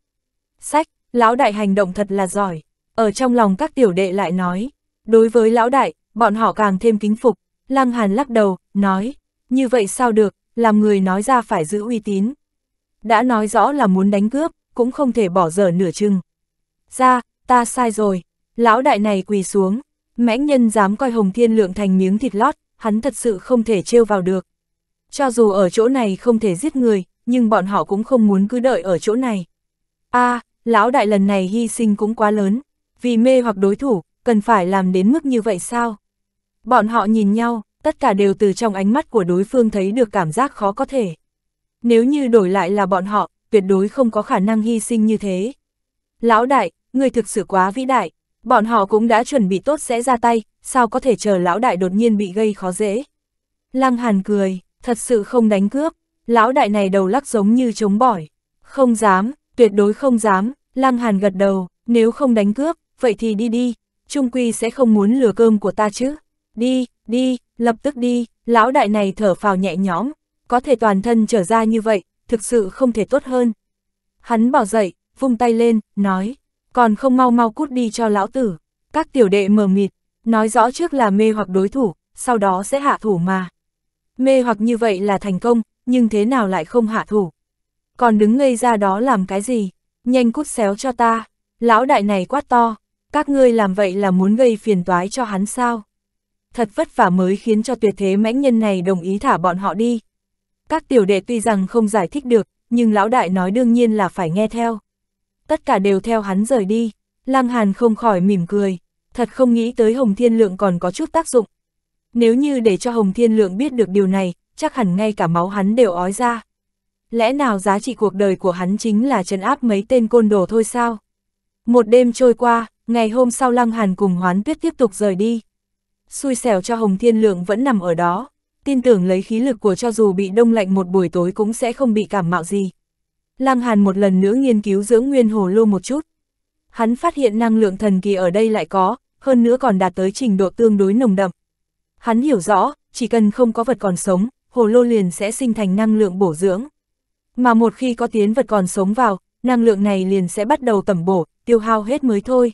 Sách, lão đại hành động thật là giỏi. Ở trong lòng các tiểu đệ lại nói, đối với lão đại, bọn họ càng thêm kính phục. Lăng Hàn lắc đầu, nói, như vậy sao được, làm người nói ra phải giữ uy tín. Đã nói rõ là muốn đánh cướp, cũng không thể bỏ dở nửa chừng. Ra, ta sai rồi, Lão đại này quỳ xuống, mãnh nhân dám coi Hồng Thiên Lượng thành miếng thịt lót, hắn thật sự không thể trêu vào được. Cho dù ở chỗ này không thể giết người, nhưng bọn họ cũng không muốn cứ đợi ở chỗ này. a à, lão đại lần này hy sinh cũng quá lớn, vì mê hoặc đối thủ, cần phải làm đến mức như vậy sao? Bọn họ nhìn nhau, tất cả đều từ trong ánh mắt của đối phương thấy được cảm giác khó có thể. Nếu như đổi lại là bọn họ, tuyệt đối không có khả năng hy sinh như thế. Lão đại, người thực sự quá vĩ đại, Bọn họ cũng đã chuẩn bị tốt sẽ ra tay, sao có thể chờ lão đại đột nhiên bị gây khó dễ. Lăng Hàn cười, thật sự không đánh cướp, lão đại này đầu lắc giống như chống bỏi. Không dám, tuyệt đối không dám, Lăng Hàn gật đầu, nếu không đánh cướp, vậy thì đi đi, Trung Quy sẽ không muốn lừa cơm của ta chứ. Đi, đi, lập tức đi, lão đại này thở phào nhẹ nhõm, có thể toàn thân trở ra như vậy, thực sự không thể tốt hơn. Hắn bỏ dậy, vung tay lên, nói còn không mau mau cút đi cho lão tử. Các tiểu đệ mờ mịt, nói rõ trước là mê hoặc đối thủ, sau đó sẽ hạ thủ mà. Mê hoặc như vậy là thành công, nhưng thế nào lại không hạ thủ? Còn đứng ngây ra đó làm cái gì? Nhanh cút xéo cho ta, lão đại này quát to, các ngươi làm vậy là muốn gây phiền toái cho hắn sao? Thật vất vả mới khiến cho tuyệt thế mãnh nhân này đồng ý thả bọn họ đi. Các tiểu đệ tuy rằng không giải thích được, nhưng lão đại nói đương nhiên là phải nghe theo tất cả đều theo hắn rời đi. Lăng Hàn không khỏi mỉm cười, thật không nghĩ tới Hồng Thiên Lượng còn có chút tác dụng. Nếu như để cho Hồng Thiên Lượng biết được điều này, chắc hẳn ngay cả máu hắn đều ói ra. Lẽ nào giá trị cuộc đời của hắn chính là trấn áp mấy tên côn đồ thôi sao? Một đêm trôi qua, ngày hôm sau Lăng Hàn cùng Hoán Tuyết tiếp tục rời đi. Xui xẻo cho Hồng Thiên Lượng vẫn nằm ở đó, tin tưởng lấy khí lực của cho dù bị đông lạnh một buổi tối cũng sẽ không bị cảm mạo gì. Lăng Hàn một lần nữa nghiên cứu dưỡng nguyên hồ lô một chút. Hắn phát hiện năng lượng thần kỳ ở đây lại có, hơn nữa còn đạt tới trình độ tương đối nồng đậm. Hắn hiểu rõ, chỉ cần không có vật còn sống, hồ lô liền sẽ sinh thành năng lượng bổ dưỡng. Mà một khi có tiến vật còn sống vào, năng lượng này liền sẽ bắt đầu tẩm bổ, tiêu hao hết mới thôi.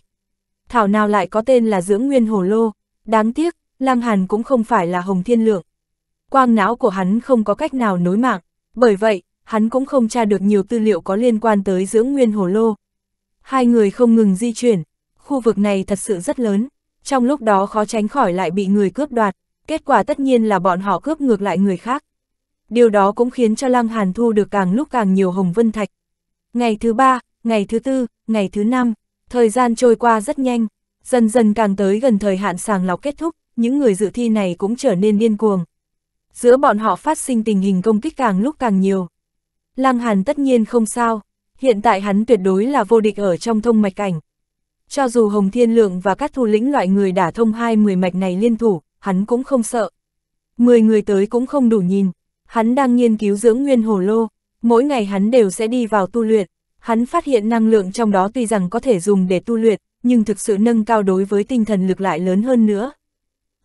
Thảo nào lại có tên là dưỡng nguyên hồ lô, đáng tiếc, Lăng Hàn cũng không phải là hồng thiên lượng. Quang não của hắn không có cách nào nối mạng, bởi vậy, hắn cũng không tra được nhiều tư liệu có liên quan tới dưỡng nguyên hồ lô. Hai người không ngừng di chuyển, khu vực này thật sự rất lớn, trong lúc đó khó tránh khỏi lại bị người cướp đoạt, kết quả tất nhiên là bọn họ cướp ngược lại người khác. Điều đó cũng khiến cho Lăng Hàn thu được càng lúc càng nhiều hồng vân thạch. Ngày thứ ba, ngày thứ tư, ngày thứ năm, thời gian trôi qua rất nhanh, dần dần càng tới gần thời hạn sàng lọc kết thúc, những người dự thi này cũng trở nên điên cuồng. Giữa bọn họ phát sinh tình hình công kích càng lúc càng nhiều. Lăng Hàn tất nhiên không sao, hiện tại hắn tuyệt đối là vô địch ở trong thông mạch cảnh. Cho dù Hồng Thiên Lượng và các thủ lĩnh loại người đả thông hai mười mạch này liên thủ, hắn cũng không sợ. Mười người tới cũng không đủ nhìn, hắn đang nghiên cứu dưỡng nguyên hồ lô, mỗi ngày hắn đều sẽ đi vào tu luyện. Hắn phát hiện năng lượng trong đó tuy rằng có thể dùng để tu luyện, nhưng thực sự nâng cao đối với tinh thần lực lại lớn hơn nữa.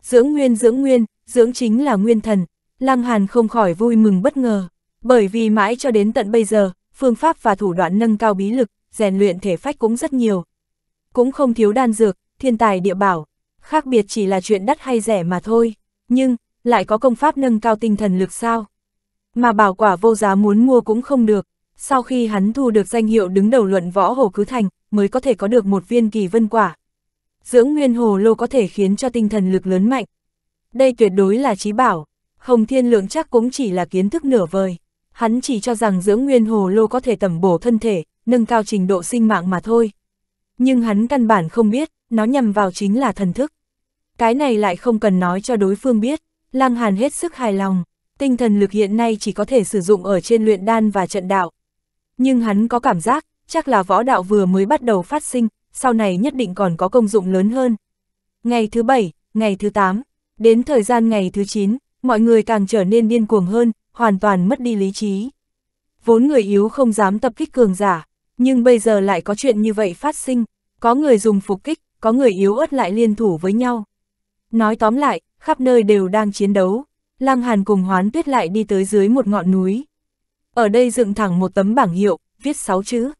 Dưỡng nguyên dưỡng nguyên, dưỡng chính là nguyên thần, Lăng Hàn không khỏi vui mừng bất ngờ. Bởi vì mãi cho đến tận bây giờ, phương pháp và thủ đoạn nâng cao bí lực, rèn luyện thể phách cũng rất nhiều. Cũng không thiếu đan dược, thiên tài địa bảo, khác biệt chỉ là chuyện đắt hay rẻ mà thôi, nhưng, lại có công pháp nâng cao tinh thần lực sao. Mà bảo quả vô giá muốn mua cũng không được, sau khi hắn thu được danh hiệu đứng đầu luận võ hồ cứ thành, mới có thể có được một viên kỳ vân quả. Dưỡng nguyên hồ lô có thể khiến cho tinh thần lực lớn mạnh. Đây tuyệt đối là trí bảo, Hồng Thiên Lượng chắc cũng chỉ là kiến thức nửa vời hắn chỉ cho rằng dưỡng nguyên hồ lô có thể tẩm bổ thân thể, nâng cao trình độ sinh mạng mà thôi. Nhưng hắn căn bản không biết, nó nhằm vào chính là thần thức. Cái này lại không cần nói cho đối phương biết, Lăng Hàn hết sức hài lòng, tinh thần lực hiện nay chỉ có thể sử dụng ở trên luyện đan và trận đạo. Nhưng hắn có cảm giác, chắc là võ đạo vừa mới bắt đầu phát sinh, sau này nhất định còn có công dụng lớn hơn. Ngày thứ bảy, ngày thứ tám, đến thời gian ngày thứ chín, mọi người càng trở nên điên cuồng hơn, hoàn toàn mất đi lý trí. Vốn người yếu không dám tập kích cường giả, nhưng bây giờ lại có chuyện như vậy phát sinh, có người dùng phục kích, có người yếu ớt lại liên thủ với nhau. Nói tóm lại, khắp nơi đều đang chiến đấu, Lăng Hàn cùng Hoán Tuyết lại đi tới dưới một ngọn núi. Ở đây dựng thẳng một tấm bảng hiệu, viết sáu chữ.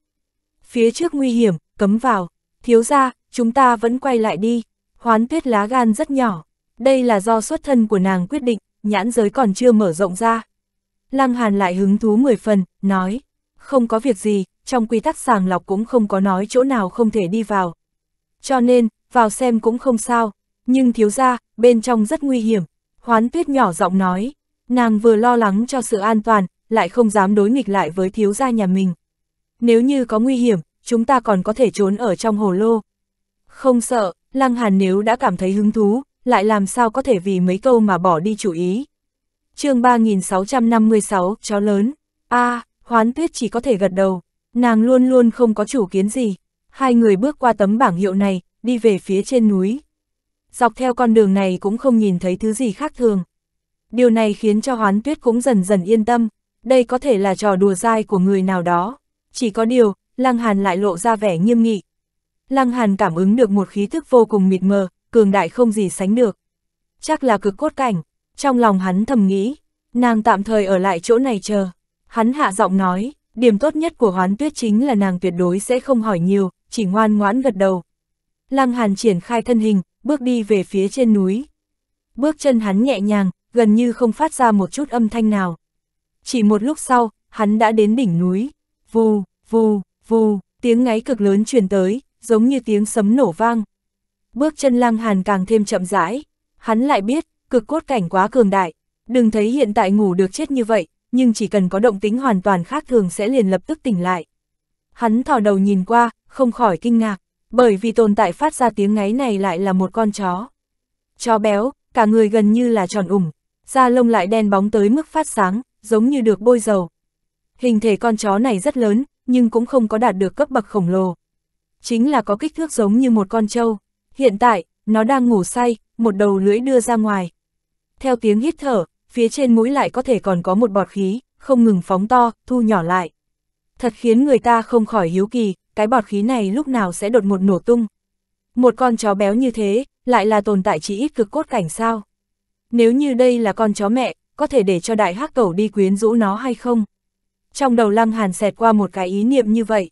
Phía trước nguy hiểm, cấm vào, thiếu ra, chúng ta vẫn quay lại đi. Hoán Tuyết lá gan rất nhỏ, đây là do xuất thân của nàng quyết định, nhãn giới còn chưa mở rộng ra, Lăng Hàn lại hứng thú mười phần, nói, không có việc gì, trong quy tắc sàng lọc cũng không có nói chỗ nào không thể đi vào. Cho nên, vào xem cũng không sao, nhưng thiếu ra, bên trong rất nguy hiểm. Hoán tuyết nhỏ giọng nói, nàng vừa lo lắng cho sự an toàn, lại không dám đối nghịch lại với thiếu gia nhà mình. Nếu như có nguy hiểm, chúng ta còn có thể trốn ở trong hồ lô. Không sợ, Lăng Hàn nếu đã cảm thấy hứng thú, lại làm sao có thể vì mấy câu mà bỏ đi chủ ý chương 3656, chó lớn. a à, hoán tuyết chỉ có thể gật đầu, nàng luôn luôn không có chủ kiến gì. Hai người bước qua tấm bảng hiệu này, đi về phía trên núi. Dọc theo con đường này cũng không nhìn thấy thứ gì khác thường. Điều này khiến cho hoán tuyết cũng dần dần yên tâm. Đây có thể là trò đùa dai của người nào đó. Chỉ có điều, Lăng Hàn lại lộ ra vẻ nghiêm nghị. Lăng Hàn cảm ứng được một khí thức vô cùng mịt mờ, cường đại không gì sánh được. Chắc là cực cốt cảnh, trong lòng hắn thầm nghĩ, nàng tạm thời ở lại chỗ này chờ. Hắn hạ giọng nói, điểm tốt nhất của hoán tuyết chính là nàng tuyệt đối sẽ không hỏi nhiều, chỉ ngoan ngoãn gật đầu. Lăng Hàn triển khai thân hình, bước đi về phía trên núi. Bước chân hắn nhẹ nhàng, gần như không phát ra một chút âm thanh nào. Chỉ một lúc sau, hắn đã đến đỉnh núi. Vù, vù, vù, tiếng ngáy cực lớn truyền tới, giống như tiếng sấm nổ vang. Bước chân Lăng Hàn càng thêm chậm rãi, hắn lại biết, cực cốt cảnh quá cường đại. Đừng thấy hiện tại ngủ được chết như vậy, nhưng chỉ cần có động tính hoàn toàn khác thường sẽ liền lập tức tỉnh lại. Hắn thò đầu nhìn qua, không khỏi kinh ngạc, bởi vì tồn tại phát ra tiếng ngáy này lại là một con chó. Chó béo, cả người gần như là tròn ủng, da lông lại đen bóng tới mức phát sáng, giống như được bôi dầu. Hình thể con chó này rất lớn, nhưng cũng không có đạt được cấp bậc khổng lồ. Chính là có kích thước giống như một con trâu. Hiện tại, nó đang ngủ say, một đầu lưỡi đưa ra ngoài, theo tiếng hít thở, phía trên mũi lại có thể còn có một bọt khí, không ngừng phóng to, thu nhỏ lại. Thật khiến người ta không khỏi hiếu kỳ, cái bọt khí này lúc nào sẽ đột một nổ tung. Một con chó béo như thế, lại là tồn tại chỉ ít cực cốt cảnh sao. Nếu như đây là con chó mẹ, có thể để cho đại hắc cẩu đi quyến rũ nó hay không? Trong đầu Lăng Hàn xẹt qua một cái ý niệm như vậy.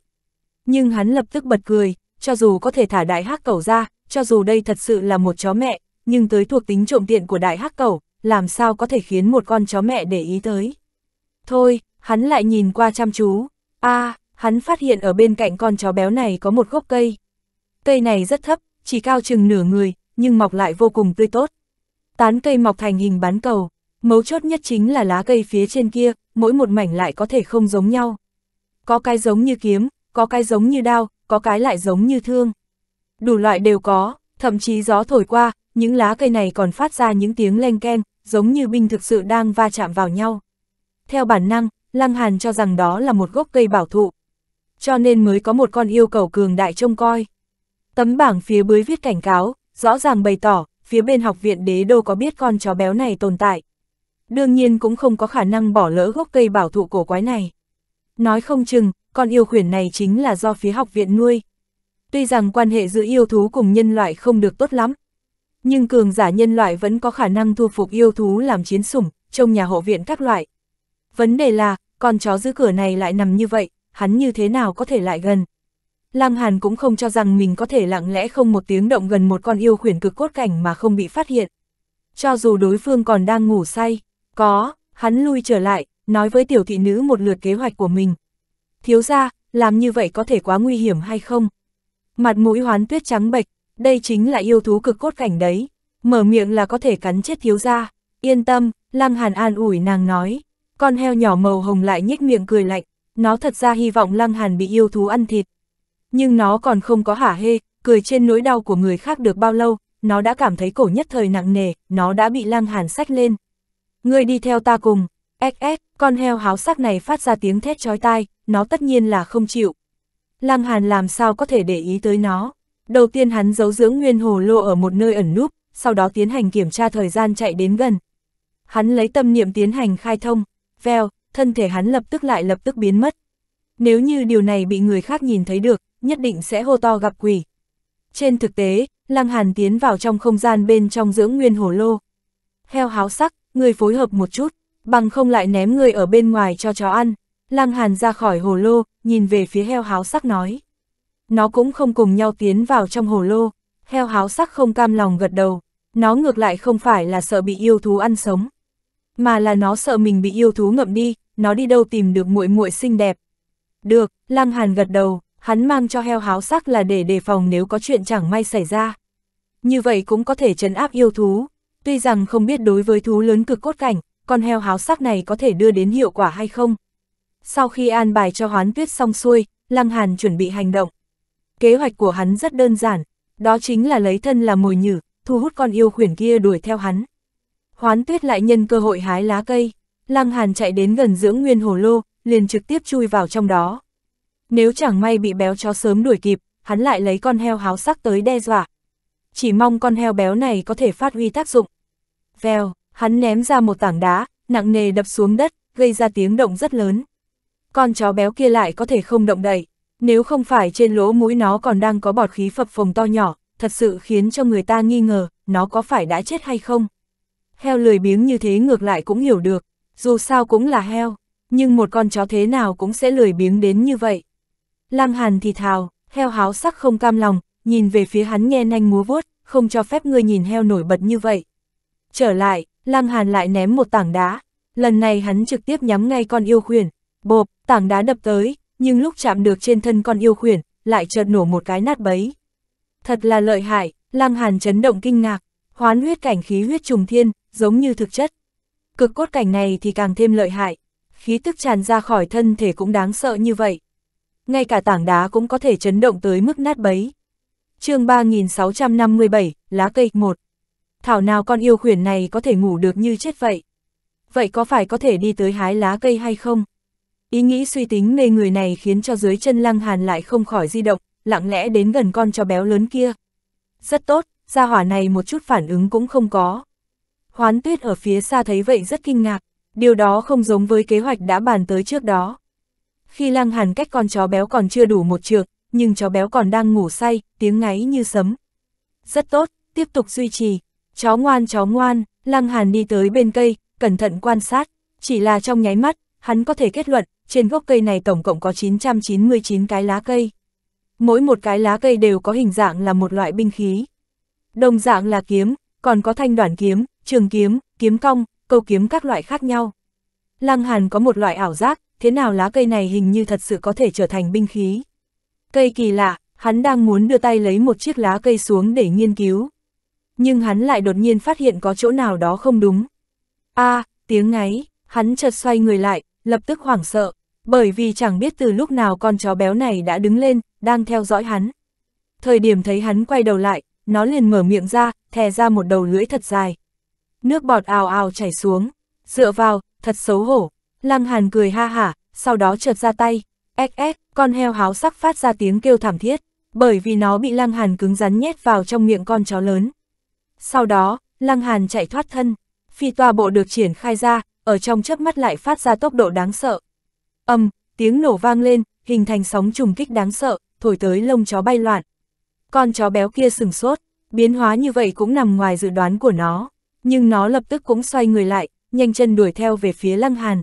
Nhưng hắn lập tức bật cười, cho dù có thể thả đại hắc cẩu ra, cho dù đây thật sự là một chó mẹ, nhưng tới thuộc tính trộm tiện của đại hắc cầu làm sao có thể khiến một con chó mẹ để ý tới. Thôi, hắn lại nhìn qua chăm chú. a à, hắn phát hiện ở bên cạnh con chó béo này có một gốc cây. Cây này rất thấp, chỉ cao chừng nửa người, nhưng mọc lại vô cùng tươi tốt. Tán cây mọc thành hình bán cầu, mấu chốt nhất chính là lá cây phía trên kia, mỗi một mảnh lại có thể không giống nhau. Có cái giống như kiếm, có cái giống như đao, có cái lại giống như thương. Đủ loại đều có, thậm chí gió thổi qua, những lá cây này còn phát ra những tiếng len ken, giống như binh thực sự đang va chạm vào nhau. Theo bản năng, Lăng Hàn cho rằng đó là một gốc cây bảo thụ. Cho nên mới có một con yêu cầu cường đại trông coi. Tấm bảng phía bdưới viết cảnh cáo, rõ ràng bày tỏ, phía bên học viện đế đô có biết con chó béo này tồn tại. Đương nhiên cũng không có khả năng bỏ lỡ gốc cây bảo thụ cổ quái này. Nói không chừng, con yêu khuyển này chính là do phía học viện nuôi. Tuy rằng quan hệ giữa yêu thú cùng nhân loại không được tốt lắm, nhưng cường giả nhân loại vẫn có khả năng thu phục yêu thú làm chiến sủng, trong nhà hộ viện các loại. Vấn đề là, con chó giữ cửa này lại nằm như vậy, hắn như thế nào có thể lại gần. Lam Hàn cũng không cho rằng mình có thể lặng lẽ không một tiếng động gần một con yêu khuyển cực cốt cảnh mà không bị phát hiện. Cho dù đối phương còn đang ngủ say, có, hắn lui trở lại, nói với tiểu thị nữ một lượt kế hoạch của mình. Thiếu ra, làm như vậy có thể quá nguy hiểm hay không? Mặt mũi hoán tuyết trắng bệch, đây chính là yêu thú cực cốt cảnh đấy, mở miệng là có thể cắn chết thiếu gia. Yên tâm, Lăng Hàn an ủi nàng nói, con heo nhỏ màu hồng lại nhếch miệng cười lạnh, nó thật ra hy vọng Lăng Hàn bị yêu thú ăn thịt. Nhưng nó còn không có hả hê, cười trên nỗi đau của người khác được bao lâu, nó đã cảm thấy cổ nhất thời nặng nề, nó đã bị Lăng Hàn sách lên. Ngươi đi theo ta cùng, XS, con heo háo sắc này phát ra tiếng thét chói tai, nó tất nhiên là không chịu. Lăng Hàn làm sao có thể để ý tới nó. Đầu tiên hắn giấu dưỡng nguyên hồ lô ở một nơi ẩn núp, sau đó tiến hành kiểm tra thời gian chạy đến gần. Hắn lấy tâm niệm tiến hành khai thông, veo, thân thể hắn lập tức lại lập tức biến mất. Nếu như điều này bị người khác nhìn thấy được, nhất định sẽ hô to gặp quỷ. Trên thực tế, Lăng Hàn tiến vào trong không gian bên trong dưỡng nguyên hồ lô. Heo háo sắc, người phối hợp một chút, bằng không lại ném người ở bên ngoài cho chó ăn. Lăng Hàn ra khỏi hồ lô, nhìn về phía heo háo sắc nói nó cũng không cùng nhau tiến vào trong hồ lô, heo háo sắc không cam lòng gật đầu, nó ngược lại không phải là sợ bị yêu thú ăn sống, mà là nó sợ mình bị yêu thú ngậm đi, nó đi đâu tìm được muội muội xinh đẹp. Được, Lăng Hàn gật đầu, hắn mang cho heo háo sắc là để đề phòng nếu có chuyện chẳng may xảy ra. Như vậy cũng có thể trấn áp yêu thú, tuy rằng không biết đối với thú lớn cực cốt cảnh, con heo háo sắc này có thể đưa đến hiệu quả hay không. Sau khi an bài cho hoán tuyết xong xuôi, Lăng Hàn chuẩn bị hành động. Kế hoạch của hắn rất đơn giản, đó chính là lấy thân làm mồi nhử, thu hút con yêu khuyển kia đuổi theo hắn. Hoán tuyết lại nhân cơ hội hái lá cây, Lăng Hàn chạy đến gần dưỡng nguyên hồ lô, liền trực tiếp chui vào trong đó. Nếu chẳng may bị béo chó sớm đuổi kịp, hắn lại lấy con heo háo sắc tới đe dọa. Chỉ mong con heo béo này có thể phát huy tác dụng. Vèo, hắn ném ra một tảng đá, nặng nề đập xuống đất, gây ra tiếng động rất lớn. Con chó béo kia lại có thể không động đậy. Nếu không phải trên lỗ mũi nó còn đang có bọt khí phập phồng to nhỏ, thật sự khiến cho người ta nghi ngờ, nó có phải đã chết hay không. Heo lười biếng như thế ngược lại cũng hiểu được, dù sao cũng là heo, nhưng một con chó thế nào cũng sẽ lười biếng đến như vậy. Lăng Hàn thì thào, heo háo sắc không cam lòng, nhìn về phía hắn nghe nanh múa vuốt, không cho phép ngươi nhìn heo nổi bật như vậy. Trở lại, Lăng Hàn lại ném một tảng đá, lần này hắn trực tiếp nhắm ngay con yêu khuyển, bộp, tảng đá đập tới, nhưng lúc chạm được trên thân con yêu khuyển, lại chợt nổ một cái nát bấy. Thật là lợi hại, Lăng Hàn chấn động kinh ngạc, hoán huyết cảnh khí huyết trùng thiên, giống như thực chất. Cực cốt cảnh này thì càng thêm lợi hại, khí tức tràn ra khỏi thân thể cũng đáng sợ như vậy. Ngay cả tảng đá cũng có thể chấn động tới mức nát bấy. chương 3657, lá cây 1. Thảo nào con yêu khuyển này có thể ngủ được như chết vậy? Vậy có phải có thể đi tới hái lá cây hay không? Ý nghĩ suy tính mê người này khiến cho dưới chân Lăng Hàn lại không khỏi di động, lặng lẽ đến gần con chó béo lớn kia. Rất tốt, gia hỏa này một chút phản ứng cũng không có. Hoán tuyết ở phía xa thấy vậy rất kinh ngạc, điều đó không giống với kế hoạch đã bàn tới trước đó. Khi Lăng Hàn cách con chó béo còn chưa đủ một trượng, nhưng chó béo còn đang ngủ say, tiếng ngáy như sấm. Rất tốt, tiếp tục duy trì. Chó ngoan chó ngoan, Lăng Hàn đi tới bên cây, cẩn thận quan sát. Chỉ là trong nháy mắt, hắn có thể kết luận, trên gốc cây này tổng cộng có 999 cái lá cây. Mỗi một cái lá cây đều có hình dạng là một loại binh khí. Đồng dạng là kiếm, còn có thanh đoản kiếm, trường kiếm, kiếm cong, câu kiếm các loại khác nhau. Lăng Hàn có một loại ảo giác, thế nào lá cây này hình như thật sự có thể trở thành binh khí. Cây kỳ lạ, hắn đang muốn đưa tay lấy một chiếc lá cây xuống để nghiên cứu. Nhưng hắn lại đột nhiên phát hiện có chỗ nào đó không đúng. a à, tiếng ngáy, hắn chợt xoay người lại, lập tức hoảng sợ, bởi vì chẳng biết từ lúc nào con chó béo này đã đứng lên, đang theo dõi hắn. Thời điểm thấy hắn quay đầu lại, nó liền mở miệng ra, thè ra một đầu lưỡi thật dài. Nước bọt ào ào chảy xuống, dựa vào, thật xấu hổ. Lăng Hàn cười ha hả, sau đó trượt ra tay. Ếch ếch, con heo háo sắc phát ra tiếng kêu thảm thiết, bởi vì nó bị Lăng Hàn cứng rắn nhét vào trong miệng con chó lớn. Sau đó, Lăng Hàn chạy thoát thân. Phi toa bộ được triển khai ra, ở trong chớp mắt lại phát ra tốc độ đáng sợ. Âm, tiếng nổ vang lên, hình thành sóng trùng kích đáng sợ, thổi tới lông chó bay loạn. Con chó béo kia sừng sốt, biến hóa như vậy cũng nằm ngoài dự đoán của nó, nhưng nó lập tức cũng xoay người lại, nhanh chân đuổi theo về phía Lăng Hàn.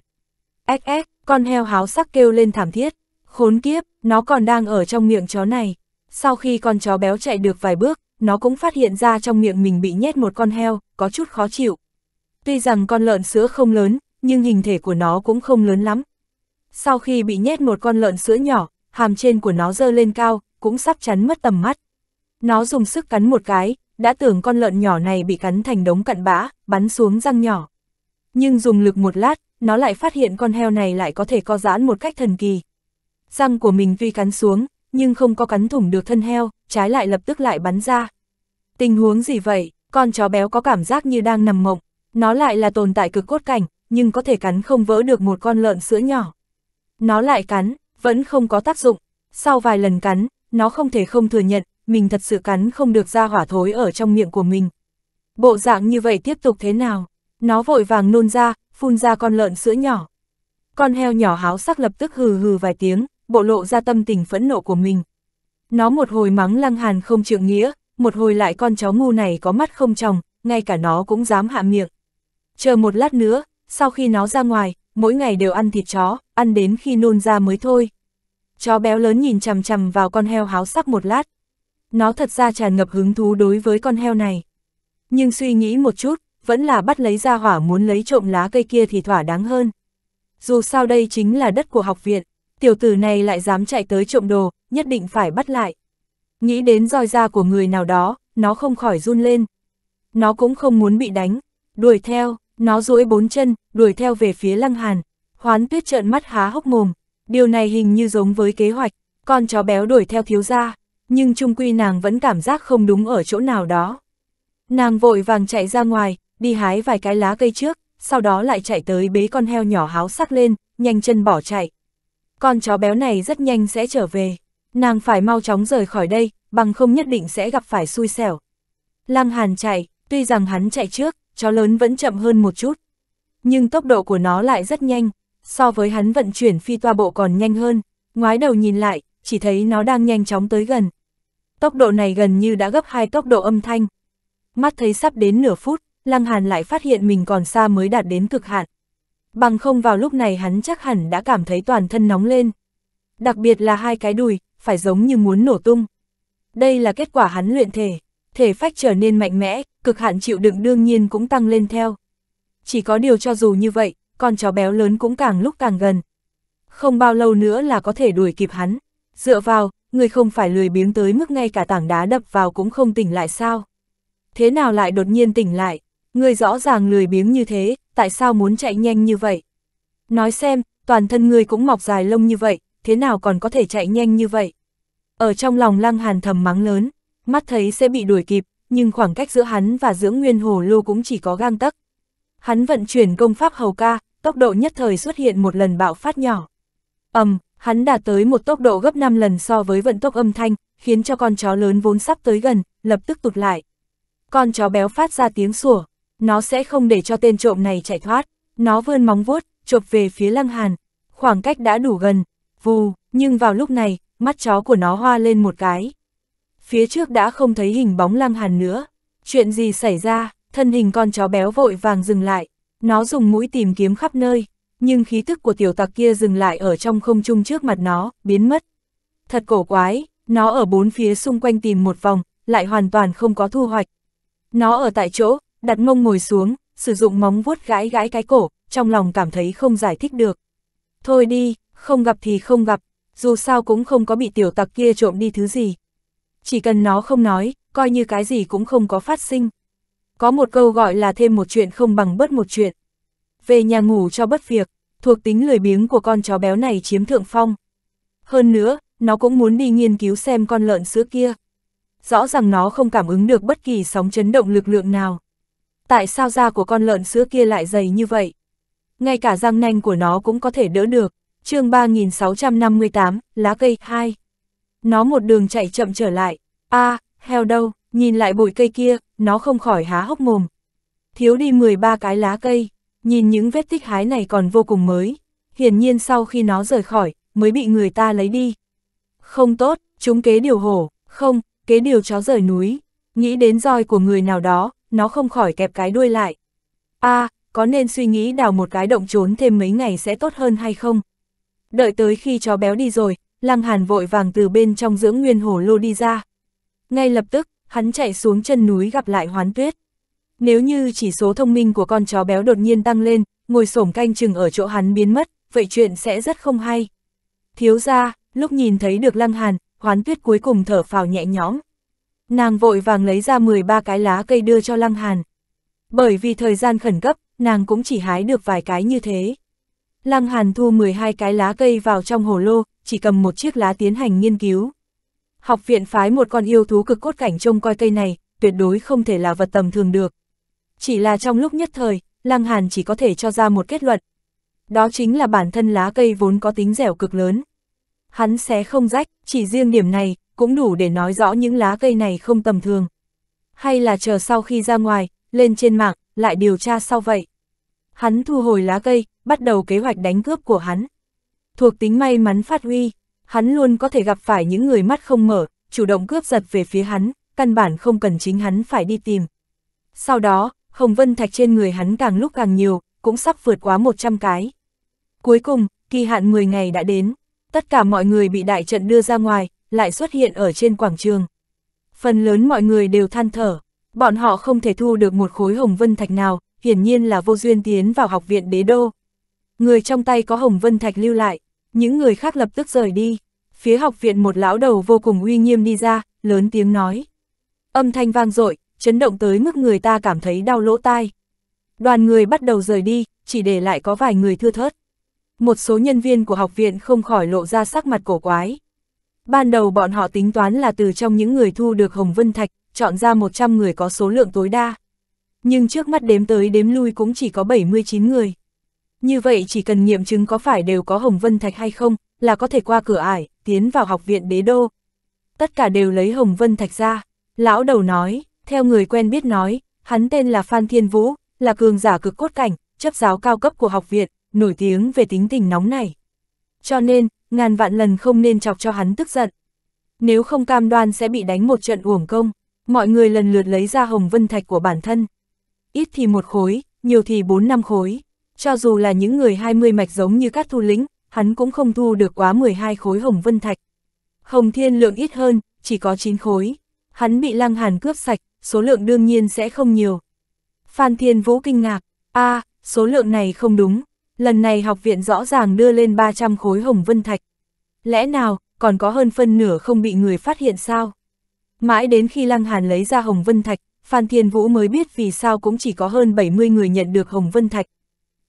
Ếch ếch, con heo háo sắc kêu lên thảm thiết, khốn kiếp, nó còn đang ở trong miệng chó này. Sau khi con chó béo chạy được vài bước, nó cũng phát hiện ra trong miệng mình bị nhét một con heo, có chút khó chịu. Tuy rằng con lợn sữa không lớn, nhưng hình thể của nó cũng không lớn lắm. Sau khi bị nhét một con lợn sữa nhỏ, hàm trên của nó dơ lên cao, cũng sắp chắn mất tầm mắt. Nó dùng sức cắn một cái, đã tưởng con lợn nhỏ này bị cắn thành đống cặn bã, bắn xuống răng nhỏ. Nhưng dùng lực một lát, nó lại phát hiện con heo này lại có thể co giãn một cách thần kỳ. Răng của mình tuy cắn xuống, nhưng không có cắn thủng được thân heo, trái lại lập tức lại bắn ra. Tình huống gì vậy, con chó béo có cảm giác như đang nằm mộng, nó lại là tồn tại cực cốt cảnh, nhưng có thể cắn không vỡ được một con lợn sữa nhỏ. Nó lại cắn, vẫn không có tác dụng. Sau vài lần cắn, nó không thể không thừa nhận, mình thật sự cắn không được ra hỏa thối ở trong miệng của mình. Bộ dạng như vậy tiếp tục thế nào? Nó vội vàng nôn ra, phun ra con lợn sữa nhỏ. Con heo nhỏ háo sắc lập tức hừ hừ vài tiếng, bộ lộ ra tâm tình phẫn nộ của mình. Nó một hồi mắng lăng hàn không trượng nghĩa, một hồi lại con chó ngu này có mắt không tròng, ngay cả nó cũng dám hạ miệng. Chờ một lát nữa, sau khi nó ra ngoài, mỗi ngày đều ăn thịt chó, ăn đến khi nôn ra mới thôi. Chó béo lớn nhìn chằm chằm vào con heo háo sắc một lát. Nó thật ra tràn ngập hứng thú đối với con heo này. Nhưng suy nghĩ một chút, vẫn là bắt lấy ra hỏa muốn lấy trộm lá cây kia thì thỏa đáng hơn. Dù sao đây chính là đất của học viện, tiểu tử này lại dám chạy tới trộm đồ, nhất định phải bắt lại. Nghĩ đến roi da của người nào đó, nó không khỏi run lên. Nó cũng không muốn bị đánh, đuổi theo, nó duỗi bốn chân, đuổi theo về phía Lăng Hàn. Hoán tuyết trợn mắt há hốc mồm. Điều này hình như giống với kế hoạch, con chó béo đuổi theo thiếu gia, nhưng trung quy nàng vẫn cảm giác không đúng ở chỗ nào đó. Nàng vội vàng chạy ra ngoài, đi hái vài cái lá cây trước, sau đó lại chạy tới bế con heo nhỏ háo sắc lên, nhanh chân bỏ chạy. Con chó béo này rất nhanh sẽ trở về, nàng phải mau chóng rời khỏi đây, bằng không nhất định sẽ gặp phải xui xẻo. Lăng Hàn chạy, tuy rằng hắn chạy trước, chó lớn vẫn chậm hơn một chút. Nhưng tốc độ của nó lại rất nhanh, so với hắn vận chuyển phi toa bộ còn nhanh hơn, ngoái đầu nhìn lại, chỉ thấy nó đang nhanh chóng tới gần. Tốc độ này gần như đã gấp hai tốc độ âm thanh. Mắt thấy sắp đến nửa phút, Lăng Hàn lại phát hiện mình còn xa mới đạt đến cực hạn. Bằng không vào lúc này hắn chắc hẳn đã cảm thấy toàn thân nóng lên. Đặc biệt là hai cái đùi, phải giống như muốn nổ tung. Đây là kết quả hắn luyện thể thể phách trở nên mạnh mẽ, cực hạn chịu đựng đương nhiên cũng tăng lên theo. Chỉ có điều cho dù như vậy, con chó béo lớn cũng càng lúc càng gần. Không bao lâu nữa là có thể đuổi kịp hắn. Dựa vào, người không phải lười biếng tới mức ngay cả tảng đá đập vào cũng không tỉnh lại sao. Thế nào lại đột nhiên tỉnh lại? Người rõ ràng lười biếng như thế, tại sao muốn chạy nhanh như vậy? Nói xem, toàn thân người cũng mọc dài lông như vậy, thế nào còn có thể chạy nhanh như vậy? Ở trong lòng lăng hàn thầm mắng lớn, mắt thấy sẽ bị đuổi kịp, nhưng khoảng cách giữa hắn và dưỡng nguyên hồ lô cũng chỉ có gang tấc. Hắn vận chuyển công pháp hầu ca, tốc độ nhất thời xuất hiện một lần bạo phát nhỏ. ầm, hắn đạt tới một tốc độ gấp 5 lần so với vận tốc âm thanh, khiến cho con chó lớn vốn sắp tới gần, lập tức tụt lại. Con chó béo phát ra tiếng sủa, nó sẽ không để cho tên trộm này chạy thoát, nó vươn móng vuốt, chộp về phía Lăng Hàn, khoảng cách đã đủ gần, vù, nhưng vào lúc này, mắt chó của nó hoa lên một cái phía trước đã không thấy hình bóng Lăng Hàn nữa. Chuyện gì xảy ra, thân hình con chó béo vội vàng dừng lại, nó dùng mũi tìm kiếm khắp nơi, nhưng khí tức của tiểu tặc kia dừng lại ở trong không trung trước mặt nó, biến mất. Thật cổ quái, nó ở bốn phía xung quanh tìm một vòng, lại hoàn toàn không có thu hoạch. Nó ở tại chỗ, đặt mông ngồi xuống, sử dụng móng vuốt gãi gãi cái cổ, trong lòng cảm thấy không giải thích được. Thôi đi, không gặp thì không gặp, dù sao cũng không có bị tiểu tặc kia trộm đi thứ gì chỉ cần nó không nói, coi như cái gì cũng không có phát sinh. Có một câu gọi là thêm một chuyện không bằng bớt một chuyện. Về nhà ngủ cho bất việc, thuộc tính lười biếng của con chó béo này chiếm thượng phong. Hơn nữa, nó cũng muốn đi nghiên cứu xem con lợn sữa kia. Rõ ràng nó không cảm ứng được bất kỳ sóng chấn động lực lượng nào. Tại sao da của con lợn sữa kia lại dày như vậy? Ngay cả răng nanh của nó cũng có thể đỡ được. chương 3658, lá cây 2. Nó một đường chạy chậm trở lại. a à, heo đâu, nhìn lại bụi cây kia, nó không khỏi há hốc mồm. Thiếu đi 13 cái lá cây, nhìn những vết tích hái này còn vô cùng mới. Hiển nhiên sau khi nó rời khỏi, mới bị người ta lấy đi. Không tốt, chúng kế điều hổ, không, kế điều chó rời núi. Nghĩ đến roi của người nào đó, nó không khỏi kẹp cái đuôi lại. a à, có nên suy nghĩ đào một cái động trốn thêm mấy ngày sẽ tốt hơn hay không? Đợi tới khi chó béo đi rồi, Lăng Hàn vội vàng từ bên trong dưỡng nguyên hồ lô đi ra. Ngay lập tức, hắn chạy xuống chân núi gặp lại hoán tuyết. Nếu như chỉ số thông minh của con chó béo đột nhiên tăng lên, ngồi sổm canh chừng ở chỗ hắn biến mất, vậy chuyện sẽ rất không hay. Thiếu ra, lúc nhìn thấy được lăng hàn, hoán tuyết cuối cùng thở phào nhẹ nhõm. Nàng vội vàng lấy ra 13 cái lá cây đưa cho lăng hàn. Bởi vì thời gian khẩn cấp, nàng cũng chỉ hái được vài cái như thế. Lăng Hàn thu 12 cái lá cây vào trong hồ lô, chỉ cầm một chiếc lá tiến hành nghiên cứu. Học viện phái một con yêu thú cực cốt cảnh trông coi cây này, tuyệt đối không thể là vật tầm thường được. Chỉ là trong lúc nhất thời, Lăng Hàn chỉ có thể cho ra một kết luận. Đó chính là bản thân lá cây vốn có tính dẻo cực lớn. Hắn sẽ không rách, chỉ riêng điểm này, cũng đủ để nói rõ những lá cây này không tầm thường. Hay là chờ sau khi ra ngoài, lên trên mạng, lại điều tra sau vậy. Hắn thu hồi lá cây, bắt đầu kế hoạch đánh cướp của hắn. Thuộc tính may mắn phát huy, hắn luôn có thể gặp phải những người mắt không mở, chủ động cướp giật về phía hắn, căn bản không cần chính hắn phải đi tìm. Sau đó, Hồng Vân Thạch trên người hắn càng lúc càng nhiều, cũng sắp vượt quá 100 cái. Cuối cùng, kỳ hạn 10 ngày đã đến, tất cả mọi người bị đại trận đưa ra ngoài, lại xuất hiện ở trên quảng trường. Phần lớn mọi người đều than thở, bọn họ không thể thu được một khối Hồng Vân Thạch nào, hiển nhiên là vô duyên tiến vào học viện đế đô. Người trong tay có Hồng Vân Thạch lưu lại, những người khác lập tức rời đi. Phía học viện một lão đầu vô cùng uy nghiêm đi ra, lớn tiếng nói. Âm thanh vang dội chấn động tới mức người ta cảm thấy đau lỗ tai. Đoàn người bắt đầu rời đi, chỉ để lại có vài người thưa thớt. Một số nhân viên của học viện không khỏi lộ ra sắc mặt cổ quái. Ban đầu bọn họ tính toán là từ trong những người thu được Hồng Vân Thạch, chọn ra 100 người có số lượng tối đa nhưng trước mắt đếm tới đếm lui cũng chỉ có 79 người. Như vậy chỉ cần nghiệm chứng có phải đều có Hồng Vân Thạch hay không, là có thể qua cửa ải, tiến vào học viện đế đô. Tất cả đều lấy Hồng Vân Thạch ra, lão đầu nói, theo người quen biết nói, hắn tên là Phan Thiên Vũ, là cường giả cực cốt cảnh, chấp giáo cao cấp của học viện, nổi tiếng về tính tình nóng này. Cho nên, ngàn vạn lần không nên chọc cho hắn tức giận. Nếu không cam đoan sẽ bị đánh một trận uổng công, mọi người lần lượt lấy ra Hồng Vân Thạch của bản thân, ít thì một khối, nhiều thì bốn năm khối. Cho dù là những người hai mươi mạch giống như các thu lĩnh, hắn cũng không thu được quá 12 khối hồng vân thạch. Hồng thiên lượng ít hơn, chỉ có 9 khối. Hắn bị lăng hàn cướp sạch, số lượng đương nhiên sẽ không nhiều. Phan Thiên Vũ kinh ngạc, a à, số lượng này không đúng. Lần này học viện rõ ràng đưa lên 300 khối hồng vân thạch. Lẽ nào, còn có hơn phân nửa không bị người phát hiện sao? Mãi đến khi Lăng Hàn lấy ra hồng vân thạch, Phan Thiên Vũ mới biết vì sao cũng chỉ có hơn 70 người nhận được Hồng Vân Thạch.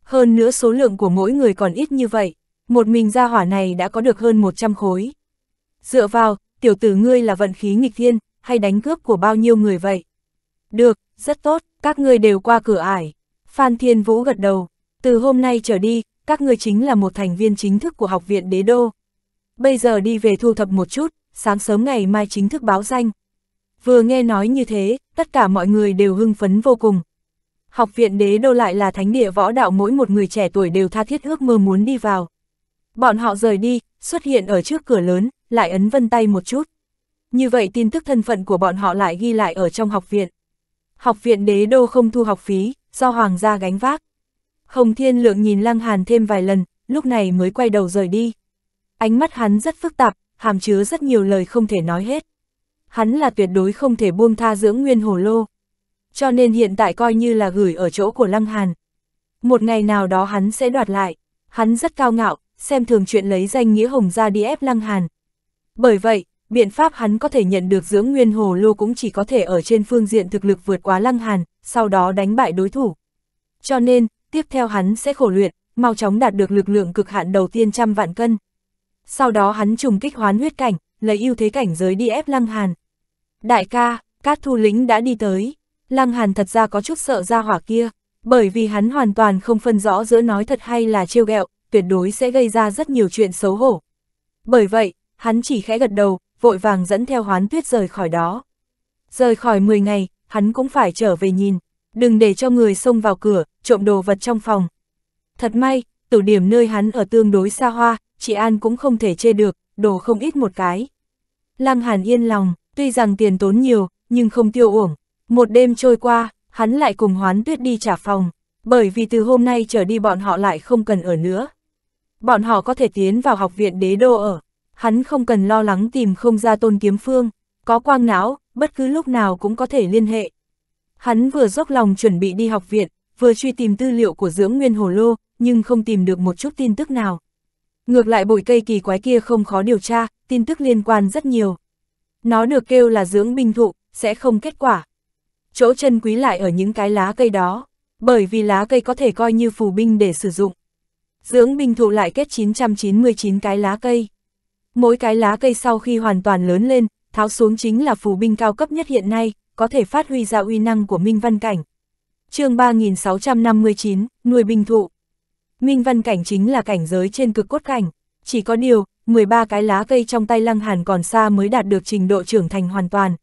Hơn nữa số lượng của mỗi người còn ít như vậy, một mình gia hỏa này đã có được hơn 100 khối. Dựa vào, tiểu tử ngươi là vận khí nghịch thiên, hay đánh cướp của bao nhiêu người vậy? Được, rất tốt, các ngươi đều qua cửa ải. Phan Thiên Vũ gật đầu, từ hôm nay trở đi, các ngươi chính là một thành viên chính thức của học viện đế đô. Bây giờ đi về thu thập một chút, sáng sớm ngày mai chính thức báo danh. Vừa nghe nói như thế, tất cả mọi người đều hưng phấn vô cùng. Học viện đế đô lại là thánh địa võ đạo mỗi một người trẻ tuổi đều tha thiết ước mơ muốn đi vào. Bọn họ rời đi, xuất hiện ở trước cửa lớn, lại ấn vân tay một chút. Như vậy tin tức thân phận của bọn họ lại ghi lại ở trong học viện. Học viện đế đô không thu học phí, do hoàng gia gánh vác. Hồng Thiên Lượng nhìn Lăng Hàn thêm vài lần, lúc này mới quay đầu rời đi. Ánh mắt hắn rất phức tạp, hàm chứa rất nhiều lời không thể nói hết hắn là tuyệt đối không thể buông tha dưỡng nguyên hồ lô. Cho nên hiện tại coi như là gửi ở chỗ của Lăng Hàn. Một ngày nào đó hắn sẽ đoạt lại, hắn rất cao ngạo, xem thường chuyện lấy danh nghĩa hồng ra đi ép Lăng Hàn. Bởi vậy, biện pháp hắn có thể nhận được dưỡng nguyên hồ lô cũng chỉ có thể ở trên phương diện thực lực vượt quá Lăng Hàn, sau đó đánh bại đối thủ. Cho nên, tiếp theo hắn sẽ khổ luyện, mau chóng đạt được lực lượng cực hạn đầu tiên trăm vạn cân. Sau đó hắn trùng kích hoán huyết cảnh, lấy ưu thế cảnh giới đi ép Lăng Hàn. Đại ca, các thu lính đã đi tới. Lăng Hàn thật ra có chút sợ ra hỏa kia, bởi vì hắn hoàn toàn không phân rõ giữa nói thật hay là trêu ghẹo, tuyệt đối sẽ gây ra rất nhiều chuyện xấu hổ. Bởi vậy, hắn chỉ khẽ gật đầu, vội vàng dẫn theo hoán tuyết rời khỏi đó. Rời khỏi 10 ngày, hắn cũng phải trở về nhìn, đừng để cho người xông vào cửa, trộm đồ vật trong phòng. Thật may, tử điểm nơi hắn ở tương đối xa hoa, chị An cũng không thể chê được, đồ không ít một cái. Lăng Hàn yên lòng, tuy rằng tiền tốn nhiều, nhưng không tiêu uổng. Một đêm trôi qua, hắn lại cùng hoán tuyết đi trả phòng, bởi vì từ hôm nay trở đi bọn họ lại không cần ở nữa. Bọn họ có thể tiến vào học viện đế đô ở, hắn không cần lo lắng tìm không ra tôn kiếm phương, có quang não, bất cứ lúc nào cũng có thể liên hệ. Hắn vừa dốc lòng chuẩn bị đi học viện, vừa truy tìm tư liệu của dưỡng nguyên hồ lô, nhưng không tìm được một chút tin tức nào. Ngược lại bụi cây kỳ quái kia không khó điều tra, tin tức liên quan rất nhiều. Nó được kêu là dưỡng binh thụ, sẽ không kết quả. Chỗ chân quý lại ở những cái lá cây đó, bởi vì lá cây có thể coi như phù binh để sử dụng. Dưỡng binh thụ lại kết 999 cái lá cây. Mỗi cái lá cây sau khi hoàn toàn lớn lên, tháo xuống chính là phù binh cao cấp nhất hiện nay, có thể phát huy ra uy năng của Minh Văn Cảnh. chương 3659, Nuôi Binh Thụ Minh Văn Cảnh chính là cảnh giới trên cực cốt cảnh, chỉ có điều, 13 cái lá cây trong tay Lăng Hàn còn xa mới đạt được trình độ trưởng thành hoàn toàn.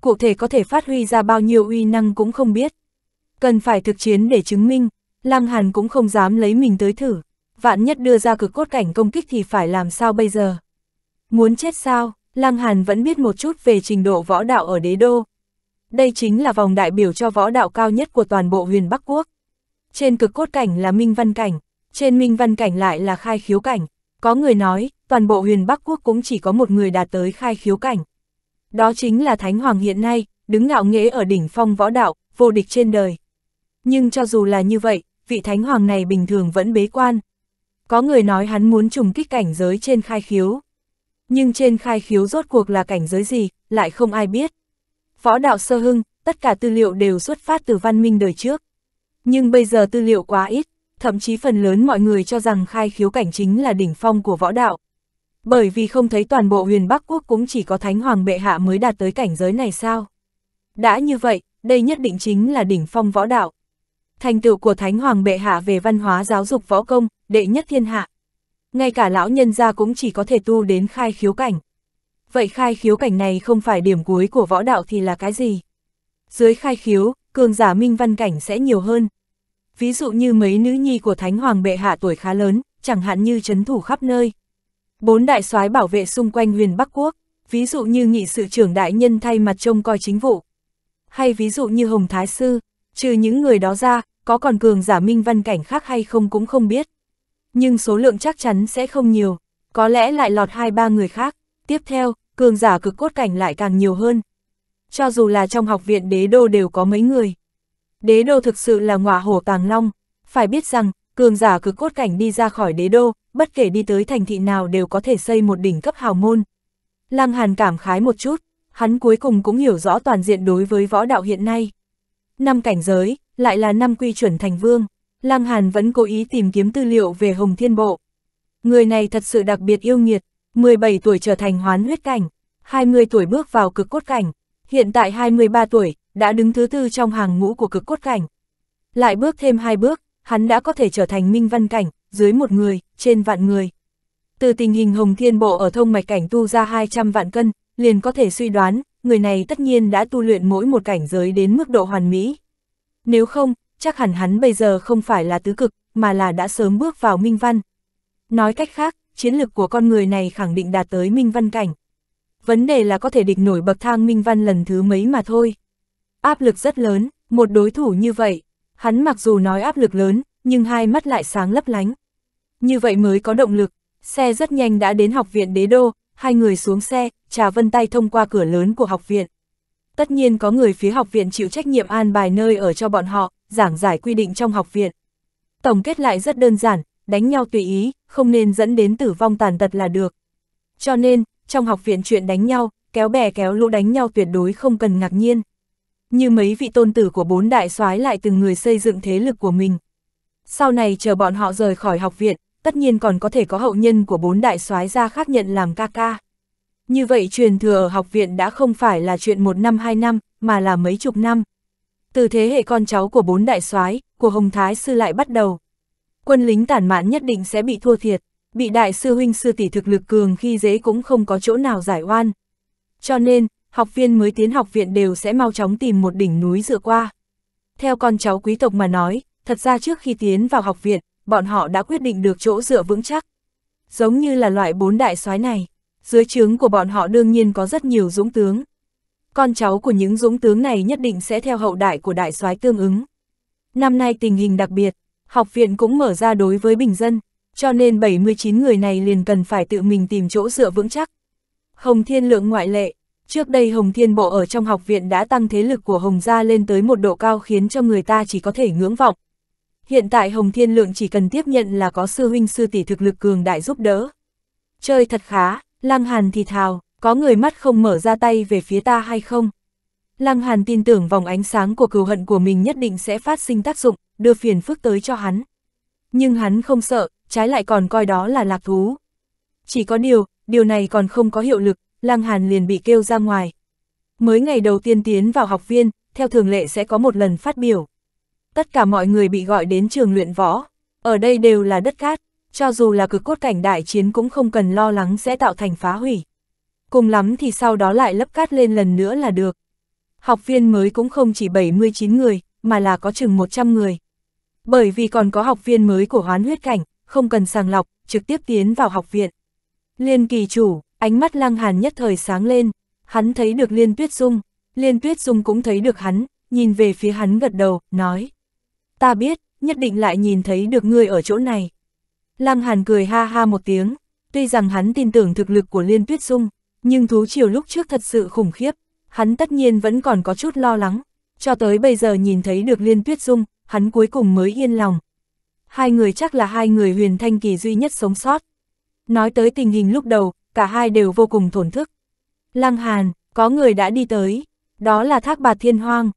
Cụ thể có thể phát huy ra bao nhiêu uy năng cũng không biết. Cần phải thực chiến để chứng minh, Lăng Hàn cũng không dám lấy mình tới thử. Vạn nhất đưa ra cực cốt cảnh công kích thì phải làm sao bây giờ? Muốn chết sao? Lăng Hàn vẫn biết một chút về trình độ võ đạo ở đế đô. Đây chính là vòng đại biểu cho võ đạo cao nhất của toàn bộ huyền Bắc Quốc. Trên cực cốt cảnh là minh văn cảnh, trên minh văn cảnh lại là khai khiếu cảnh. Có người nói, toàn bộ huyền Bắc Quốc cũng chỉ có một người đạt tới khai khiếu cảnh. Đó chính là Thánh Hoàng hiện nay, đứng ngạo nghễ ở đỉnh phong võ đạo, vô địch trên đời. Nhưng cho dù là như vậy, vị Thánh Hoàng này bình thường vẫn bế quan. Có người nói hắn muốn trùng kích cảnh giới trên khai khiếu. Nhưng trên khai khiếu rốt cuộc là cảnh giới gì, lại không ai biết. Võ đạo sơ hưng, tất cả tư liệu đều xuất phát từ văn minh đời trước. Nhưng bây giờ tư liệu quá ít, thậm chí phần lớn mọi người cho rằng khai khiếu cảnh chính là đỉnh phong của võ đạo bởi vì không thấy toàn bộ huyền Bắc Quốc cũng chỉ có Thánh Hoàng Bệ Hạ mới đạt tới cảnh giới này sao. Đã như vậy, đây nhất định chính là đỉnh phong võ đạo. Thành tựu của Thánh Hoàng Bệ Hạ về văn hóa giáo dục võ công, đệ nhất thiên hạ. Ngay cả lão nhân gia cũng chỉ có thể tu đến khai khiếu cảnh. Vậy khai khiếu cảnh này không phải điểm cuối của võ đạo thì là cái gì? Dưới khai khiếu, cường giả minh văn cảnh sẽ nhiều hơn. Ví dụ như mấy nữ nhi của Thánh Hoàng Bệ Hạ tuổi khá lớn, chẳng hạn như chấn thủ khắp nơi, Bốn đại soái bảo vệ xung quanh huyền Bắc Quốc, ví dụ như nghị sự trưởng đại nhân thay mặt trông coi chính vụ. Hay ví dụ như Hồng Thái Sư, trừ những người đó ra, có còn cường giả minh văn cảnh khác hay không cũng không biết. Nhưng số lượng chắc chắn sẽ không nhiều, có lẽ lại lọt hai ba người khác. Tiếp theo, cường giả cực cốt cảnh lại càng nhiều hơn. Cho dù là trong học viện đế đô đều có mấy người. Đế đô thực sự là ngọa hổ tàng long, phải biết rằng, cường giả cực cốt cảnh đi ra khỏi đế đô, bất kể đi tới thành thị nào đều có thể xây một đỉnh cấp hào môn. Lăng Hàn cảm khái một chút, hắn cuối cùng cũng hiểu rõ toàn diện đối với võ đạo hiện nay. Năm cảnh giới, lại là năm quy chuẩn thành vương, Lăng Hàn vẫn cố ý tìm kiếm tư liệu về Hồng Thiên Bộ. Người này thật sự đặc biệt yêu nghiệt, 17 tuổi trở thành hoán huyết cảnh, 20 tuổi bước vào cực cốt cảnh, hiện tại 23 tuổi, đã đứng thứ tư trong hàng ngũ của cực cốt cảnh. Lại bước thêm hai bước, hắn đã có thể trở thành minh văn cảnh, dưới một người, trên vạn người. Từ tình hình Hồng Thiên Bộ ở thông mạch cảnh tu ra 200 vạn cân, liền có thể suy đoán, người này tất nhiên đã tu luyện mỗi một cảnh giới đến mức độ hoàn mỹ. Nếu không, chắc hẳn hắn bây giờ không phải là tứ cực, mà là đã sớm bước vào minh văn. Nói cách khác, chiến lược của con người này khẳng định đạt tới minh văn cảnh. Vấn đề là có thể địch nổi bậc thang minh văn lần thứ mấy mà thôi. Áp lực rất lớn, một đối thủ như vậy, Hắn mặc dù nói áp lực lớn, nhưng hai mắt lại sáng lấp lánh. Như vậy mới có động lực, xe rất nhanh đã đến học viện đế đô, hai người xuống xe, Trà Vân tay thông qua cửa lớn của học viện. Tất nhiên có người phía học viện chịu trách nhiệm an bài nơi ở cho bọn họ, giảng giải quy định trong học viện. Tổng kết lại rất đơn giản, đánh nhau tùy ý, không nên dẫn đến tử vong tàn tật là được. Cho nên, trong học viện chuyện đánh nhau, kéo bè kéo lũ đánh nhau tuyệt đối không cần ngạc nhiên như mấy vị tôn tử của bốn đại soái lại từng người xây dựng thế lực của mình. Sau này chờ bọn họ rời khỏi học viện, tất nhiên còn có thể có hậu nhân của bốn đại soái ra khác nhận làm ca ca. Như vậy truyền thừa ở học viện đã không phải là chuyện một năm hai năm, mà là mấy chục năm. Từ thế hệ con cháu của bốn đại soái, của Hồng Thái Sư lại bắt đầu. Quân lính tản mạn nhất định sẽ bị thua thiệt, bị đại sư huynh sư tỷ thực lực cường khi dễ cũng không có chỗ nào giải oan. Cho nên, học viên mới tiến học viện đều sẽ mau chóng tìm một đỉnh núi dựa qua. Theo con cháu quý tộc mà nói, thật ra trước khi tiến vào học viện, bọn họ đã quyết định được chỗ dựa vững chắc. Giống như là loại bốn đại soái này, dưới trướng của bọn họ đương nhiên có rất nhiều dũng tướng. Con cháu của những dũng tướng này nhất định sẽ theo hậu đại của đại soái tương ứng. Năm nay tình hình đặc biệt, học viện cũng mở ra đối với bình dân, cho nên 79 người này liền cần phải tự mình tìm chỗ dựa vững chắc. Hồng Thiên Lượng ngoại lệ, Trước đây Hồng Thiên Bộ ở trong học viện đã tăng thế lực của Hồng Gia lên tới một độ cao khiến cho người ta chỉ có thể ngưỡng vọng. Hiện tại Hồng Thiên Lượng chỉ cần tiếp nhận là có sư huynh sư tỷ thực lực cường đại giúp đỡ. Chơi thật khá, Lăng Hàn thì thào, có người mắt không mở ra tay về phía ta hay không? Lăng Hàn tin tưởng vòng ánh sáng của cừu hận của mình nhất định sẽ phát sinh tác dụng, đưa phiền phức tới cho hắn. Nhưng hắn không sợ, trái lại còn coi đó là lạc thú. Chỉ có điều, điều này còn không có hiệu lực, Lăng Hàn liền bị kêu ra ngoài. Mới ngày đầu tiên tiến vào học viên, theo thường lệ sẽ có một lần phát biểu. Tất cả mọi người bị gọi đến trường luyện võ, ở đây đều là đất cát, cho dù là cực cốt cảnh đại chiến cũng không cần lo lắng sẽ tạo thành phá hủy. Cùng lắm thì sau đó lại lấp cát lên lần nữa là được. Học viên mới cũng không chỉ 79 người, mà là có chừng 100 người. Bởi vì còn có học viên mới của hoán huyết cảnh, không cần sàng lọc, trực tiếp tiến vào học viện. Liên kỳ chủ, Ánh mắt Lăng Hàn nhất thời sáng lên, hắn thấy được Liên Tuyết Dung, Liên Tuyết Dung cũng thấy được hắn, nhìn về phía hắn gật đầu, nói. Ta biết, nhất định lại nhìn thấy được ngươi ở chỗ này. Lăng Hàn cười ha ha một tiếng, tuy rằng hắn tin tưởng thực lực của Liên Tuyết Dung, nhưng thú chiều lúc trước thật sự khủng khiếp, hắn tất nhiên vẫn còn có chút lo lắng, cho tới bây giờ nhìn thấy được Liên Tuyết Dung, hắn cuối cùng mới yên lòng. Hai người chắc là hai người huyền thanh kỳ duy nhất sống sót. Nói tới tình hình lúc đầu, cả hai đều vô cùng thổn thức. Lăng Hàn, có người đã đi tới, đó là thác bạt thiên hoang.